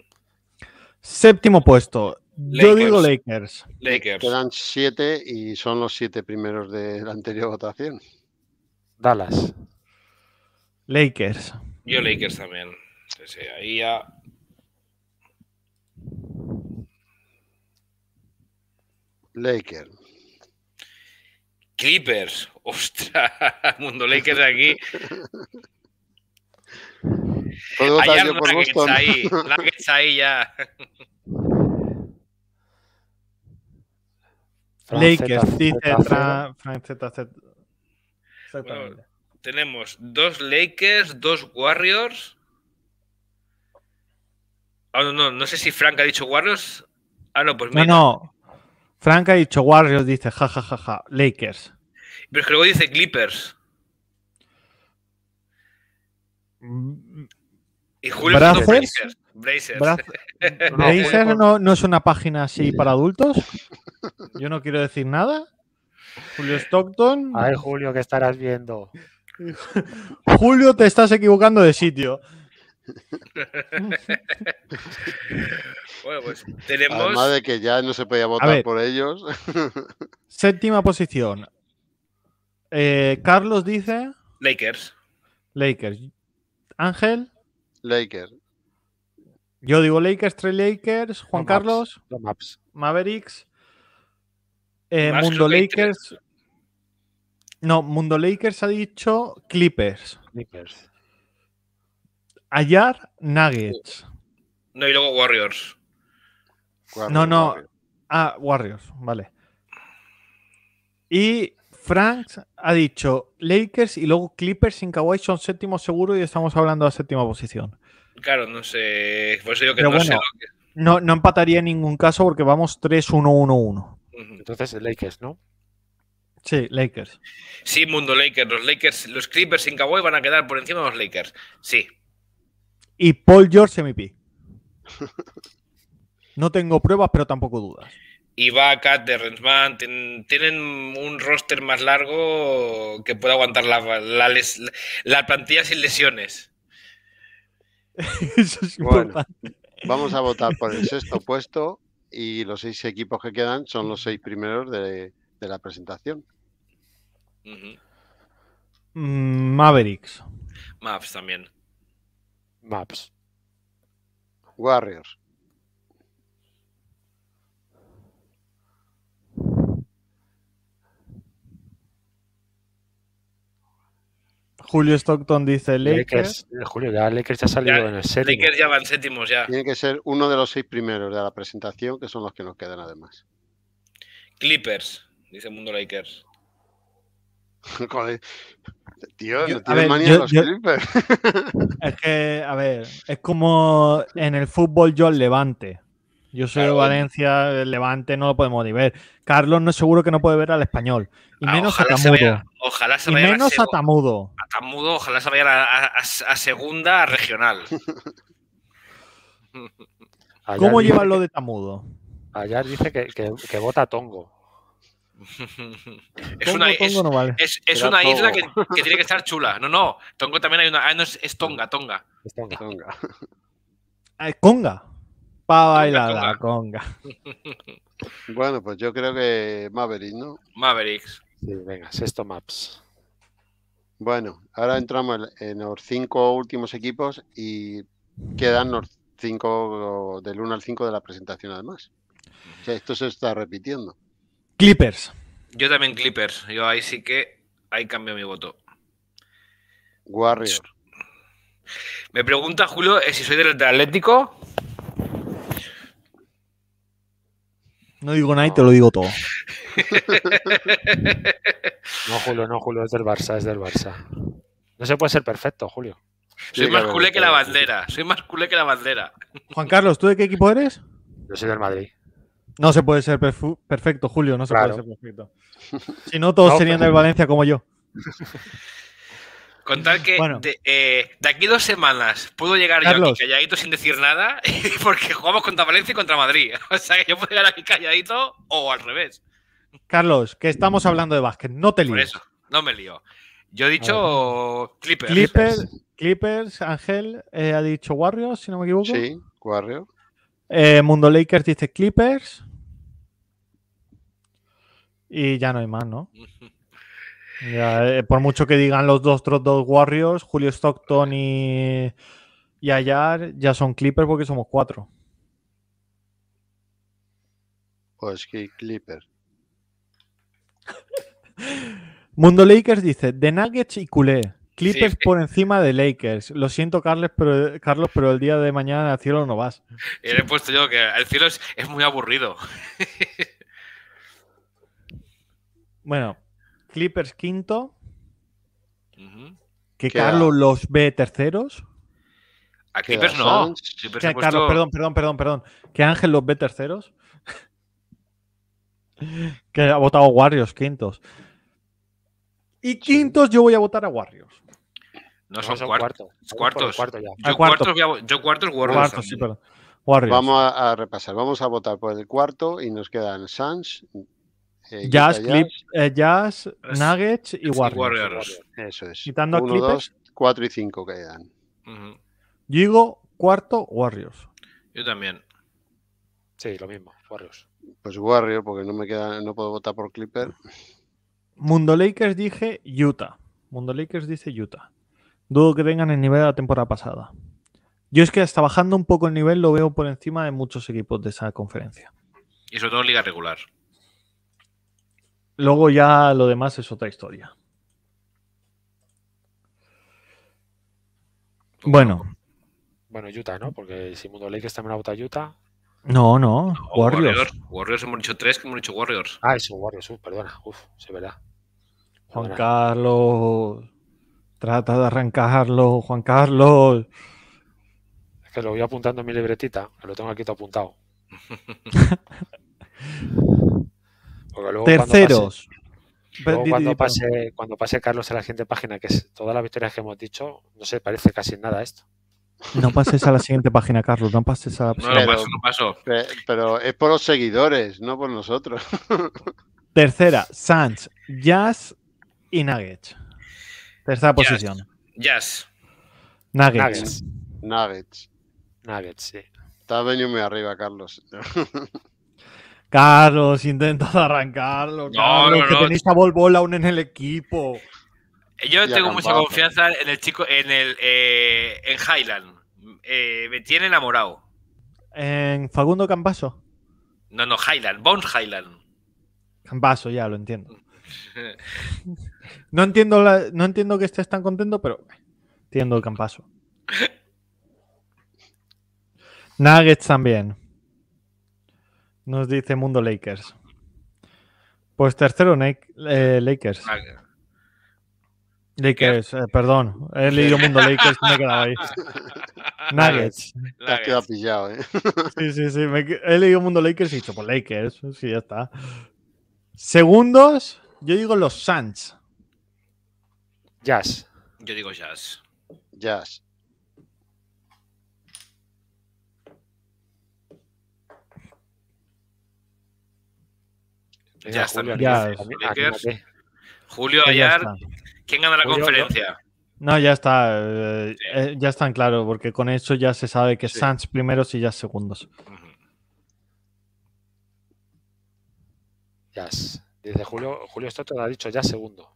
Séptimo puesto. Yo digo Lakers. Lakers. Quedan siete y son los siete primeros de la anterior votación. Dallas. Lakers. Yo Lakers también. ahí ya Lakers. Clippers, ostras, mundo Lakers aquí. Todo Hay Nuggets ahí, está ahí ya. Lakers, dice Frank Z. tenemos dos Lakers, dos Warriors. Ah, no, no, sé si Frank ha dicho Warriors. Ah, no, pues mira. no, Franca ha dicho dice jajajaja, ja, ja, ja, Lakers. Pero luego dice Clippers. Mm. Y Julio ¿Braces? No, Blazers. no, no, es una página así para adultos. Yo no quiero decir nada. Julio Stockton. A ver, Julio, ¿qué estarás viendo? Julio, te estás equivocando de sitio. bueno, pues tenemos. Además de que ya no se podía votar por ellos. séptima posición. Eh, Carlos dice. Lakers. Lakers. Ángel. Lakers. Yo digo Lakers, tres Lakers, Juan Carlos. Mavericks. Eh, Mundo Lakers. No, Mundo Lakers ha dicho Clippers. Clippers. Ayar Nuggets. No, y luego Warriors. no, no. Ah, Warriors, vale. Y Frank ha dicho Lakers y luego Clippers sin Kawhi son séptimo seguro y estamos hablando de séptima posición. Claro, no sé. que no, no empataría en ningún caso porque vamos 3-1-1-1. Entonces, Lakers, ¿no? Sí, Lakers. Sí, mundo Lakers. Los Lakers, los Clippers sin Kawhi van a quedar por encima de los Lakers. Sí, y Paul George MVP. No tengo pruebas, pero tampoco dudas. y de Rensman... tienen, un roster más largo que pueda aguantar las la, sin lesiones. bueno, Vamos a votar por el sexto puesto y los seis equipos que quedan son los seis primeros de, la presentación. Mm, Mavericks. Mavs también. Maps. Warriors. Julio Stockton dice Lakers. Eh, Julio, ya Lakers ya ha salido en el séptimo. Lakers ya van séptimos ya. Tiene que ser uno de los seis primeros de la presentación, que son los que nos quedan además. Clippers, dice Mundo Lakers. Tío, no manía los Es que, a ver, es como en el fútbol yo el Levante. Yo soy Valencia, el Levante no lo podemos ni ver. Carlos no es seguro que no puede ver al español. Y ah, menos a Tamudo. ojalá se menos a, Tamudo. A Tamudo, ojalá se vaya a, segunda regional. ¿Cómo llevan lo de Tamudo? Ayer dice que, que, que vota Tongo es una, es, una isla que, tiene que estar chula. No, no. Tongo también hay una. Ah, no, es, Tonga, Tonga. Es Tonga. Tonga. Ah, conga. Para bailar la conga. bueno, pues yo creo que Maverick, ¿no? Mavericks. Sí, venga, sexto maps. Bueno, ahora entramos en los cinco últimos equipos y quedan los cinco del 1 al 5 de la presentación además. O sea, esto se está repitiendo. Clippers. Yo también Clippers. Yo ahí sí que ahí cambio mi voto. Warrior. Me pregunta Julio eh, si soy del Atlético. No digo nada y te lo digo todo. no, Julio, no, Julio, es del Barça, es del Barça. No se puede ser perfecto, Julio. Soy más culé que la bandera. Soy más culé que la bandera. Juan Carlos, ¿tú de qué equipo eres? Yo soy del Madrid. No se puede ser perfecto, Julio, no se puede ser perfecto. Si no, todos serían del Valencia como yo. Contar que eh, de, aquí dos semanas puedo llegar yo aquí calladito sin decir nada, porque jugamos contra Valencia y contra Madrid. O sea que yo puedo llegar aquí calladito o al revés. Carlos, que estamos hablando de básquet, no te líes. no me lío. Yo he dicho Clippers. Clippers, Clippers Ángel eh, ha dicho Warriors, si no me equivoco. Sí, Warriors. Eh, Mundo Lakers dice Clippers. Y ya no hay más, ¿no? Eh, por mucho que digan los dos, dos, dos Warriors, Julio Stockton y, y Ayar, ya son Clippers porque somos cuatro. Pues que Clippers. Mundo Lakers dice The Nuggets y Culé. Clippers por encima de Lakers. Lo siento, Carlos, pero, Carlos, pero el día de mañana al cielo no vas. he puesto yo que el cielo es, muy aburrido. bueno, Clippers quinto. Que Carlos los ve terceros. A Clippers no. Carlos, perdón, perdón, perdón, perdón. Que Ángel los ve terceros. que ha votado Warriors quintos. Y quintos yo voy a votar a Warriors. No, son, cuartos. Cuartos. cuartos Yo, cuarto. cuartos yo Warriors. Sí, Warriors. Vamos a, repasar. Vamos a votar por el cuarto y nos quedan Suns, eh, Jazz, Jazz, eh, Nuggets y Warriors. Eso es. Quitando dos, cuatro y cinco quedan. Uh Yo digo cuarto Warriors. Yo también. Sí, lo mismo, Warriors. Pues Warriors, porque no me queda, no puedo votar por Clipper. Mundo Lakers dije Utah. Mundo Lakers dice Utah. Dudo que tengan el nivel de la temporada pasada. Yo es que hasta bajando un poco el nivel lo veo por encima de muchos equipos de esa conferencia. Y sobre todo en liga regular. Luego ya lo demás es otra historia. Pues bueno. Bueno, Utah, ¿no? Porque si Mundo Lakers también ha votado Utah. No, no, Warriors. Warriors. hemos dicho tres que hemos dicho Warriors. Ah, eso, Warriors, uh, perdona. Uf, se verá. Juan Carlos. Trata de arrancarlo, Juan Carlos. Es que lo voy apuntando en mi libretita, lo tengo aquí todo apuntado. Terceros. Cuando pase, cuando, pase, Carlos a la siguiente página, que es todas las victorias que hemos dicho, no se parece casi nada a esto. No pases a la siguiente página, Carlos. No pases a la No, no no paso. Pero, es por los seguidores, no por nosotros. Tercera, Sanz, Jazz y Nuggets. Tercera posición. Jazz. Nuggets. Nuggets. Nuggets. sí. Estás muy arriba, Carlos. Carlos, intentas arrancarlo. Carlos, no, que tenéis a Bol aún en el equipo. Yo tengo mucha confianza en el chico, en el eh, en Highland. Eh, me tiene enamorado. ¿En Fagundo Campaso? No, no, Highland, Bones Highland. Campaso, ya lo entiendo. No entiendo, no entiendo que estés tan contento, pero entiendo el campaso. Nuggets también. Nos dice Mundo Lakers. Pues tercero, eh, Lakers. Lakers, eh, perdón. He leído Mundo Lakers y me quedaba ahí. Nuggets. Te has quedado pillado, ¿eh? Sí, sí, sí. he leído Mundo Lakers y he dicho, pues Lakers. Sí, ya está. Segundos, yo digo los Suns. Jazz. Yo digo jazz. Jazz. Ya está. Julio, Ayar, ¿quién gana la conferencia? No, ya está. Eh, eh, ya están claro, porque con eso ya se sabe que Sanz primeros y ya segundos. Jazz. Julio, Julio Stotter ha dicho ya segundo.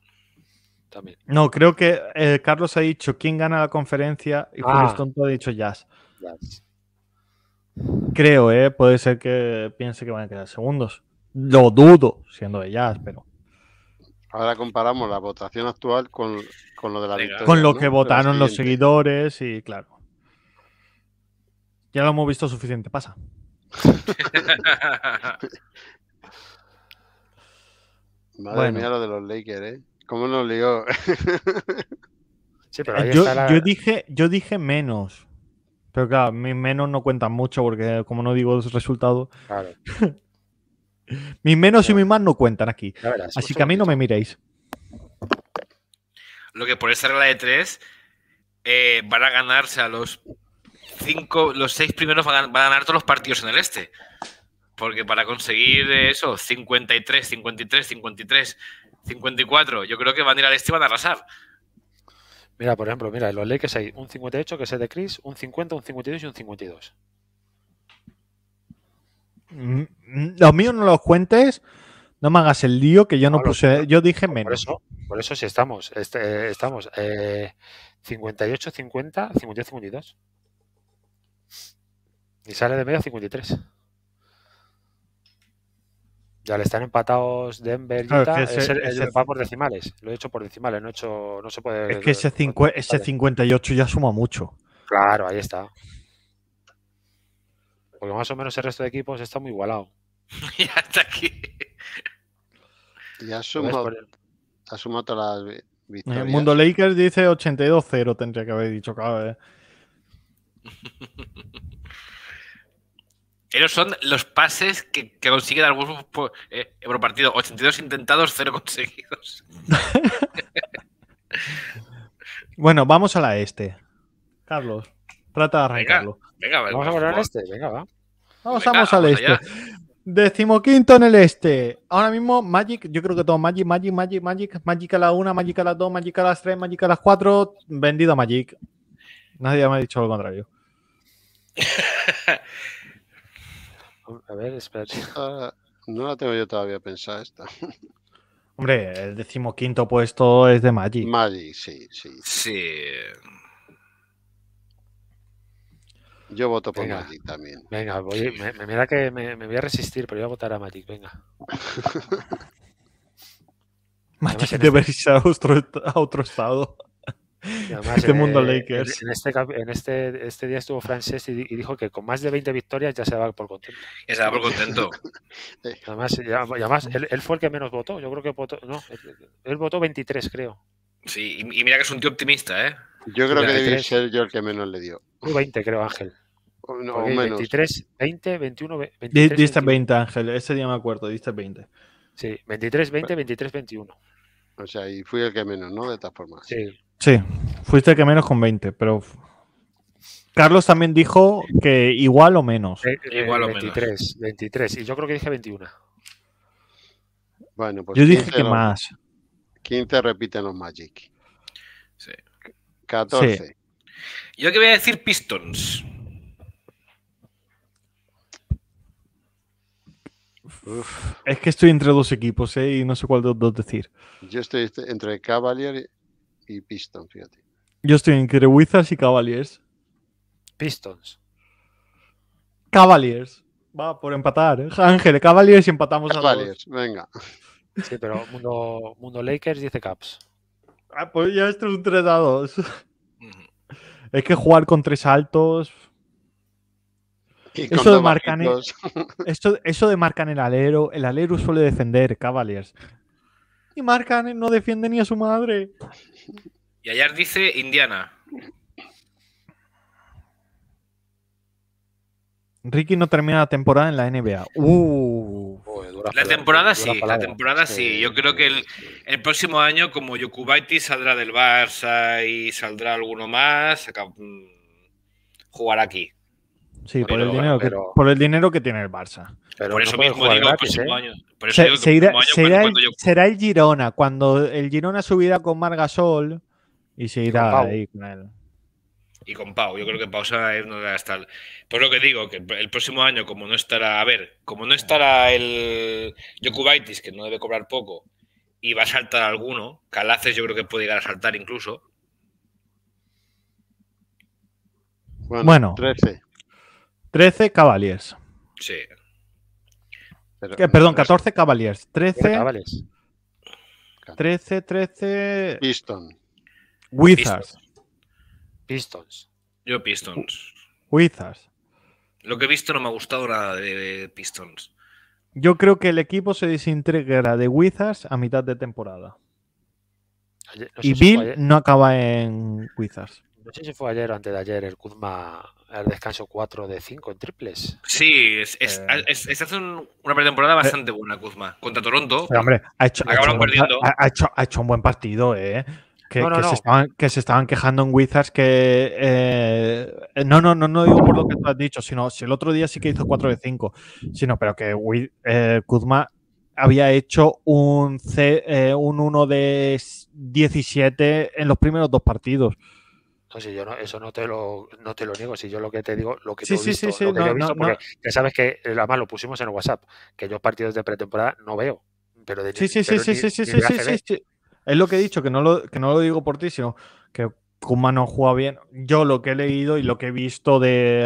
No, creo que eh, Carlos ha dicho quién gana la conferencia y por ah. esto ha dicho Jazz. Creo, ¿eh? Puede ser que piense que van a quedar segundos. Lo dudo, siendo de Jazz, pero. Ahora comparamos la votación actual con, con lo de la Con lo que votaron los seguidores y claro. Ya lo hemos visto suficiente, pasa. Madre mía lo de los Lakers, ¿eh? ¿Cómo no yo, dije, yo dije menos. Pero claro, mis menos no cuentan mucho porque como no digo los resultados. Claro. mis menos y mis más no cuentan aquí. Así que a mí no me miréis. Lo que por esta regla de tres eh, van a ganarse a los cinco, los seis primeros van a ganar todos los partidos en el este. Porque para conseguir eso, 53, 53, 53, 54, yo creo que van a ir al este y van a arrasar. Mira, por ejemplo, mira, los Lakers hay un 58 que es de Chris, un 50, un 52 y un 52. Los míos no los cuentes, no me hagas el lío que yo no, procede yo dije menos. Eso, por eso, sí estamos, estamos 58, 50, 52, 52. Y sale de medio 53. Ya le están empatados Denver y es ese, por decimales. Lo he hecho por decimales, no hecho, no se puede. Es que ese, ese 58 ya suma mucho. Claro, ahí está. Porque más o menos el resto de equipos está muy igualado. ya está aquí. Ya suma ha todas las victorias. El mundo Lakers dice 82-0, tendría que haber dicho cada eh. vez. Ellos son los pases que, consigue dar pues, eh, por, partido. 82 intentados, 0 conseguidos. bueno, vamos a la este. Carlos, trata de arrancarlo. Venga, vamos, a a al este, venga, va. Vamos, vamos al este. Decimoquinto en el este. Ahora mismo Magic, yo creo que todo Magic, Magic, Magic, Magic, Magic a la 1, Magic a las 2, Magic a las 3, Magic a las 4, vendido a Magic. Nadie me ha dicho lo contrario. A ver, espérate. no la tengo yo todavía pensada esta. Hombre, el decimoquinto puesto es de Magic Magic, sí, sí. Sí. Yo voto por Magic también. Venga, voy, me, que me, voy a resistir, pero voy a votar a Magic, venga. Magic debería este irse a otro estado. este eh, mundo Lakers. Este en, este, este, día estuvo Frances y, dijo que con más de 20 victorias ya se va por contento. Ya se va por contento. además, él, fue el que menos votó. Yo creo que votó. No, él, votó 23, creo. Sí, y, mira que es un tío optimista, ¿eh? Yo creo que debí ser yo el que menos le dio. 20, creo, Ángel. No, 23, 20, 21, 23. Diste 20, Ángel. Ese día me acuerdo, diste 20. Sí, 23, 20, 23, 21. O sea, y fui el que menos, ¿no? De todas formas. Sí. Sí, fuiste el que menos con 20, pero. Carlos también dijo que igual o menos. Eh, eh, igual o 23, menos. 23. Y yo creo que dije 21. Bueno, pues. Yo dije que más. 15 repiten los Magic. Sí. 14. Yo que voy a decir Pistons. Es que estoy entre dos equipos ¿eh? y no sé cuál de los dos decir. Yo estoy este, entre Cavalier y Pistons, fíjate. Yo estoy entre Wizards y Cavaliers. Pistons. Cavaliers. Va por empatar. ¿eh? Ángel, Cavaliers y empatamos Cavaliers, Cavaliers, venga. Sí, pero mundo, mundo Lakers dice Caps. Ah, pues ya esto es un 3 a 2. Es que jugar con tres altos. Eso de, marcan, esto, eso de el alero, el alero suele defender, Cavaliers. Y marcan, no defiende ni a su madre. Y ayer dice Indiana. Ricky no termina la temporada en la NBA. Uh. La temporada sí, la temporada sí. Yo creo que el, el próximo año, como Yokubaiti saldrá del Barça y saldrá alguno más, mm, jugará aquí. Sí, por, el, dinero que, por el dinero que tiene el Barça. por eso mismo digo será, el, Girona. Cuando el Girona subirá con Margasol y se irá ahí con él. Y con Pau, yo creo que Pau será Por lo que digo, que el próximo año, como no estará, a ver, como no estará el Yokubaitis que no debe cobrar poco, y va a saltar alguno, Calaces yo creo que puede llegar a saltar incluso. Bueno, bueno 13 Cavaliers. Sí. perdón, 14 Cavaliers. 13. Cavaliers. 13, 13. Pistons. Wizards. Pistons. Yo Pistons. Wizards. Lo que he visto no me ha gustado nada de Pistons. Yo creo que el equipo se desintegra de Wizards a mitad de temporada. y Bill no acaba en Wizards no sé si fue ayer o antes de ayer, el Kuzma al descanso 4 de 5 en triples. Sí, es, hace eh. una pretemporada eh. bastante buena, Kuzma. Contra Toronto. hombre, ha hecho, un buen partido, eh. Que, Se estaban, quejando en Wizards que... no, no, no, no digo por lo que tú has dicho, sino si el otro día sí que hizo 4 de 5, sino pero que Kuzma había hecho un, C, un 1 de 17 en los primeros dos partidos yo no, eso no te lo, no te lo niego. Si yo lo que te digo, lo que sí, sí, lo que he visto, porque ya sabes que eh, además lo pusimos en WhatsApp, que yo partidos de pretemporada no veo. Pero sí, sí, sí, sí, sí, sí, Es lo que he dicho, que no lo, que no lo digo por ti, sino que Kuma no juega bien. Yo lo que he leído y lo que he visto de,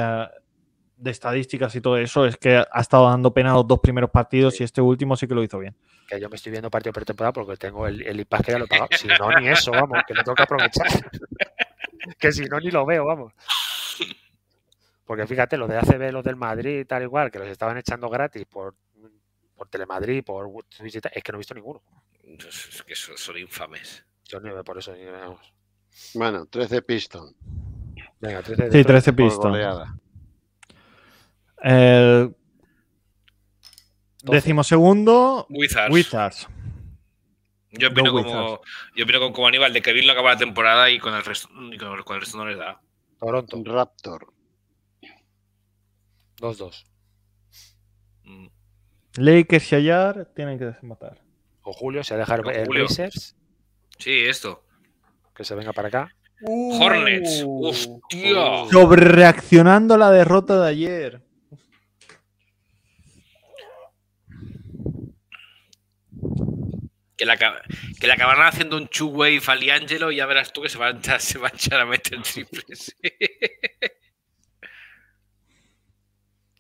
estadísticas y todo eso es que ha estado dando pena los dos primeros partidos y este último sí que lo hizo bien. Que yo me estoy viendo partido pretemporada porque tengo el, el que ya lo he pagado. Si no, ni eso, vamos, que no tengo que aprovechar. que si no ni lo veo, vamos. Porque fíjate, los de ACB, los del Madrid, tal igual, que los estaban echando gratis por, por Telemadrid, por es que no he visto ninguno. Pues es que son, infames. Yo no por eso Bueno, 13 pistons Venga, 13 de sí, 13 pistons Décimo segundo, Wizards. Wizards. Yo opino, como, Aníbal, de que Bill no acaba la temporada y con el resto, con, el resto no le da. Toronto. Raptor. 2-2. Mm. Lakers y Ayar tienen que desmatar. O Julio, se dejado el Blazers. Sí, esto. Que se venga para acá. Hornets. Hostia. Sobre la derrota de ayer. Que la, que acabarán haciendo un Chu wave a Liangelo y ya verás tú que se va, a, se a echar a meter triples.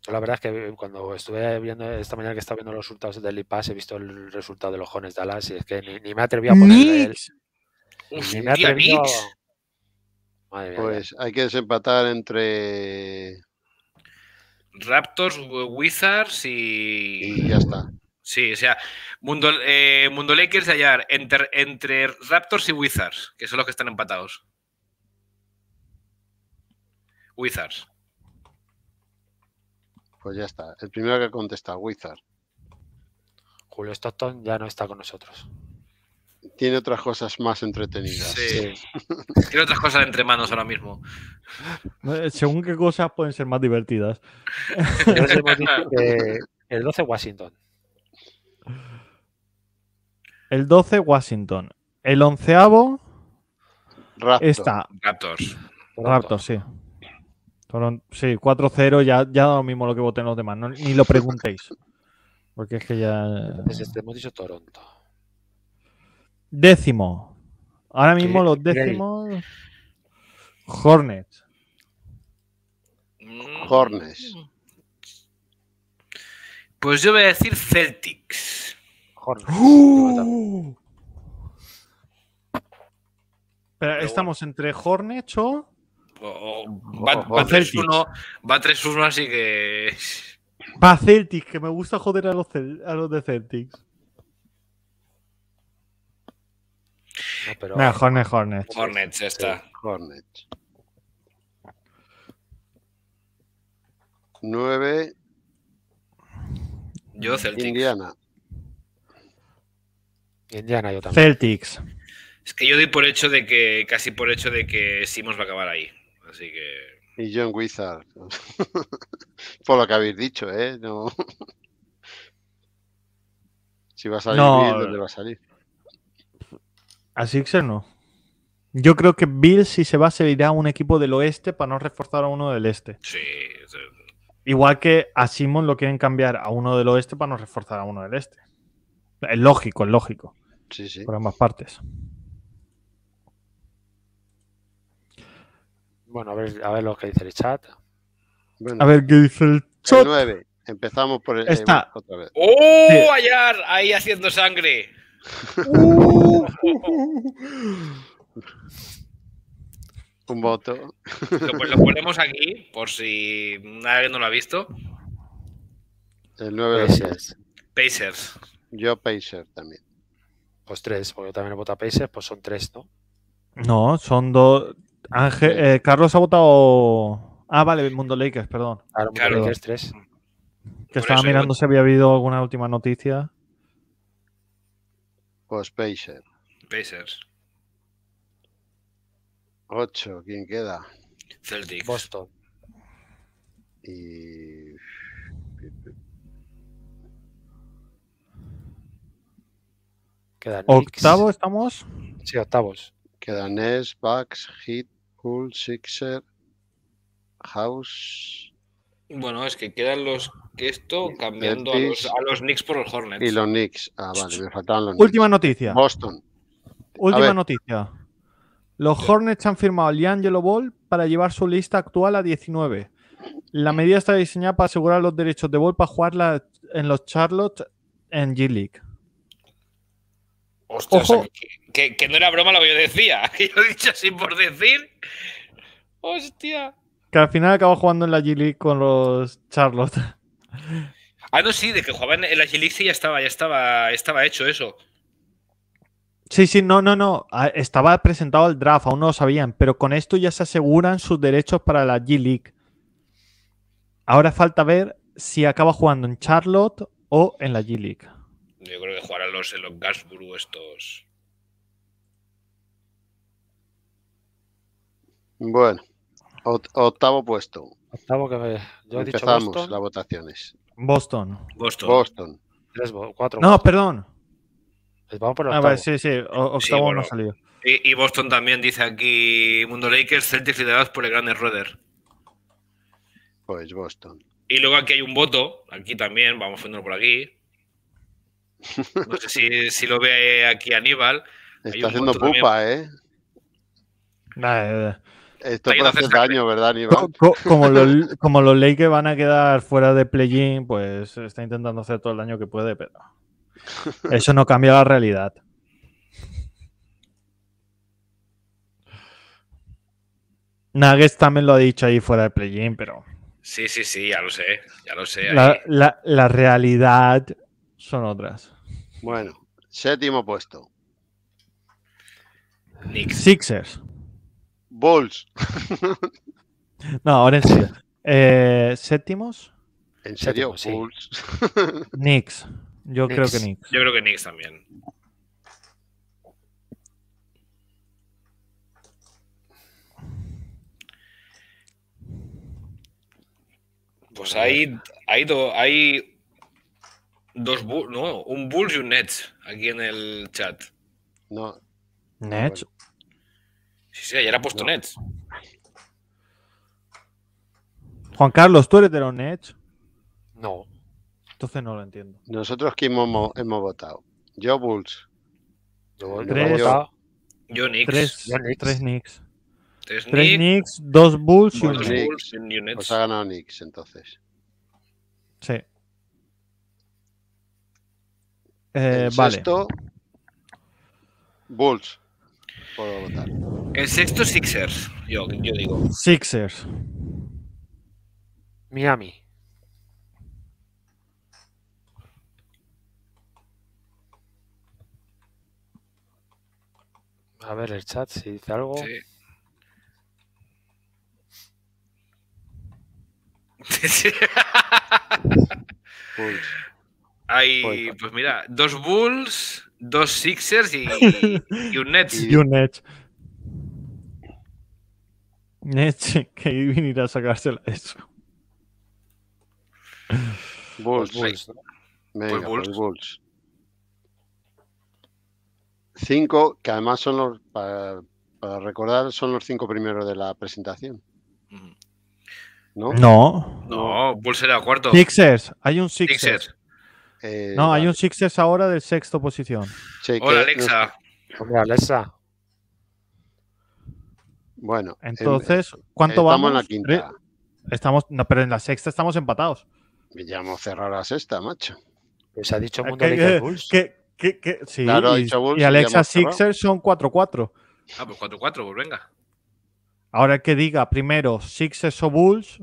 La verdad es que eh, cuando estuve viendo esta mañana que estaba viendo los resultados del IPAS, he visto el resultado de los Jones Dallas y es que ni, me atreví a ponerle Ni me pues hay que desempatar entre Raptors, Wizards y. Y ya está. Sí, o sea, Mundo, eh, Mundo Lakers hallar entre, entre Raptors y Wizards, que son los que están empatados. Wizards. Pues ya está. El primero que contesta, Wizard. Julio Stockton ya no está con nosotros. Tiene otras cosas más entretenidas. Sí. Tiene otras cosas entre manos ahora mismo. Eh, según qué cosas pueden ser más divertidas. el 12 Washington. El 12, Washington. El onceavo Raptor. está. Raptors. Raptors, sí. Sí, 4-0, ya, ya da lo mismo lo que voten los demás, ni lo preguntéis. Porque es que ya. Este, hemos dicho Toronto. Décimo. Ahora mismo los décimos. Hornets. Mm. Hornets. Pues yo voy a decir Celtics mejor. ¡Oh! Pero estamos entre Hornet o. va, 3-1, va 3-1, así que. Va Celtics, que me gusta joder a los, a los de Celtics. No, pero... no, Hornets, Hornets. Hornets, está. Hornets. 9. Yo, Celtics. Indiana. Celtics. Es que yo doy por hecho de que, casi por hecho de que Simons va a acabar ahí. Así que. Y John Wizard. por lo que habéis dicho, ¿eh? No. si va a salir no. ¿dónde va a salir? A Sixer no. Yo creo que Bill, si se va, se irá a un equipo del oeste para no reforzar a uno del este. Sí. Igual que a Simons lo quieren cambiar a uno del oeste para no reforzar a uno del este. Es lógico, es lógico. Sí, Por ambas partes. Bueno, a ver, a ver lo que dice el chat. a ver qué dice el chat. El 9. Empezamos por el. Está. otra vez. ¡Oh! Ayar, ahí haciendo sangre. Un voto. pues lo ponemos aquí, por si nadie no lo ha visto. El 9 Pacers. Yo Pacers también. Pues tres, porque también he votado Pacers, pues son tres, ¿no? No, son dos. Ángel, eh, Carlos ha votado. Ah, vale, Mundo Lakers, perdón. Claro, tres. Que estaba mirando si había habido alguna última noticia. Pues Pacers. Pacers. Ocho, ¿quién queda? Celtic. Boston. Y ¿Octavos ¿Octavo estamos? Sí, octavos. Quedan es Bucks, Heat, Hull, Sixer, House. Bueno, es que quedan los que esto cambiando a los, Knicks por los Hornets. Y los Knicks. Ah, vale, me los Última noticia. Boston. Última noticia. Los Hornets han firmado a Liangelo Ball para llevar su lista actual a 19. La medida está diseñada para asegurar los derechos de Ball para jugarla en los Charlotte en G-League. Que, no era broma lo que yo decía. Que yo he dicho así por decir. Hostia. Que al final acabó jugando en la G League con los Charlotte. Ah, no, sí, de que jugaba en la G League sí ya estaba, ya estaba, estaba hecho eso. Sí, sí, no, no, no. Ah, estaba presentado al draft, aún no lo sabían, pero con esto ya se aseguran sus derechos para la G League. Ahora falta ver si acaba jugando en Charlotte o en la G League. Yo creo que jugarán los, los estos. Bueno, octavo puesto. Octavo que Empezamos las votaciones. Boston. Boston. Boston. no, perdón. Pues vamos por octavo. Y, Boston también dice aquí Mundo Lakers, Celtics liderados por el gran Roder. Pues Boston. Y luego aquí hay un voto, aquí también, vamos ponerlo por aquí. No sé si, lo ve aquí Aníbal. Está haciendo pupa, ¿eh? eh, eh. Esto puede hacer daño, ¿verdad, Aníbal? Como, los, como los van a quedar fuera de play-in, pues está intentando hacer todo el daño que puede, pero eso no cambia la realidad. Nuggets también lo ha dicho ahí fuera de play pero... Sí, sí, sí, ya lo sé, la, la realidad son otras. Bueno, séptimo puesto. Knicks. Sixers. Bulls. no, ahora en serio. Eh, ¿Séptimos? ¿En serio? Bulls. Knicks. Yo creo que Knicks. Yo creo que Knicks también. Pues hay, hay, dos, hay dos Bulls, no, un Bulls y un Nets aquí en el chat. No. ¿Nets? Sí, sí, ayer ha puesto Nets. Juan Carlos, ¿tú eres de los Nets? No. Entonces no lo entiendo. ¿Nosotros quién hemos, votado? Yo Bulls. Yo, tres, yo, Tres, yo Tres Tres, dos Bulls y un Nets y pues ha ganado Knicks entonces. Sí. Eh, sexto, vale. Bulls. Puedo votar. El sexto, Sixers. Yo, yo digo. Sixers. Miami. A ver el chat si dice algo. Sí. Bulls. Hay, pues mira, dos Bulls, dos Sixers y, un Nets. un Nets. Nets, que viniera a sacarse eso. Bulls, pues pues, pues Bulls. Venga, Bulls. Cinco, que además son los, para, recordar, son los cinco primeros de la presentación. ¿No? No. No, Bulls era cuarto. Sixers, hay un Sixers. Eh, no, hay un Sixers ahora del sexto posición. Hola, Alexa. Hola, Alexa. Bueno. Entonces, eh, ¿cuánto vamos? Estamos en la quinta. Estamos, no, pero en la sexta estamos empatados. Ya hemos cerrado la sexta, macho. Pues ha dicho eh, Mundo que, Bulls. sí, y, dicho Bulls, y Alexa Sixers son 4-4. Ah, pues 4-4, pues venga. Ahora que diga primero Sixers o Bulls.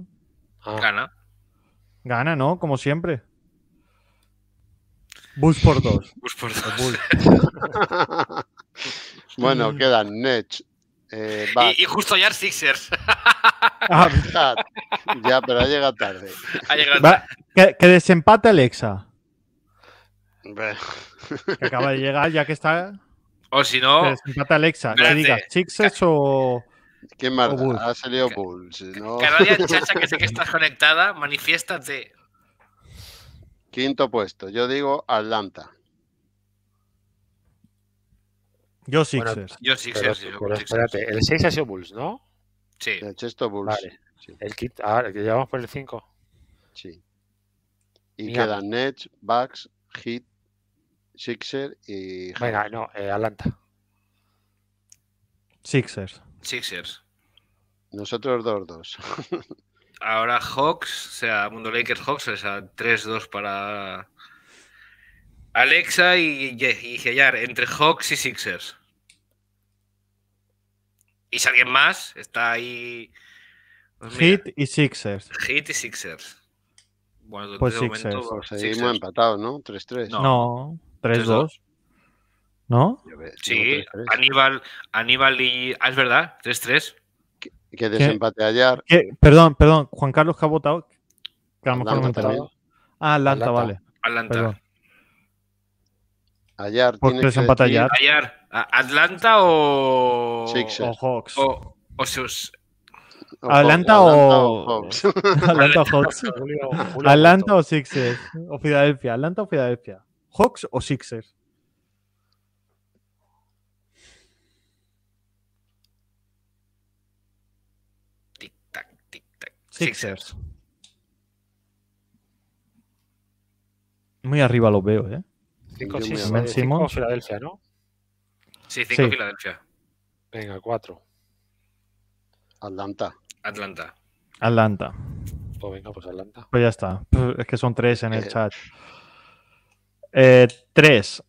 Ah. Gana. Gana, ¿no? Como siempre. Bulls por dos. Bulls por dos. bueno, quedan Nets. Eh, y, justo ya Sixers. Ah. ya, pero ha llegado tarde. Ha llegado tarde. Que, desempate Alexa. Que acaba de llegar, ya que está. O si no. Que desempate Alexa. Que diga Sixers o. qué más? Ha salido Bulls. ¿no? Carolina Chacha, que sé que estás conectada, manifiéstate. Quinto puesto, yo digo Atlanta. Yo Sixers. yo Sixers. Espérate, el 6 ha sido Bulls, ¿no? Sí. El sexto Bulls. Vale. El kit, ahora que llevamos por el 5. Sí. Y quedan Nets, Bucks, Heat, Sixers y. Venga, no, eh, Atlanta. Sixers. Sixers. Nosotros dos, dos. ahora Hawks, o sea, Mundo Lakers Hawks, o sea, 3-2 para Alexa y, y, Gellar, entre Hawks y Sixers. Y si alguien más, está ahí. Pues Hit y Sixers. Hit y Sixers. Bueno, pues de Sixers. Momento, pues seguimos Sixers. empatado, ¿no? 3-3. ¿no? 3-3. No, 3-2. ¿No? Sí, Aníbal, Aníbal y. Ah, es verdad, 3-3 que desempate ¿Qué? ayer. Perdón, perdón, Juan Carlos que ha votado. Que a lo mejor Atlanta Ah, Atlanta, vale. Atlanta. Perdón. Ayer. Por desempate ayer. ¿Atlanta o. O Hawks. O, o Atlanta, o... Atlanta o Hawks. Atlanta o Sixers. O Filadelfia. Atlanta o Filadelfia. Hawks o Sixers. Sixers. Muy arriba los veo, ¿eh? 5 Filadelfia, ¿no? Sí, 5 sí. Filadelfia. Venga, 4. Atlanta. Atlanta. Atlanta. Pues venga, pues Atlanta. Pues ya está. Es que son 3 en el eh. chat. 3. Eh,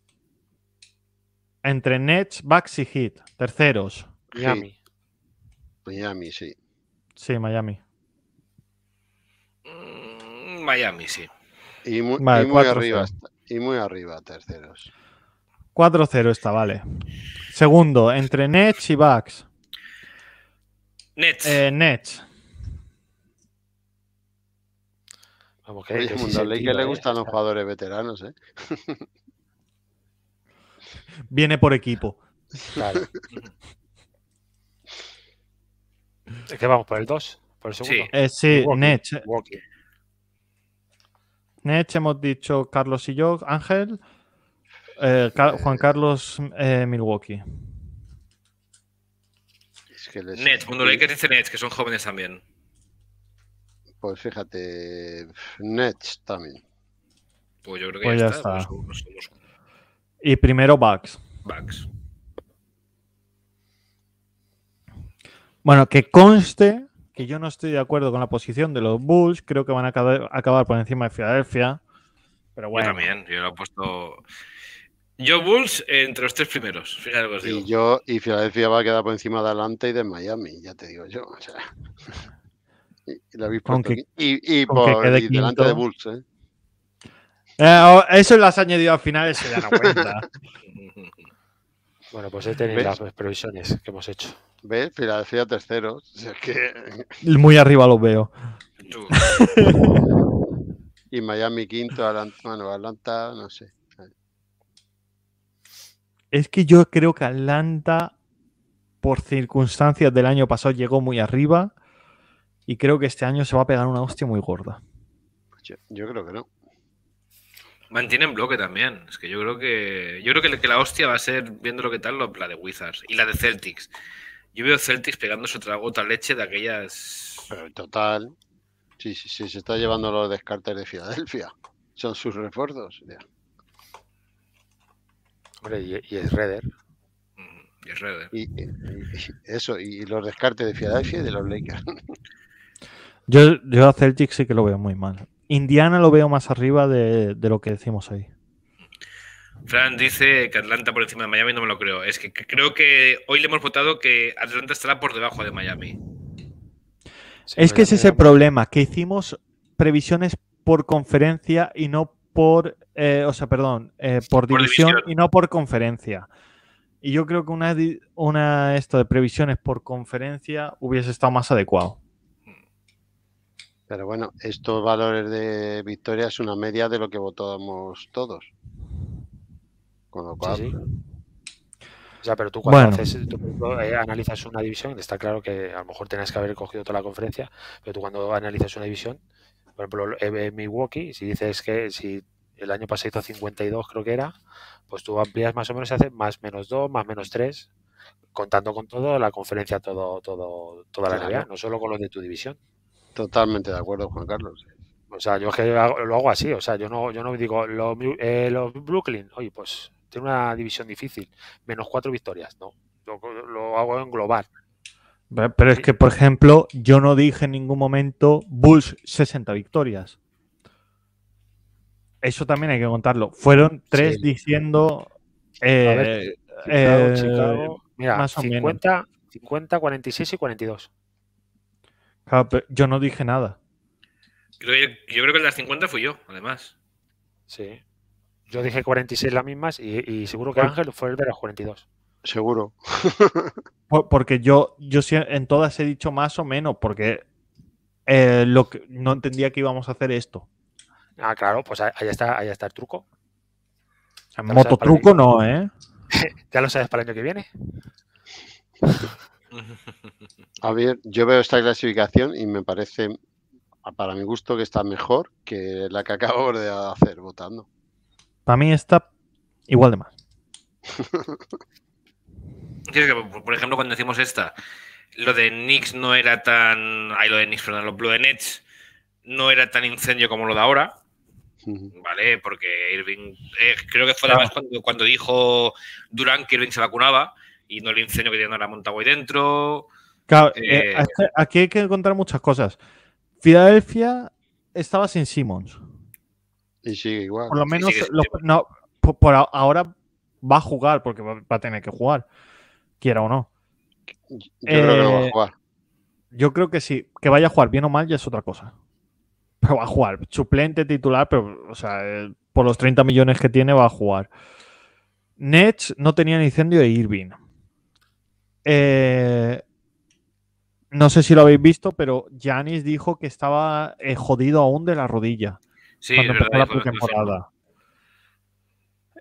Entre Nets, Bucks y Heat. Terceros. Miami. Miami, sí. Sí, Miami. Miami, sí. Y muy, arriba, y muy arriba, terceros. 4-0 está, vale. Segundo, entre Nets y Bucks. Nets. Eh, Nets. Vamos, que, mundo, que le gustan ¿eh? los jugadores veteranos, ¿eh? Viene por equipo. Claro. es que vamos por el 2, por el segundo. Sí, eh, Nets. Nets, hemos dicho Carlos y yo, Ángel, eh, eh, Juan Carlos eh, Milwaukee. Es que les... Nets, cuando que dice Nets, que son jóvenes también. Pues fíjate, Nets también. Pues yo creo que pues ya, está. y primero Bugs Bugs Bueno, que conste que yo no estoy de acuerdo con la posición de los Bulls. Creo que van a acabar por encima de Filadelfia. Pero bueno. Yo también, yo lo he puesto. Yo Bulls entre los tres primeros. Y yo y Filadelfia va a quedar por encima de adelante y de Miami, ya te digo yo. y, por delante de Bulls, ¿eh? Eh, oh, eso lo has añadido al final, se dan cuenta. bueno, pues he tenido las previsiones que hemos hecho. ¿Ves? Filadelfia tercero. O es que... Muy arriba los veo. y Miami quinto, Atlanta, bueno, Atlanta, no sé. Es que yo creo que Atlanta, por circunstancias del año pasado, llegó muy arriba y creo que este año se va a pegar una hostia muy gorda. Pues yo, creo que no. Mantienen bloque también. Es que yo creo que yo creo que la hostia va a ser, viendo lo que tal, la de Wizards y la de Celtics. Yo veo Celtics pegándose otra gota leche de aquellas. total. Sí, sí, sí, se está llevando los descartes de Filadelfia. Son sus refuerzos. y, es Redder. Mm, y, es Redder. Y, eso, y los descartes de Filadelfia y de los Lakers. Yo, yo a Celtics sí que lo veo muy mal. Indiana lo veo más arriba de lo que decimos ahí. Fran dice que Atlanta por encima de Miami, no me lo creo. Es que, creo que hoy le hemos votado que Atlanta estará por debajo de Miami. es que ese es el problema, que hicimos previsiones por conferencia y no por, eh, o sea, perdón, eh, por, división y no por conferencia. Y yo creo que una, una esto de previsiones por conferencia hubiese estado más adecuado. Pero bueno, estos valores de victoria es una media de lo que votamos todos. Pues, pero tú cuando eh, analizas una división, está claro que a lo mejor tenías que haber cogido toda la conferencia, pero tú cuando analizas una división, por ejemplo, eh, eh, Milwaukee, si dices que si el año pasado hizo 52, creo que era, pues tú amplias más o menos, hace más menos 2, más menos 3, contando con todo, la conferencia, todo, todo, toda la claro. no solo con los de tu división. Totalmente de acuerdo, Juan Carlos. O sea, yo es que lo hago así, o sea, yo no, yo no digo los Brooklyn, oye, pues una división difícil. Menos cuatro victorias, ¿no? lo hago en global Pero es que, por ejemplo, yo no dije en ningún momento Bulls 60 victorias. Eso también hay que contarlo. Fueron tres diciendo. Eh, eh Mira, 50, 50, 46 y 42. yo no dije nada. yo creo que de las 50 fui yo, además. Sí. Yo dije 46 las mismas y, seguro que Ángel fue el de los 42. Seguro. porque yo, yo en todas he dicho más o menos, porque eh, lo que, no entendía que íbamos a hacer esto. Ah, claro, pues ahí está, ahí está el truco. Mototruco no, ¿eh? ya lo sabes para el año que viene. A ver, yo veo esta clasificación y me parece, para mi gusto, que está mejor que la que acabo de hacer votando. Para mí está igual de mal. por ejemplo, cuando decimos esta, lo de Nix no era tan. Ay, lo de Nix, perdón, lo de Nets no era tan incendio como lo de ahora. ¿Vale? Porque Irving. Eh, creo que fue además cuando, dijo Durán que Irving se vacunaba y no el incendio que tenía la Montaguay dentro. Claro, eh, eh, aquí hay que encontrar muchas cosas. Filadelfia estaba sin Simmons igual. Por lo menos, por, ahora va a jugar, porque va, a tener que jugar, quiera o no. Eh, yo creo que sí. Que vaya a jugar bien o mal ya es otra cosa. Pero va a jugar. Suplente, titular, pero, o sea, por los 30 millones que tiene va a jugar. Nets no tenía incendio de Irving. Eh, no sé si lo habéis visto, pero Janis dijo que estaba eh, jodido aún de la rodilla sí, cuando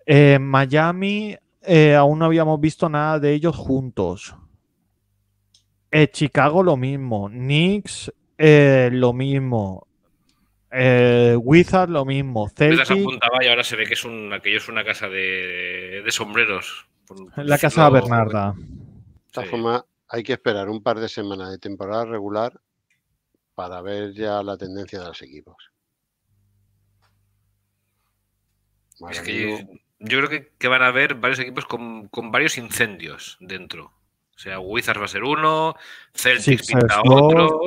eh, Miami eh, aún no habíamos visto nada de ellos juntos. Eh, Chicago lo mismo. Knicks lo mismo. Wizard, lo mismo. Celtics, apuntaba y ahora se ve que es un, aquello es una casa de, sombreros. La casa de Bernarda. De esta forma, hay que esperar un par de semanas de temporada regular para ver ya la tendencia de los equipos. Es que yo, creo que, van a haber varios equipos con, varios incendios dentro. O sea, Wizards va a ser uno, Celtics pinta otro,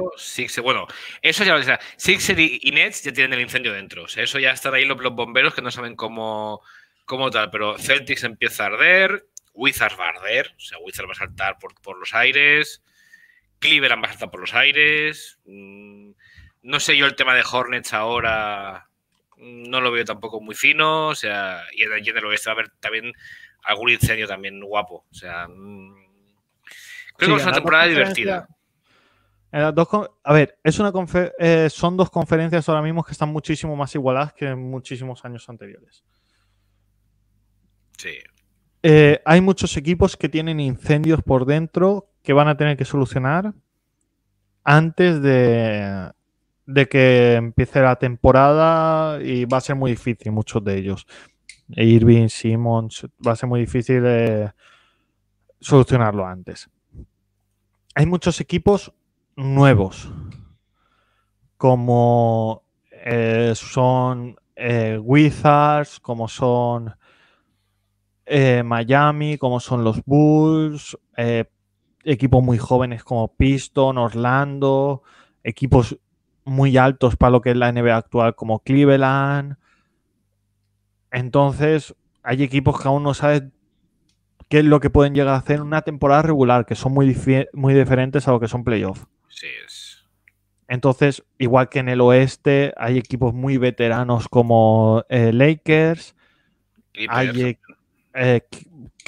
bueno, eso ya, lo sea, Sixers y, Nets ya tienen el incendio dentro. O sea, eso ya están ahí los, bomberos que no saben cómo, cómo tal, pero Celtics empieza a arder, Wizards va a arder, o sea, Wizards va a saltar por, los aires, Cleveland va a saltar por los aires. Mm, no sé yo el tema de Hornets ahora no lo veo tampoco muy fino, o sea, y en, el oeste va a haber también algún incendio también guapo, o sea, mm, creo que es una temporada divertida. a ver, es una eh, son dos conferencias ahora mismo que están muchísimo más igualadas que en muchísimos años anteriores. Sí. Eh, hay muchos equipos que tienen incendios por dentro que van a tener que solucionar antes de, de que empiece la temporada y va a ser muy difícil muchos de ellos. Irving, Simmons, va a ser muy difícil eh, solucionarlo antes. Hay muchos equipos nuevos, como eh, son eh, Wizards, como son Miami, como son los Bulls, equipos muy jóvenes como Piston, Orlando, equipos muy altos para lo que es la NBA actual, como Cleveland. Entonces, hay equipos que aún no saben qué es lo que pueden llegar a hacer en una temporada regular, que son muy, muy diferentes a lo que son playoffs. Entonces, igual que en el oeste, hay equipos muy veteranos como eh, Lakers,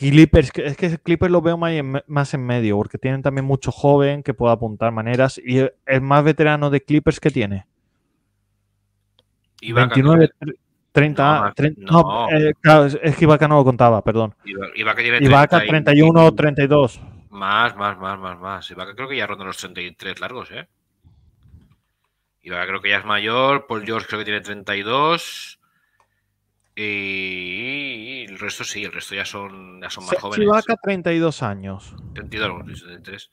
Clippers, es que Clippers lo veo más en, medio, porque tienen también mucho joven que puede apuntar maneras. ¿Y el más veterano de Clippers que tiene? 29, 30, no, es que no lo contaba, perdón. Ibaka, 31 o 32. Más, más, más, más, más. creo que ya ronda los 33 largos, ¿eh? Ibaka creo que ya es mayor. Paul George creo que tiene 32. Y el resto sí, el resto ya son, ya son más jóvenes. 32 años. 32, 33.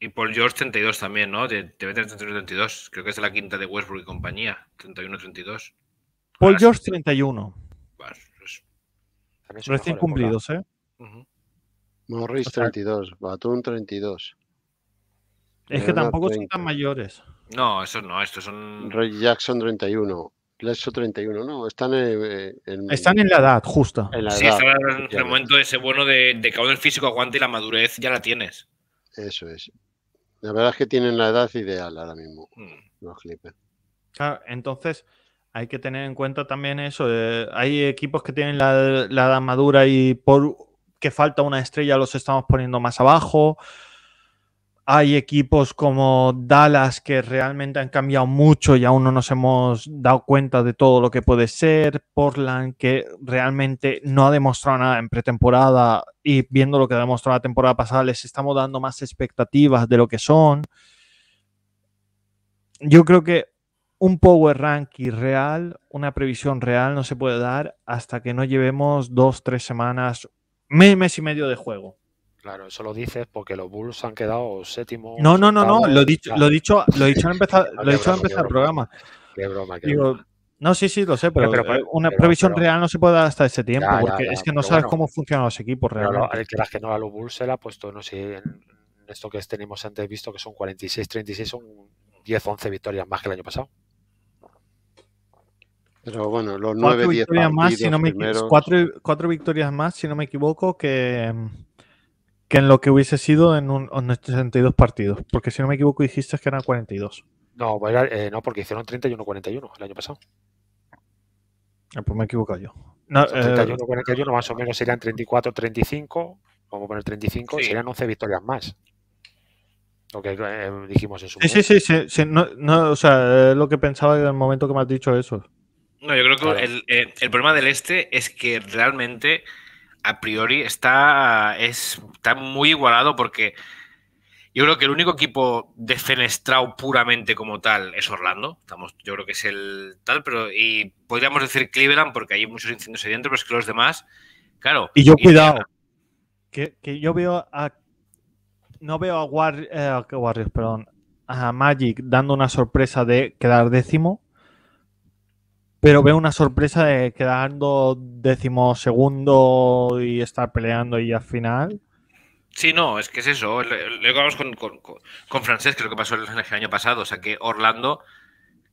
Y Paul George, 32 también, ¿no? Te, meten 32. Creo que es de la quinta de Westbrook y compañía. 31, 32. Paul George, 31. Bueno, pues... Recién cumplidos, ¿eh? Morris, 32. Batum, 32. Es que tampoco son tan mayores. No, esos no, estos son. Ray Jackson 31, 31, ¿no? Están eh, eh, en, están en la edad, justo. En en el momento ese bueno de, de que el físico aguante y la madurez ya la tienes. Eso es. La verdad es que tienen la edad ideal ahora mismo, los mm. entonces hay que tener en cuenta también eso. Eh, hay equipos que tienen la, la edad madura y por que falta una estrella los estamos poniendo más abajo hay equipos como Dallas que realmente han cambiado mucho y aún no nos hemos dado cuenta de todo lo que puede ser. Portland que realmente no ha demostrado nada en pretemporada y viendo lo que demostró la temporada pasada les estamos dando más expectativas de lo que son. Yo creo que un power ranking real, una previsión real no se puede dar hasta que no llevemos dos, tres semanas, mes, mes y medio de juego. Claro, eso lo dices porque los Bulls han quedado séptimo. No, no, no, no, lo he dicho, lo dicho, lo dicho al empezar, lo dicho empezar el programa. Qué broma, No, sí, sí, lo sé, pero, eh, una previsión real no se puede dar hasta ese tiempo, porque es que no sabes cómo funcionan los equipos realmente. el que las que no los Bulls se la ha puesto, no sé, en esto que tenemos antes visto, que son 46-36, son 10-11 victorias más que el año pasado. Pero bueno, los 9-10 cuatro victorias más, si no me equivoco, que, que en lo que hubiese sido en, un, 62 partidos. Porque si no me equivoco, dijiste que eran 42. No, eh, no porque hicieron 31-41 el año pasado. Ah, pues me he equivocado yo. 31-41 eh, más o menos serían 34-35. Vamos a poner 35, serían 11 victorias más lo que eh, dijimos en su sí, momento. Sí, sí, sí, no, o sea, es lo que pensaba en el momento que me has dicho eso. No, yo creo que el, el, problema del este es que realmente a priori está, es, está muy igualado porque yo creo que el único equipo defenestrado puramente como tal es Orlando. Estamos, yo creo que es el tal, pero y podríamos decir Cleveland porque hay muchos incendios ahí dentro, pero es que los demás, claro. Y yo, cuidado, que, yo veo a. No veo eh, a Warriors, perdón, a Magic dando una sorpresa de quedar décimo pero veo una sorpresa de quedando segundo y estar peleando y al final. Sí, no, es que es eso. Lo hablamos con, con, Francés, que es lo que pasó el, año pasado. O sea, que Orlando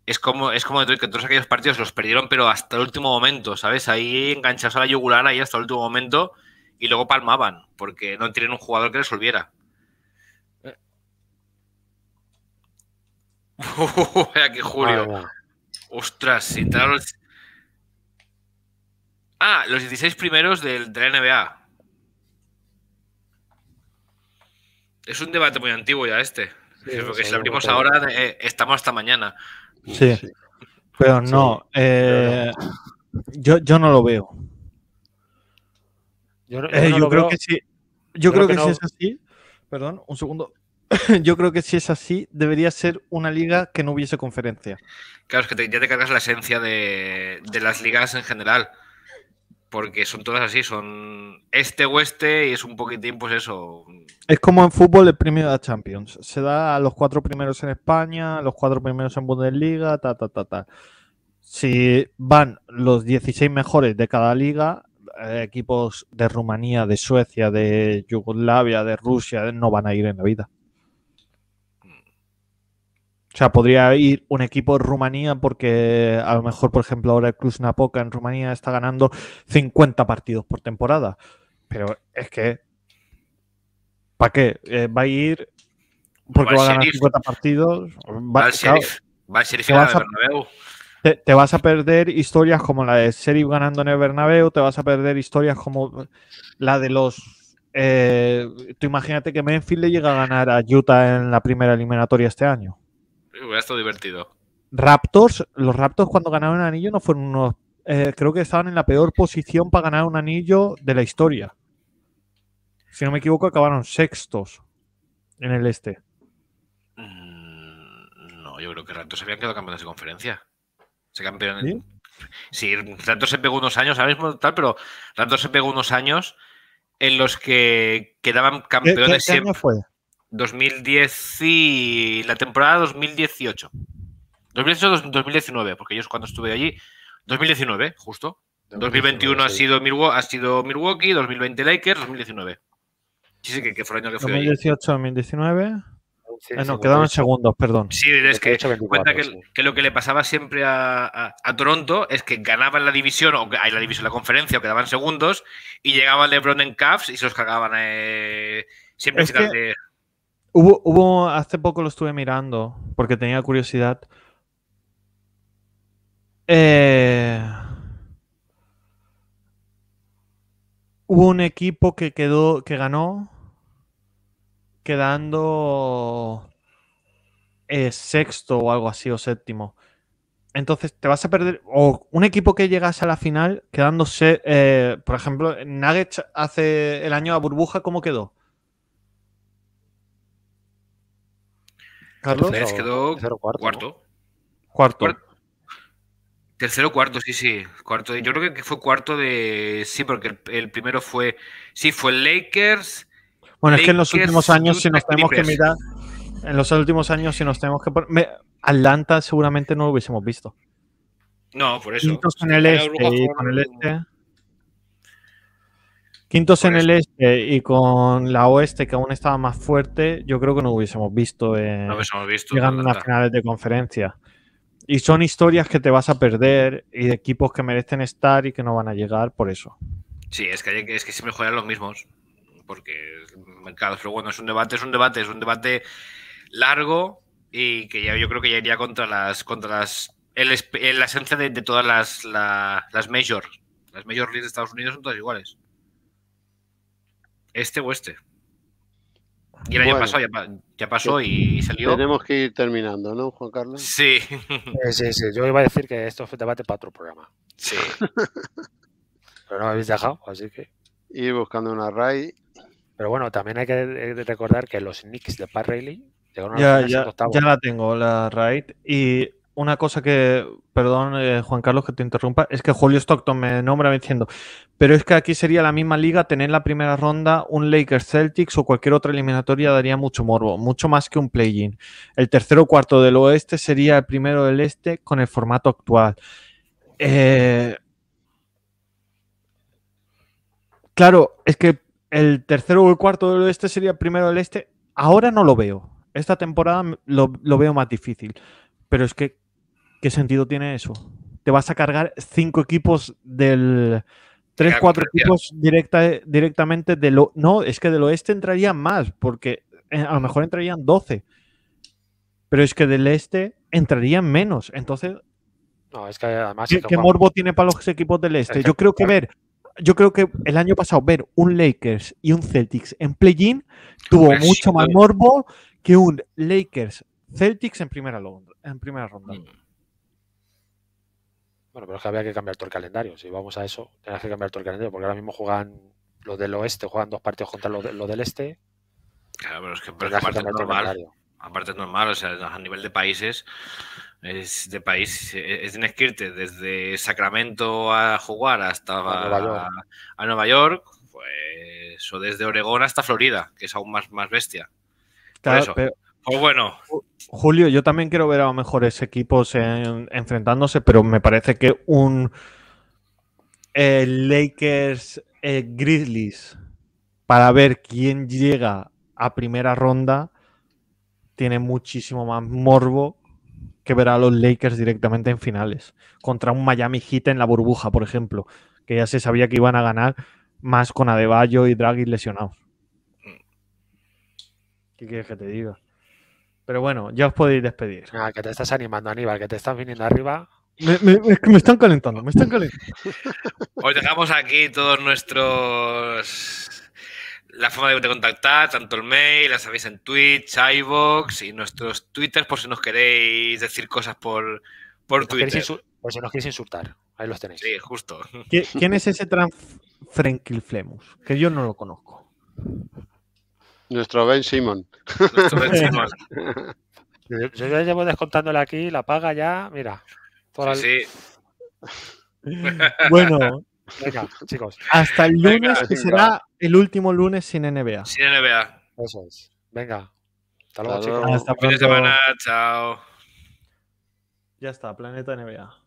es como, es como que todos aquellos partidos los perdieron, pero hasta el último momento, ¿sabes? Ahí enganchados a la yugular, ahí hasta el último momento, y luego palmaban, porque no tienen un jugador que resolviera. Eh. aquí Julio. Ostras, si Los... Ah, los 16 primeros del, de la NBA. Es un debate muy antiguo ya este. porque si abrimos ahora, eh, estamos hasta mañana. Sí. Pero no, eh, yo, no lo veo. Yo, eh, creo que sí. Yo creo, que, es así. Perdón, un segundo. yo creo que si es así, debería ser una liga que no hubiese conferencia. Claro, es que te, ya te cargas la esencia de, las ligas en general. Porque son todas así, son este-oeste y es un poquitín, pues eso. Es como en fútbol el premio de Champions. Se da a los cuatro primeros en España, los cuatro primeros en Bundesliga, ta, ta, ta, ta. Si van los 16 mejores de cada liga, eh, equipos de Rumanía, de Suecia, de Yugoslavia, de Rusia, no van a ir en la vida sea, podría ir un equipo Rumanía porque a lo mejor, por ejemplo, ahora el Cruz Napoca en Rumanía está ganando 50 partidos por temporada. Pero es que, ¿para qué? Eh, va a ir porque va, a ganar 50 partidos. Va, va Va el Serif te, vas a, te, te, vas a perder historias como la de Serif ganando en el Bernabéu, te vas a perder historias como la de los eh, tú imagínate que Memphis le llega a ganar a Utah en la primera eliminatoria este año. Hubiera estado divertido. Raptors, los Raptors cuando ganaron el anillo no fueron unos. Eh, creo que estaban en la peor posición para ganar un anillo de la historia. Si no me equivoco, acabaron sextos en el este. Mm, no, yo creo que Raptors habían quedado campeones de conferencia. Se campeón. ¿Sí? Raptors se pegó unos años, ahora mismo tal, pero Raptors se pegó unos años en los que quedaban campeones siempre. 2010 y la temporada 2018. 2018-2019, porque yo es cuando estuve allí. 2019, justo. 2021 ha, sido Milwaukee, ha sido Milwaukee, 2020 Lakers, 2019. Sí, sí, que, fue el año que fue? 2018, 2019. Ah, no, quedaron segundos, perdón. Sí, es que cuenta que, lo que le pasaba siempre a, Toronto es que ganaban la división, o hay la división, la conferencia, o quedaban segundos, y llegaban LeBron en Cavs y se los cagaban siempre Hubo, hace poco lo estuve mirando porque tenía curiosidad. Eh, hubo un equipo que quedó, que ganó, quedando eh, sexto o algo así, o séptimo. Entonces te vas a perder. O un equipo que llegas a la final quedándose. Eh, por ejemplo, Nuggets hace el año a burbuja, ¿cómo quedó? Carlos. quedó cuarto. Cuarto. cuarto. cuarto. Tercero cuarto, sí, sí. Cuarto. Yo creo que fue cuarto de. Sí, porque el, primero fue. Sí, fue Lakers. Bueno, es que en los últimos años, si nos tenemos que mirar. En los últimos años, si nos tenemos que. Atlanta seguramente no lo hubiésemos visto. No, por eso. Este, el este. Quintos en el este y con la oeste que aún estaba más fuerte, yo creo que no hubiésemos visto, eh, llegando a finales de conferencia. Y son historias que te vas a perder y de equipos que merecen estar y que no van a llegar por eso. Sí, es que, es que siempre juegan los mismos. Porque, claro, pero bueno, es un debate, es un debate, es un debate largo y que ya, yo creo que ya iría contra las contra el, eh, la esencia de, todas las, la, las majors. Las major leagues de Estados Unidos son todas iguales. Este o este. Y el año pasado ya, pasó y salió. Tenemos que ir terminando, ¿no, Juan Carlos? Sí. Eh, sí, sí, Yo iba a decir que esto fue debate para otro programa. Sí. Pero no me habéis dejado, así que. Y buscando una RAID. Pero bueno, también hay que eh, recordar que los Knicks de Pat Riley ya, ya, ya, la tengo, la raid. Y una cosa que, perdón eh, Juan Carlos que te interrumpa, es que Julio Stockton me nombra diciendo, pero es que aquí sería la misma liga tener la primera ronda un Lakers Celtics o cualquier otra eliminatoria daría mucho morbo, mucho más que un play-in. El tercero cuarto del oeste sería el primero del este con el formato actual. Eh, claro, es que el tercero o el cuarto del oeste sería el primero del este. Ahora no lo veo. Esta temporada lo veo más difícil pero es que ¿Qué sentido tiene eso? Te vas a cargar cinco equipos del. Tres, cuatro equipos directa, directamente del... No, es que del oeste entrarían más, porque eh, a lo mejor entrarían 12. Pero es que del este entrarían menos. Entonces. No, es que además. ¿Qué, morbo tiene para los equipos del este? yo creo que ver yo creo que el año pasado ver un Lakers y un Celtics en play-in tuvo mucho más morbo que un Lakers Celtics en primera, ronda. En primera ronda pero es que había que cambiar todo el calendario. Si vamos a eso, tenías que cambiar todo el calendario, porque ahora mismo juegan los del oeste, juegan dos partidos contra los, del este. Claro, pero es que, aparte, es normal, aparte normal, o sea, a nivel de países, es de país, es, tienes que desde Sacramento a jugar hasta a Nueva York, pues, o desde Oregón hasta Florida, que es aún más, más bestia. Claro, pero pues bueno. Julio, yo también quiero ver a mejores equipos enfrentándose, pero me parece que un eh, Lakers eh, Grizzlies para ver quién llega a primera ronda tiene muchísimo más morbo que ver a los Lakers directamente en finales. Contra un Miami Heat en la burbuja, por ejemplo, que ya se sabía que iban a ganar más con Adebayo y Draghi lesionados. ¿Qué quieres que te diga? Pero bueno, ya os podéis despedir. Ah, que te estás animando, Aníbal, que te están viniendo arriba. Me, me, están calentando, me están calentando. Hoy dejamos aquí todos nuestros. La forma de contactar, tanto el mail, las sabéis en Twitch, iVoox y nuestros Twitter, por si nos queréis decir cosas por, Twitter. Por si nos queréis insultar, ahí los tenéis. Sí, justo. ¿Quién es ese Frank Que yo no lo conozco. Nuestro Ben Simon. Nuestro Ben Simon. Yo ya llevo descontándole aquí, la paga ya, mira. sí, Bueno, venga, chicos. Hasta el lunes, que será el último lunes sin NBA. Sin NBA. Eso es. Venga. Hasta luego, chicos. Hasta fin de semana, chao. Ya está, Planeta NBA.